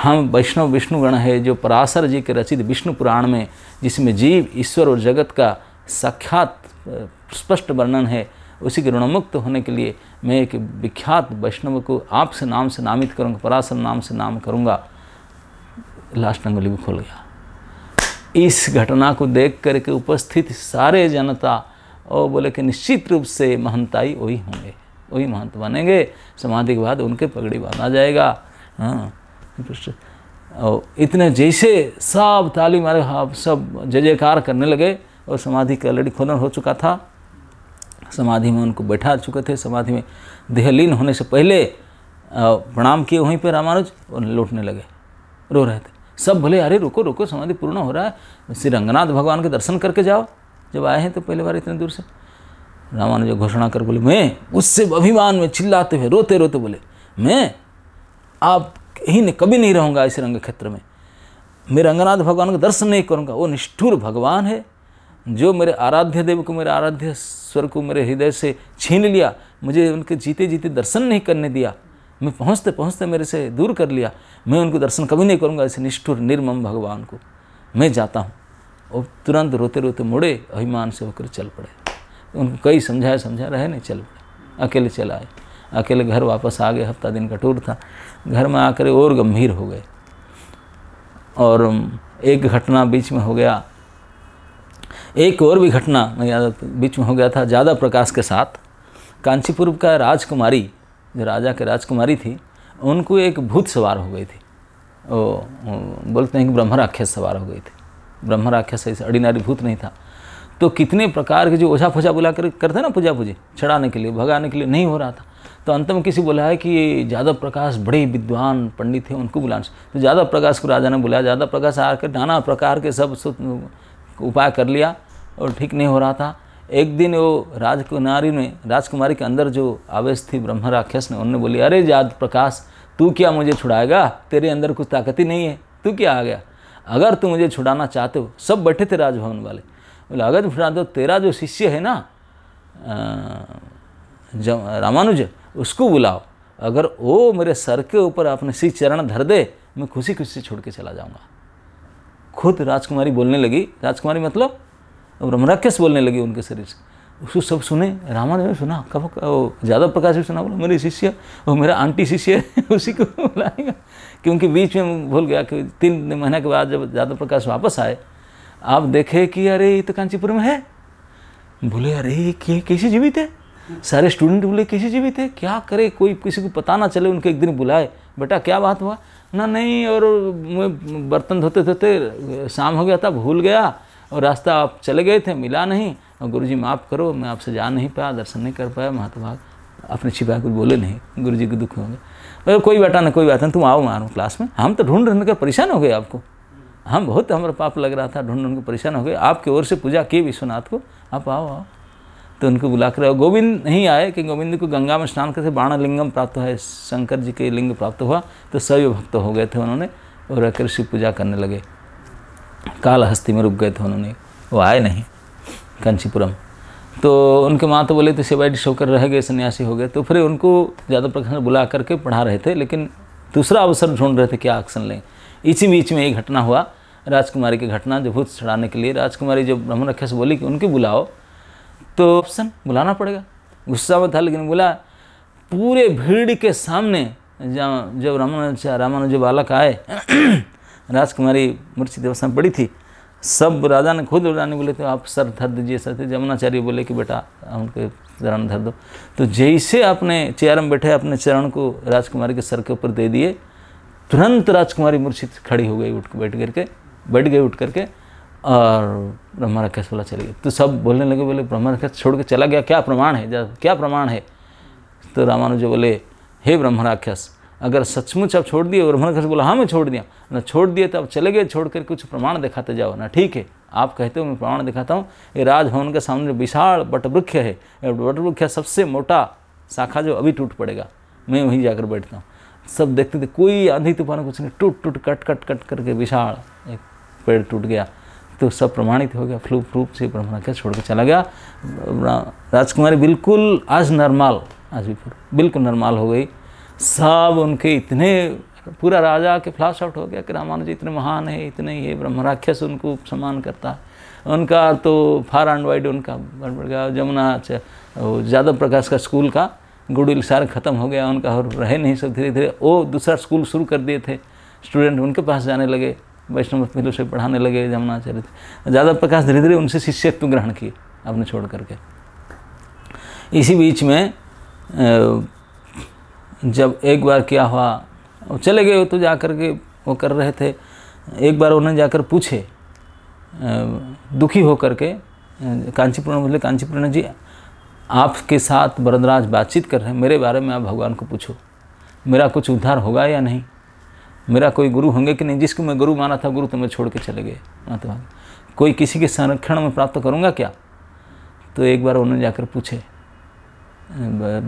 हम वैष्णव विष्णुगण है जो पराशर जी के रचित विष्णु पुराण में जिसमें जीव ईश्वर और जगत का साक्षात स्पष्ट वर्णन है उसी के ऋणमुक्त होने के लिए मैं एक विख्यात वैष्णव को आपसे नाम से नामित करूँगा पराशर नाम से नाम करूँगा लास्ट रंगोली भी खोल गया इस घटना को देख करके उपस्थित सारे जनता और बोले कि निश्चित रूप से महंताई वही होंगे वही महंत बनेंगे समाधि के बाद उनके पगड़ी बांधा जाएगा हाँ और इतने जैसे सब ताली मारे हाँ सब जय जयकार करने लगे और समाधि का ऑलरेडी खोदन हो चुका था समाधि में उनको बैठा चुके थे समाधि में देहलीन होने से पहले प्रणाम किए वहीं पर रामानुज और लौटने लगे रो रहे थे सब भले अरे रुको रुको समाधि पूर्ण हो रहा है श्री रंगनाथ भगवान के दर्शन करके जाओ जब आए हैं तो पहली बार इतने दूर से रामानुज घोषणा कर बोले मैं उससे अभिमान में चिल्लाते हुए रोते रोते बोले मैं आप नहीं कभी नहीं रहूँगा इस रंग क्षेत्र में मेरे रंगनाथ भगवान का दर्शन नहीं करूँगा वो निष्ठुर भगवान है जो मेरे आराध्य देव को मेरे आराध्य स्वर को मेरे हृदय से छीन लिया मुझे उनके जीते जीते दर्शन नहीं करने दिया मैं पहुँचते पहुँचते मेरे से दूर कर लिया मैं उनको दर्शन कभी नहीं करूँगा ऐसे निष्ठुर निर्मम भगवान को मैं जाता हूँ और तुरंत रोते रोते मुड़े अभिमान से होकर चल पड़े उनको कई समझाया समझा रहे नहीं चल पड़े अकेले चला आए अकेले घर वापस आ गए हफ्ता दिन का टूर था घर में आकर और गंभीर हो गए और एक घटना बीच में हो गया एक और भी घटना मैं याद बीच में हो गया था ज़्यादा प्रकाश के साथ कांचीपुर का राजकुमारी जो राजा के राजकुमारी थी उनको एक भूत सवार हो गई थी ओ बोलते हैं कि ब्रह्म राक्षस सवार हो गई थी ब्रह्म राक्षस ऐसे अड़िनारी भूत नहीं था तो कितने प्रकार के जो ओझा फोझा बुला कर करते ना पूजा पूजी छड़ाने के लिए भगाने के लिए नहीं हो रहा था तो अंत में किसी बोला है कि यादव प्रकाश बड़े विद्वान पंडित थे उनको बुलाने तो यादव प्रकाश को राजा ने बुलाया जादव प्रकाश आकर नाना प्रकार के सब उपाय कर लिया और ठीक नहीं हो रहा था एक दिन वो राजकुमारी ने राजकुमारी के अंदर जो आवेश थी ब्रह्म राक्षस ने उन्होंने बोली अरे जाद प्रकाश तू क्या मुझे छुड़ाएगा तेरे अंदर कुछ ताकत ही नहीं है तू क्या आ गया अगर तू मुझे छुड़ाना चाहते हो सब बैठे थे राजभवन वाले बोले अगर छुड़ा दो तेरा जो शिष्य है ना रामानुज उसको बुलाओ अगर वो मेरे सर के ऊपर आपने सी चरण धर दे मैं खुशी खुशी छोड़ के चला जाऊँगा खुद राजकुमारी बोलने लगी राजकुमारी मतलब ब्रह्मराक्षस बोलने लगी उनके शरीर से उसको सब सुने रामा ने सुना कब ज़्यादा प्रकाश भी सुना बोला मेरी शिष्य वो मेरा आंटी शिष्य उसी को बुलाएगा क्योंकि बीच में भूल गया कि तीन महीने के बाद जब ज़्यादा प्रकाश वापस आए आप देखे कि अरे ये तो कांचीपुर में है बोले अरे ये कैसे जीवित है सारे स्टूडेंट बोले किसी जी भी थे क्या करे कोई किसी को पता ना चले उनके एक दिन बुलाए बेटा क्या बात हुआ ना नहीं और मैं बर्तन धोते धोते शाम हो गया था भूल गया और रास्ता आप चले गए थे मिला नहीं और गुरु जी माफ़ करो मैं आपसे जा नहीं पाया दर्शन नहीं कर पाया महात्मा अपने छिपा कुछ बोले नहीं गुरु जी को दुख होंगे अरे कोई बेटा ना कोई बात नहीं तुम आओ मारो क्लास में हम तो ढूंढ ढूंढ कर परेशान हो गए आपको हम बहुत हमारा पाप लग रहा था ढूंढ ढूंढ के परेशान हो गए आपकी ओर से पूजा की विश्वनाथ को आप आओ आओ तो उनको बुला कर गोविंद नहीं आए कि गोविंद को गंगा में स्नान करके बाणलिंगम प्राप्त हुआ शंकर जी के लिंग प्राप्त हुआ तो सभी भक्त हो गए थे उन्होंने और रहकर शिव पूजा करने लगे काल हस्ती में रुक गए थे उन्होंने वो आए नहीं कंचीपुरम तो उनके माँ तो बोले तो सेवाइटिस होकर रह गए सन्यासी हो गए तो फिर उनको ज़्यादा प्रखंड बुला करके पढ़ा रहे थे लेकिन दूसरा अवसर ढूंढ रहे थे क्या एक्शन लें इसी बीच में एक घटना हुआ राजकुमारी की घटना जो भूत चढ़ाने के लिए राजकुमारी जब ब्रह्म रखे से बोली कि उनके बुलाओ तो ऑप्शन बुलाना पड़ेगा गुस्सा में था लेकिन बोला पूरे भीड़ के सामने जब रामानुज रामानुज बालक आए राजकुमारी मुर्शी देवस्थान पड़ी थी सब राजा ने खुद राजा ने बोले तो आप सर धर दीजिए सर थे जमुनाचार्य बोले कि बेटा उनके चरण धर दो तो जैसे आपने चेयर में बैठे अपने चरण को राजकुमारी के सर के ऊपर दे दिए तुरंत राजकुमारी मुर्शी खड़ी हो गई उठ बैठ करके बैठ गई उठ करके और ब्रह्मा राकेश बोला चले गए तो सब बोलने लगे बोले ब्रह्मा राकेश छोड़ के चला गया क्या प्रमाण है क्या प्रमाण है तो रामानुज बोले हे ब्रह्मा राक्षस अगर सचमुच आप छोड़ दिए ब्रह्मा ब्रह्मण बोला हाँ मैं छोड़ दिया ना छोड़ दिए तो आप चले गए छोड़ कर कुछ प्रमाण दिखाते जाओ ना ठीक है आप कहते हो मैं प्रमाण दिखाता हूँ ये राजभवन के सामने विशाल वटवृक्ष है वटवृक्ष सबसे मोटा शाखा जो अभी टूट पड़ेगा मैं वहीं जाकर बैठता हूँ सब देखते थे कोई आंधी तूफान कुछ नहीं टूट टूट कट कट कट करके विशाल एक पेड़ टूट गया तो सब प्रमाणित हो गया फ्लू प्रूफ से ब्रह्मा क्या छोड़ के चला गया राजकुमारी बिल्कुल आज नॉर्मल आज भी बिल्कुल नॉर्मल हो गई सब उनके इतने पूरा राजा के फ्लैश आउट हो गया कि रामानुज इतने महान है इतने ही है ब्रह्म राक्षस उनको सम्मान करता है उनका तो फार एंड वाइड उनका बढ़ गया जमुना यादव प्रकाश का स्कूल का गुडविल सारे ख़त्म हो गया उनका और रहे नहीं सब धीरे धीरे वो दूसरा स्कूल शुरू कर दिए थे स्टूडेंट उनके पास जाने लगे वैष्णव पहलू से पढ़ाने लगे जमुनाचार्य थे ज़्यादा प्रकाश धीरे धीरे उनसे शिष्यत्व ग्रहण किए आपने छोड़ करके इसी बीच में जब एक बार क्या हुआ चले गए तो जा कर के वो कर रहे थे एक बार उन्होंने जाकर पूछे दुखी होकर के कांचीपुरण बोले कांचीपुरण जी आपके साथ वरदराज बातचीत कर रहे हैं मेरे बारे में आप भगवान को पूछो मेरा कुछ उद्धार होगा या नहीं मेरा कोई गुरु होंगे कि नहीं जिसको मैं गुरु माना था गुरु तो मैं छोड़ के चले गए माता हाँ तो हाँ। कोई किसी के संरक्षण में प्राप्त करूँगा क्या तो एक बार उन्होंने जाकर पूछे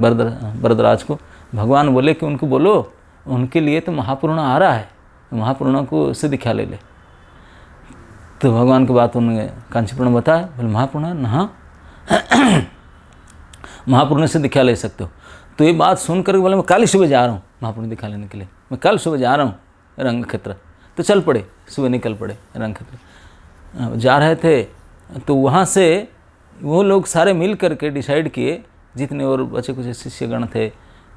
बरदराज को भगवान बोले कि उनको बोलो उनके लिए तो महापूर्ण आ रहा है तो महापूर्णा को उससे दिखा ले ले तो भगवान की बात उन्होंने कांचीपूर्ण बताया बोले महापूर्णा नहा महापूर्ण से दिखा ले सकते हो तो ये बात सुनकर बोले मैं कल सुबह जा रहा हूँ महापूर्ण दिखा लेने के लिए मैं कल सुबह जा रहा हूँ रंग क्षेत्र तो चल पड़े सुबह निकल पड़े रंग क्षेत्र जा रहे थे तो वहाँ से वो लोग सारे मिल करके डिसाइड किए जितने और बच्चे कुछ शिष्यगण थे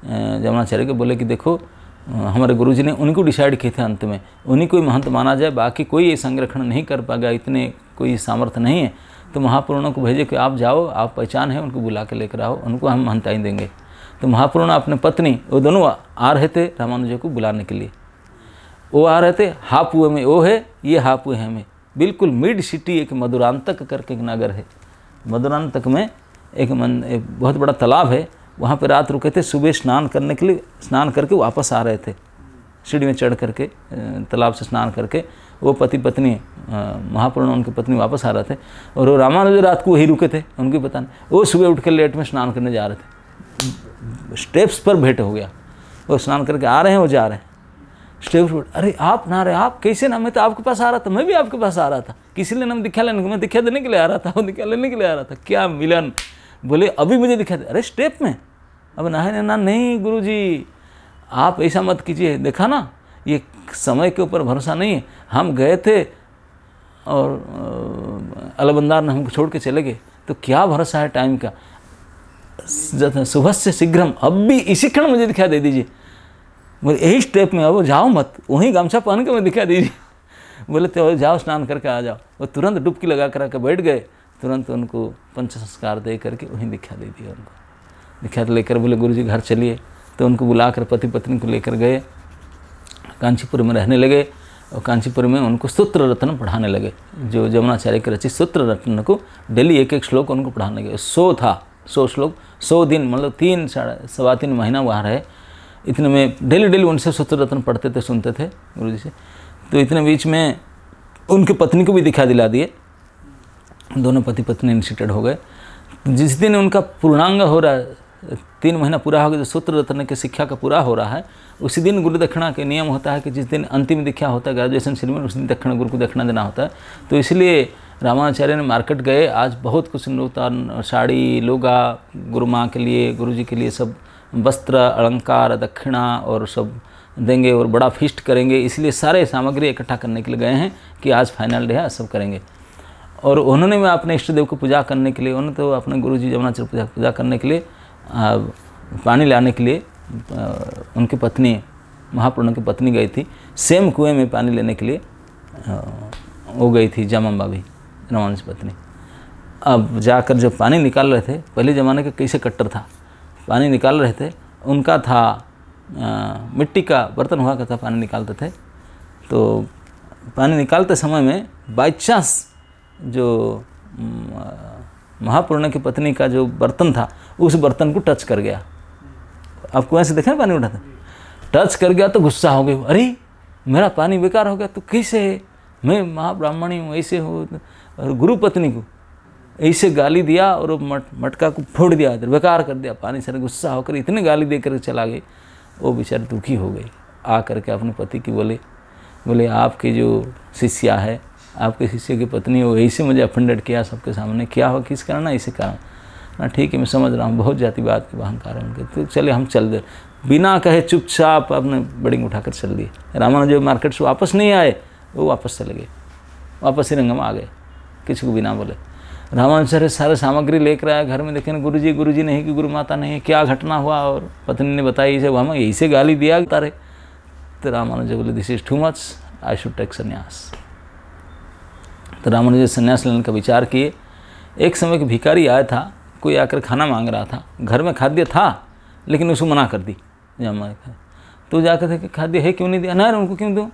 जमुनाचार्य के बोले कि देखो हमारे गुरुजी ने उनको डिसाइड किए थे अंत में उन्हीं को ही महंत माना जाए बाकी कोई ये संरक्षण नहीं कर पाएगा इतने कोई सामर्थ्य नहीं है तो महापुरुणों को भेजे कि आप जाओ आप पहचान है उनको बुला के लेकर आओ उनको हम महंताई देंगे तो महापुरुणा अपने पत्नी वो दोनों आ रहे थे रामानुज को बुलाने के लिए वो आ रहे थे हापुए में वो है ये हापुए हैं में बिल्कुल मिड सिटी एक मधुरांतक करके एक नगर है मधुरांतक में एक मन एक बहुत बड़ा तालाब है वहाँ पर रात रुके थे सुबह स्नान करने के लिए स्नान करके वापस आ रहे थे सीढ़ी में चढ़ करके तालाब से स्नान करके वो पति पत्नी महापूर्ण उनकी पत्नी वापस आ रहे थे और वो रामानुज रात को वही रुके थे उनकी पता नहीं वो सुबह उठ के लेट में स्नान करने जा रहे थे स्टेप्स पर भेंट हो गया वो स्नान करके आ रहे हैं वो जा रहे हैं स्टेव अरे आप ना रहे आप कैसे ना मैं तो आपके पास आ रहा था मैं भी आपके पास आ रहा था किसी ने नाम दिखा लेने मैं दिखा देने के लिए आ रहा था वो दिखा लेने के लिए आ रहा था क्या मिलन बोले अभी मुझे दिखा दे अरे स्टेप में अब ना ना नहीं गुरु जी आप ऐसा मत कीजिए देखा ना ये समय के ऊपर भरोसा नहीं है हम गए थे और अलबंदार ने हमको छोड़ के चले गए तो क्या भरोसा है टाइम का सुबह से शीघ्रम अब भी इसी क्षण मुझे दिखा दे दीजिए बोले यही स्टेप में अब जाओ मत वहीं गमछा पहन के मैं दिखा दीजिए बोले तो जाओ स्नान करके आ जाओ वो तुरंत डुबकी लगा कर आकर बैठ गए तुरंत उनको पंच संस्कार दे करके वहीं दिखा दे दिया उनको दिखा तो लेकर बोले गुरु जी घर चलिए तो उनको बुलाकर पति पत्नी को लेकर गए कांचीपुर में रहने लगे और कांचीपुर में उनको सूत्र रत्न पढ़ाने लगे जो यमुनाचार्य की रचित सूत्र रत्न को डेली एक एक श्लोक उनको पढ़ाने लगे सो था सौ श्लोक सौ दिन मतलब तीन साढ़े सवा तीन महीना वहाँ रहे इतने में डेली डेली उनसे सत्य रत्न पढ़ते थे सुनते थे गुरु जी से तो इतने बीच में उनकी पत्नी को भी दिखा दिला दिए दोनों पति पत्नी इंसिटेड हो गए जिस दिन उनका पूर्णांग हो रहा है तीन महीना पूरा हो गया जो सूत्र रत्न की शिक्षा का पूरा हो रहा है उसी दिन गुरु दक्षिणा के नियम होता है कि जिस दिन अंतिम दीक्षा होता है ग्रेजुएशन में उस दिन दक्षिणा गुरु को दक्षिणा देना होता है तो इसलिए रामाचार्य ने मार्केट गए आज बहुत कुछ नूतन साड़ी लोगा गुरु माँ के लिए गुरु जी के लिए सब वस्त्र अलंकार दक्षिणा और सब देंगे और बड़ा फिस्ट करेंगे इसलिए सारे सामग्री इकट्ठा करने के लिए गए हैं कि आज फाइनल डे है सब करेंगे और उन्होंने भी अपने इष्ट देव को पूजा करने के लिए उन्होंने तो अपने गुरु जी यमुनाचल पूजा पूजा करने के लिए पानी लाने के लिए उनकी पत्नी महाप्रभु की पत्नी गई थी सेम कुएं में पानी लेने के लिए वो गई थी जामम्बा भी रामानुज पत्नी अब जाकर जब पानी निकाल रहे थे पहले ज़माने का कैसे कट्टर था पानी निकाल रहे थे उनका था आ, मिट्टी का बर्तन हुआ करता पानी निकालते थे तो पानी निकालते समय में बाई चांस जो महापूर्ण की पत्नी का जो बर्तन था उस बर्तन को टच कर गया आप कुएं से देखें पानी उठाते टच कर गया तो गुस्सा हो गया अरे मेरा पानी बेकार हो गया तो कैसे है मैं महाब्राह्मणी हूँ ऐसे हूँ और गुरु पत्नी को ऐसे गाली दिया और मट मटका को फोड़ दिया इधर बेकार कर दिया पानी सर गुस्सा होकर इतने गाली दे कर चला गई वो बेचारी दुखी हो गई आ करके अपने पति की बोले बोले आपके जो शिष्या है आपके शिष्य की पत्नी वो ऐसे मुझे अफंडेड किया सबके सामने क्या हो किस कारण ना इसी कारण ना ठीक है मैं समझ रहा हूँ बहुत बात के अहंकार उनके तो चले हम चल दे बिना कहे चुपचाप अपने बड़िंग उठाकर चल दिए रामानंद जो मार्केट से वापस नहीं आए वो वापस चले गए वापस ही रंगम आ गए किसी को बिना बोले रामानुचर सारे सामग्री लेकर आया घर में देखें गुरु जी गुरु जी नहीं कि गुरु माता नहीं क्या घटना हुआ और पत्नी ने बताई इसे हम यही से गाली दिया तारे तो रामानुज बोले this is too much I should take sannyas तो रामानुज सन्यास लेने का विचार किए एक समय एक भिखारी आया था कोई आकर खाना मांग रहा था घर में खाद्य था लेकिन उसको मना कर दी जमा तो जाकर थे खाद्य है क्यों नहीं दिया ना उनको क्यों दो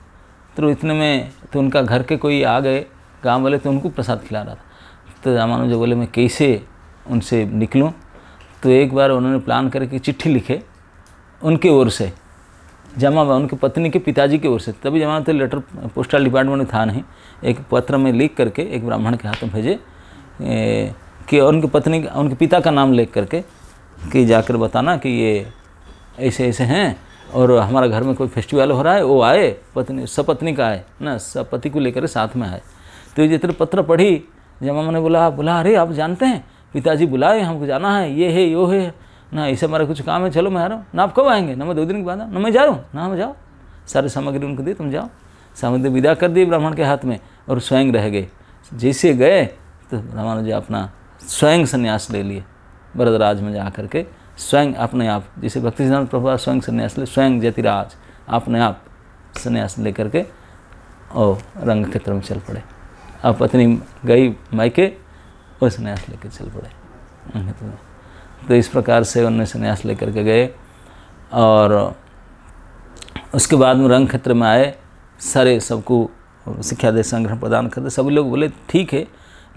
तो इतने में तो उनका घर के कोई आ गए गाँव वाले तो उनको प्रसाद खिला रहा था रास्ते रामानुज हाँ, बोले मैं कैसे उनसे निकलूं तो एक बार उन्होंने प्लान करके चिट्ठी लिखे उनके ओर से जमा हुआ उनकी पत्नी के पिताजी की ओर से तभी जमा थे तो लेटर पोस्टल डिपार्टमेंट में था नहीं एक पत्र में लिख करके एक ब्राह्मण के हाथ में भेजे कि उनकी पत्नी उनके पिता का नाम लिख करके कि जाकर बताना कि ये ऐसे ऐसे हैं और हमारा घर में कोई फेस्टिवल हो रहा है वो आए पत्नी सपत्नी का आए ना सपति को लेकर साथ में आए तो ये जितने पत्र पढ़ी जमा ने बोला बोला अरे आप जानते हैं पिताजी बुलाए हमको जाना है ये है यो है ना ऐसे हमारा कुछ काम है चलो मैं आ रहा हूँ ना आप कब आएंगे ना मैं दो दिन के बाद ना मैं जा रहा हूँ ना मैं जाओ सारी सामग्री उनको दी तुम जाओ सामग्री विदा कर दी ब्राह्मण के हाथ में और स्वयं रह गए जैसे गए तो जी अपना स्वयं संन्यास ले लिए वरदराज में जा करके स्वयं अपने आप जैसे भक्ति सिद्धांत प्रभु स्वयं संन्यास ले स्वयं जतिराज अपने आप संन्यास ले करके और रंग क्षेत्र में चल पड़े अब पत्नी गई मायके वो संन्यास लेकर चल पड़े तो-, तो इस प्रकार से उनने संन्यास लेकर के गए और उसके बाद में रंग क्षेत्र में आए सारे सबको शिक्षा दे संग्रह प्रदान करते सभी लोग बोले ठीक है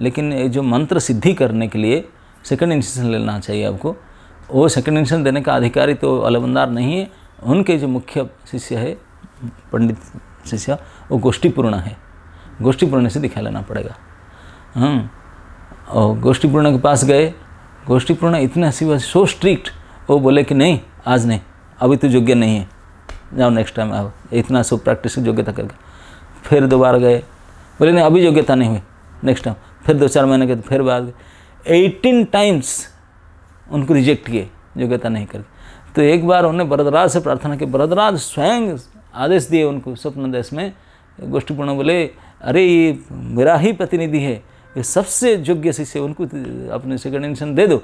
लेकिन जो मंत्र सिद्धि करने के लिए सेकंड इंस्टीट्यूशन लेना चाहिए आपको वो सेकंड इंस्टीट्यूशन देने का अधिकारी तो अलबंदार नहीं है उनके जो मुख्य शिष्य है पंडित शिष्य वो गोष्ठीपूर्ण है गोष्ठी पूर्ण से दिखा लेना पड़ेगा हाँ और गोष्ठी पूर्ण के पास गए गोष्ठी पूर्ण इतना सी बात सो स्ट्रिक्ट वो बोले कि नहीं आज नहीं अभी तो योग्य नहीं है जाओ नेक्स्ट टाइम आओ इतना सो प्रैक्टिस की योग्यता करके फिर दोबारा गए बोले नहीं अभी योग्यता नहीं हुई नेक्स्ट टाइम फिर दो चार महीने के तो फिर बाद एटीन टाइम्स उनको रिजेक्ट किए योग्यता नहीं करके तो एक बार उन्होंने बरदराज से प्रार्थना की बरदराज स्वयं आदेश दिए उनको स्वप्न देश में गोष्ठीपूर्ण बोले अरे ये मेरा ही प्रतिनिधि है ये सबसे योग्य शिष्य उनको तो अपने रिकग्नेशन दे दो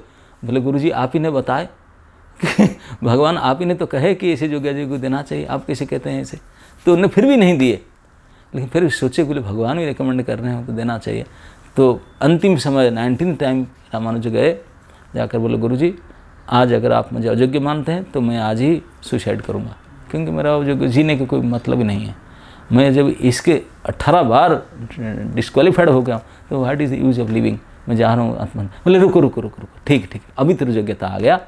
बोले गुरु जी आप ही ने बताए भगवान आप ही ने तो कहे कि ऐसे योग्य जी को देना चाहिए आप कैसे कहते हैं ऐसे तो उन्होंने फिर भी नहीं दिए लेकिन फिर भी सोचे बोले भगवान भी रिकमेंड कर रहे हैं तो देना चाहिए तो अंतिम समय नाइनटीन टाइम रामानुज गए जाकर बोले गुरु जी आज अगर आप मुझे अयोग्य मानते हैं तो मैं आज ही सुसाइड करूँगा क्योंकि मेरा अयोग्य जीने का कोई मतलब नहीं है मैं जब इसके अट्ठारह बार डिस्क्वालीफाइड हो गया तो what is the use of living मैं जा रहा हूँ आत्मा बोले रुको रुको रुको रुको ठीक ठीक अभी तेरे योग्यता आ गया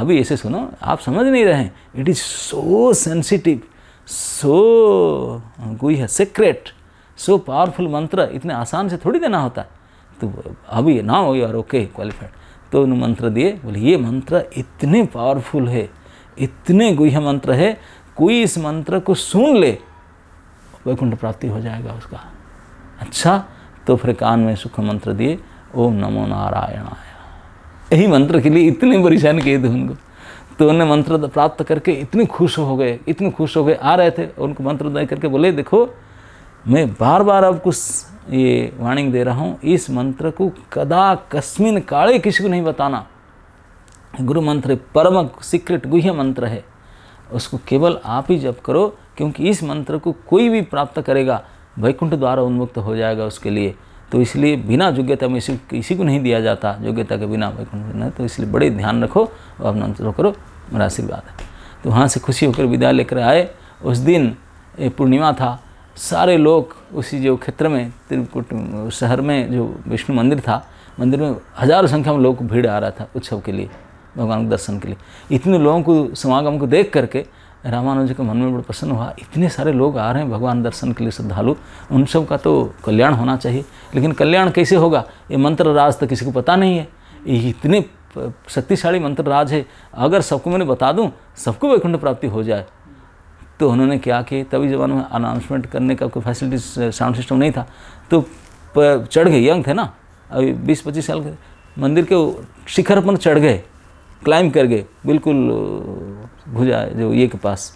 अभी ऐसे सुनो आप समझ नहीं रहे हैं it is so sensitive so कोई है सीक्रेट सो पावरफुल मंत्र इतने आसान से थोड़ी देना होता है तो अभी ना हो यार ओके क्वालिफाइड तो उन्होंने मंत्र दिए बोले ये मंत्र इतने पावरफुल है इतने गुह्य मंत्र है कोई इस मंत्र को सुन ले वैकुंठ प्राप्ति हो जाएगा उसका अच्छा तो फिर कान में सुख मंत्र दिए ओम नमो नारायण आया यही मंत्र के लिए इतने परेशान किए थे उनको तो उन्हें मंत्र प्राप्त करके इतने खुश हो गए इतने खुश हो गए आ रहे थे उनको मंत्र दे करके बोले देखो मैं बार बार आपको ये वार्निंग दे रहा हूँ इस मंत्र को कदा कस्मिन काले किसी को नहीं बताना गुरु मंत्र परम सीक्रेट गुह्य मंत्र है उसको केवल आप ही जप करो क्योंकि इस मंत्र को कोई भी प्राप्त करेगा वैकुंठ द्वारा उन्मुक्त हो जाएगा उसके लिए तो इसलिए बिना योग्यता में इसी किसी को नहीं दिया जाता योग्यता के बिना वैकुंठ नहीं तो इसलिए बड़े ध्यान रखो और अपना मंत्रों करो मेरा आशीर्वाद है तो वहाँ से खुशी होकर विदा लेकर आए उस दिन ये पूर्णिमा था सारे लोग उसी जो क्षेत्र में त्रिकुट शहर में जो विष्णु मंदिर था मंदिर में हज़ारों संख्या में लोग भीड़ आ रहा था उत्सव के लिए भगवान के दर्शन के लिए इतने लोगों को समागम को देख करके रामानुज के मन में बड़ा प्रसन्न हुआ इतने सारे लोग आ रहे हैं भगवान दर्शन के लिए श्रद्धालु उन सब का तो कल्याण होना चाहिए लेकिन कल्याण कैसे होगा ये मंत्र राज तो किसी को पता नहीं है ये इतने शक्तिशाली मंत्र राज है अगर सबको मैंने बता दूँ सबको वैकुंठ प्राप्ति हो जाए तो उन्होंने क्या कि तभी जमाने में अनाउंसमेंट करने का कोई फैसिलिटी साउंड सिस्टम नहीं था तो चढ़ गए यंग थे ना अभी बीस पच्चीस साल के मंदिर के शिखर पर चढ़ गए क्लाइम कर गए बिल्कुल भुजा जो ये के पास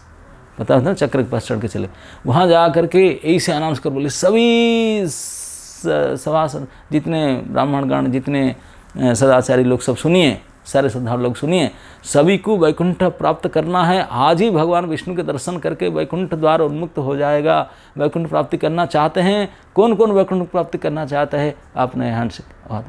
पता था चक्र के पास चढ़ के चले वहाँ जा कर के ऐसे अनाउंस कर बोले सभी सभा जितने ब्राह्मणगण जितने सदाचारी लोग सब सुनिए सारे श्रद्धालु लोग सुनिए सभी को वैकुंठ प्राप्त करना है आज ही भगवान विष्णु के दर्शन करके वैकुंठ द्वार उन्मुक्त हो जाएगा वैकुंठ प्राप्ति करना चाहते हैं कौन कौन वैकुंठ प्राप्ति करना चाहता है आपने यहाँ से और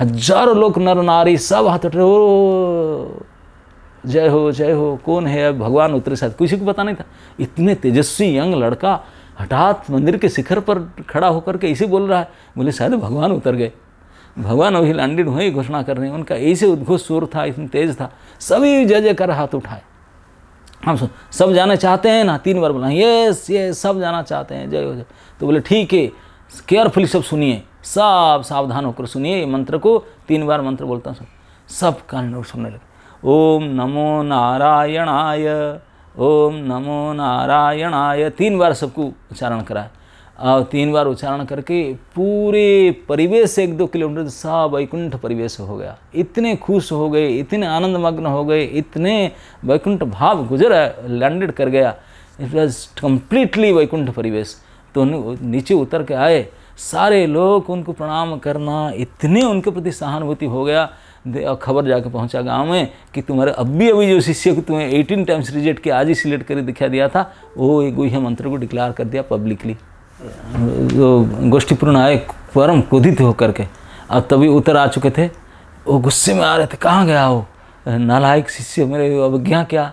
हजारों लोग नर नारी सब हाथ उठ रहे जय हो जय हो कौन है अब भगवान उतरे शायद किसी को पता नहीं था इतने तेजस्वी यंग लड़का हठात मंदिर के शिखर पर खड़ा होकर के ऐसे बोल रहा है बोले शायद भगवान उतर गए भगवान अभी लांडिन हुए घोषणा कर रहे हैं उनका ऐसे उद्घोष सुर था इतना तेज था सभी जय जय कर हाथ उठाए हम सुन सब जाना चाहते हैं ना तीन बार बोला यस ये सब जाना चाहते हैं जय हो जय तो बोले ठीक है केयरफुली सब सुनिए सब सावधान होकर सुनिए मंत्र को तीन बार मंत्र बोलता हूँ सब कान लोग सुनने लगे ओम नमो नारायणाय ओम नमो नारायणाय तीन बार सबको उच्चारण कराए और तीन बार उच्चारण करके पूरे परिवेश से एक दो किलोमीटर सा वैकुंठ परिवेश हो गया इतने खुश हो गए इतने आनंदमग्न हो गए इतने वैकुंठ भाव गुजर लैंडेड कर गया इट वॉज कम्प्लीटली वैकुंठ परिवेश तो नीचे उतर के आए सारे लोग उनको प्रणाम करना इतने उनके प्रति सहानुभूति हो गया और खबर जाके पहुंचा गांव में कि तुम्हारे अभी अभी जो शिष्य को तुम्हें एटीन टाइम्स रिजेक्ट किया आज ही सिलेक्ट कर दिखा दिया था वो एक गुह मंत्र को डिक्लेयर कर दिया पब्लिकली जो गोष्ठीपूर्ण आए परम क्रोधित होकर के अब तभी उतर आ चुके थे वो गुस्से में आ रहे थे कहाँ गया वो नालायक शिष्य मेरे अवज्ञा क्या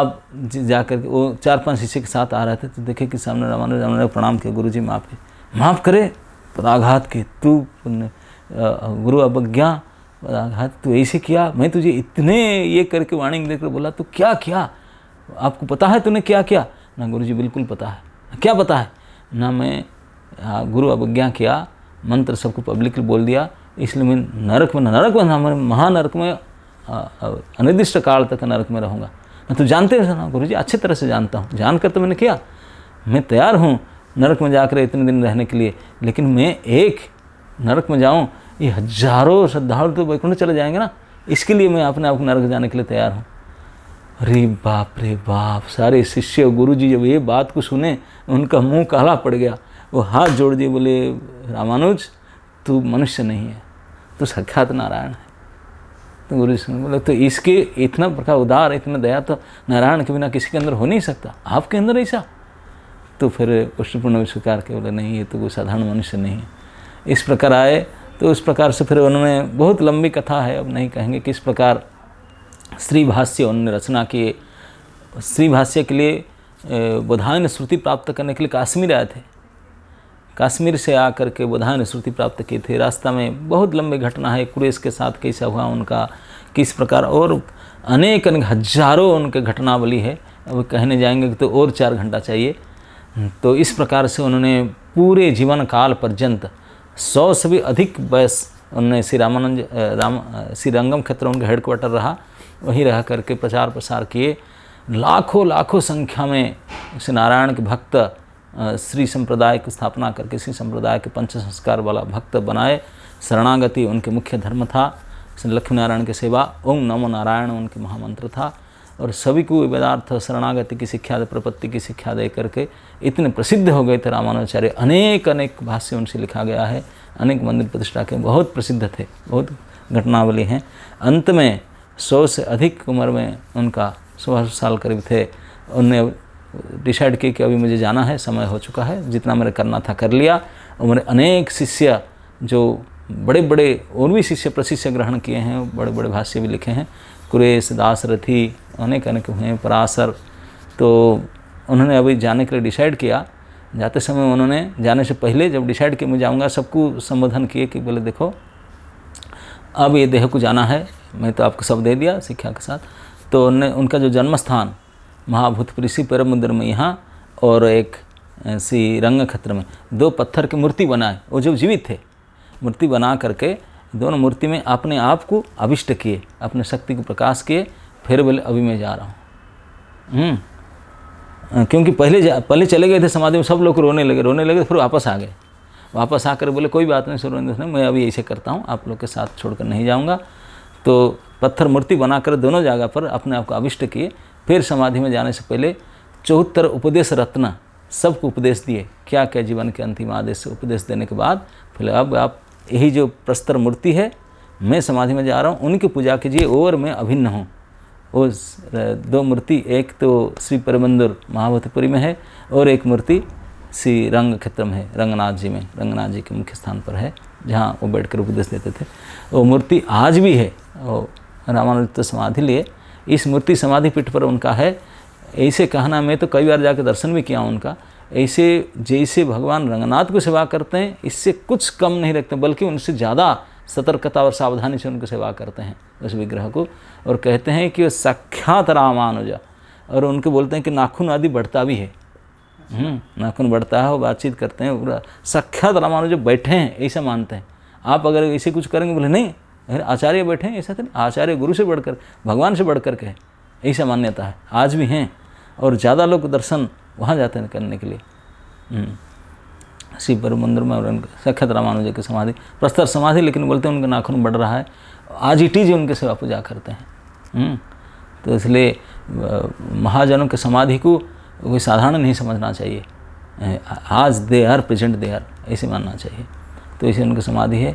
अब जाकर वो चार पांच शिष्य के साथ आ रहे थे तो देखे कि सामने रामानुज रामानुज प्रणाम किया गुरु जी माफ़ी माफ करे पदाघात के तू गुरु अवज्ञा पदाघात तू ऐसे किया मैं तुझे इतने ये करके वार्निंग देकर बोला तू क्या किया आपको पता है तूने क्या किया ना गुरु जी बिल्कुल पता है क्या पता है ना मैं गुरु अवज्ञा किया मंत्र सबको पब्लिकली बोल दिया इसलिए मैं नरक में नरक में हमारे महानरक में अनिर्दिष्ट काल तक नरक में रहूँगा ना तो जानते हैं ना गुरु जी अच्छी तरह से जानता हूँ जानकर तो मैंने किया मैं तैयार हूँ नरक में जाकर इतने दिन रहने के लिए लेकिन मैं एक नरक में जाऊँ ये हजारों श्रद्धालु तो वैकुंठ चले जाएंगे ना इसके लिए मैं अपने आप को नरक जाने के लिए तैयार हूँ अरे बाप रे बाप सारे शिष्य गुरु जी जब ये बात को सुने उनका मुंह काला पड़ गया वो हाथ जोड़ दिए बोले रामानुज तू मनुष्य नहीं है तू सख्यात नारायण है तो गुरु जी बोले तो इसके इतना प्रकार उदार इतना दया तो नारायण के बिना किसी के अंदर हो नहीं सकता आपके अंदर ऐसा तो फिर कृष्ण पूर्ण स्वीकार के बोले नहीं ये तो कोई साधारण मनुष्य नहीं इस प्रकार आए तो उस प्रकार से फिर उन्होंने बहुत लंबी कथा है अब नहीं कहेंगे किस प्रकार श्री भाष्य उन्होंने रचना किए श्री भाष्य के लिए बुधायन श्रुति प्राप्त करने के लिए काश्मीर आए थे काश्मीर से आकर के बुधायन श्रुति प्राप्त किए थे रास्ता में बहुत लंबी घटना है कुरेश के साथ कैसा हुआ उनका किस प्रकार और अनेक अनेक हजारों उनके घटनावली है अब कहने जाएंगे तो और चार घंटा चाहिए तो इस प्रकार से उन्होंने पूरे जीवन काल पर्यंत सौ से भी अधिक वयस उन्होंने श्री रामानंद राम श्री रंगम क्षेत्र उनका हेडक्वार्टर रहा वहीं रह करके प्रचार प्रसार किए लाखों लाखों संख्या में श्री नारायण के भक्त श्री संप्रदाय की स्थापना करके श्री संप्रदाय के पंच संस्कार वाला भक्त बनाए शरणागति उनके मुख्य धर्म था श्री लक्ष्मी नारायण की सेवा ओम नमो नारायण उनके महामंत्र था और सभी को वेदार्थ शरणागति की शिक्षा दे प्रपत्ति की शिक्षा दे करके इतने प्रसिद्ध हो गए थे रामानुचार्य अनेक अनेक भाष्य उनसे लिखा गया है अनेक मंदिर प्रतिष्ठा के बहुत प्रसिद्ध थे बहुत घटनावली हैं अंत में सौ से अधिक उम्र में उनका सौ साल करीब थे उनने डिसाइड किया कि अभी मुझे जाना है समय हो चुका है जितना मेरे करना था कर लिया और मेरे अनेक शिष्य जो बड़े बड़े और भी शिष्य प्रशिष्य ग्रहण किए हैं बड़े बड़े भाष्य भी लिखे हैं कुरेश दासरथी अनेक अनेक हुए पराशर तो उन्होंने अभी जाने के लिए डिसाइड किया जाते समय उन्होंने जाने से पहले जब डिसाइड किया मैं जाऊँगा सबको संबोधन किए कि बोले देखो अब ये देह को जाना है मैं तो आपको सब दे दिया शिक्षा के साथ तो उन्होंने उनका जो जन्म स्थान ऋषि परम मंदिर में यहाँ और एक सी रंग खत्र में दो पत्थर की मूर्ति बनाए वो जब जीवित थे मूर्ति बना करके दोनों मूर्ति में अपने आप को अविष्ट किए अपने शक्ति को प्रकाश किए फिर बोले अभी मैं जा रहा हूँ हम्म। क्योंकि पहले जा पहले चले गए थे समाधि में सब लोग रोने लगे रोने लगे फिर वापस आ गए वापस आकर बोले कोई बात नहीं सुरेंद्र सिंह मैं अभी ऐसे करता हूँ आप लोग के साथ छोड़कर नहीं जाऊँगा तो पत्थर मूर्ति बनाकर दोनों जगह पर अपने आप को अविष्ट किए फिर समाधि में जाने से पहले चौहत्तर उपदेश रत्न सबको उपदेश दिए क्या क्या जीवन के अंतिम आदेश से उपदेश देने के बाद फिर अब आप यही जो प्रस्तर मूर्ति है मैं समाधि में जा रहा हूँ उनकी पूजा कीजिए और मैं अभिन्न हूँ वो दो मूर्ति एक तो श्री परमंदर महावतपुरी में है और एक मूर्ति श्री रंग क्षेत्र में है रंगनाथ जी में रंगनाथ जी के मुख्य स्थान पर है जहाँ वो बैठ कर उपदेश देते थे वो मूर्ति आज भी है और रामानुज समाधि लिए इस मूर्ति समाधि पीठ पर उनका है ऐसे कहना मैं तो कई बार जाकर दर्शन भी किया उनका ऐसे जैसे भगवान रंगनाथ को सेवा करते हैं इससे कुछ कम नहीं रखते बल्कि उनसे ज़्यादा सतर्कता और सावधानी से उनको सेवा करते हैं उस विग्रह को और कहते हैं कि वह साक्षात रामानुजा और उनको बोलते हैं कि नाखून आदि बढ़ता भी है हम्म, नाखून बढ़ता है वो बातचीत करते हैं पूरा सख्यात रामानुजा बैठे हैं ऐसा मानते हैं आप अगर ऐसे कुछ करेंगे बोले नहीं अगर आचार्य बैठे हैं ऐसा तो आचार्य गुरु से बढ़कर भगवान से बढ़कर के ऐसा मान्यता है आज भी हैं और ज़्यादा लोग दर्शन वहाँ जाते हैं करने के लिए हम्म। शिव पर मंदिर में और उनके सख्त रामानुज की समाधि प्रस्तर समाधि लेकिन बोलते हैं उनके नाखून बढ़ रहा है आज ही जी उनके सेवा पूजा करते हैं हम्म। तो इसलिए महाजनों के समाधि को कोई साधारण नहीं समझना चाहिए आज they are present they are ऐसे मानना चाहिए तो इसे उनकी समाधि है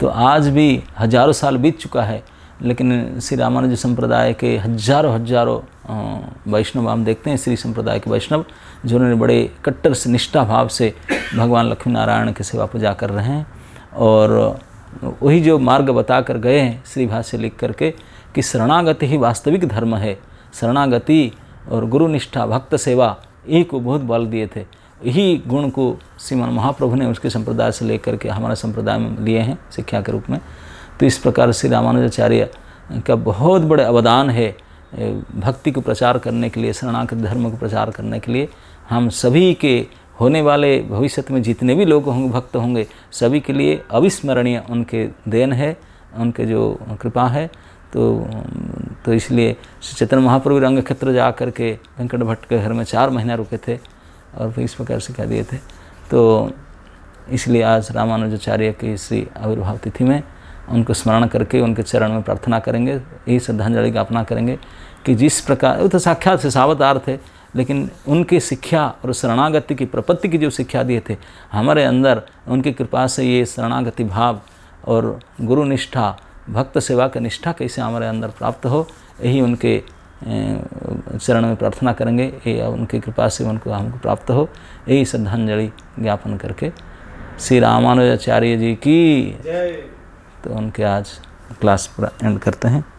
तो आज भी हजारों साल बीत चुका है लेकिन श्री रामानुज संप्रदाय के हजारों हजारों वैष्णव हम देखते हैं श्री संप्रदाय के वैष्णव जिन्होंने बड़े कट्टर से निष्ठा भाव से भगवान लक्ष्मी नारायण की सेवा पूजा कर रहे हैं और वही जो मार्ग बता कर गए हैं श्री भाष्य लिख करके कि शरणागति ही वास्तविक धर्म है शरणागति और गुरु निष्ठा भक्त सेवा यही को बहुत बल दिए थे यही गुण को श्रीमान महाप्रभु ने उसके संप्रदाय से लेकर के हमारे संप्रदाय में लिए हैं शिक्षा के रूप में तो इस प्रकार श्री रामानुजाचार्य का बहुत बड़े अवदान है भक्ति को प्रचार करने के लिए शरणागत धर्म को प्रचार करने के लिए हम सभी के होने वाले भविष्य में जितने भी लोग होंगे भक्त होंगे सभी के लिए अविस्मरणीय उनके देन है उनके जो कृपा है तो तो इसलिए श्री चैतन्य महाप्रभु रंग क्षेत्र जा कर के वेंकट भट्ट के घर में चार महीना रुके थे और फिर इस प्रकार से कह दिए थे तो इसलिए आज रामानुजाचार्य की श्री आविर्भाव तिथि में उनको स्मरण करके उनके चरण में प्रार्थना करेंगे यही श्रद्धांजलि ज्ञापना करेंगे कि जिस प्रकार वो तो साक्षात सावतार थे लेकिन उनकी शिक्षा और शरणागति की प्रपत्ति की जो शिक्षा दिए थे हमारे अंदर उनकी कृपा से ये शरणागति भाव और गुरु निष्ठा भक्त सेवा की निष्ठा कैसे हमारे अंदर प्राप्त हो यही उनके चरण में प्रार्थना करेंगे ये उनकी कृपा से उनको हमको प्राप्त हो यही श्रद्धांजलि ज्ञापन करके श्री रामानुजाचार्य जी की तो उनके आज क्लास पूरा एंड करते हैं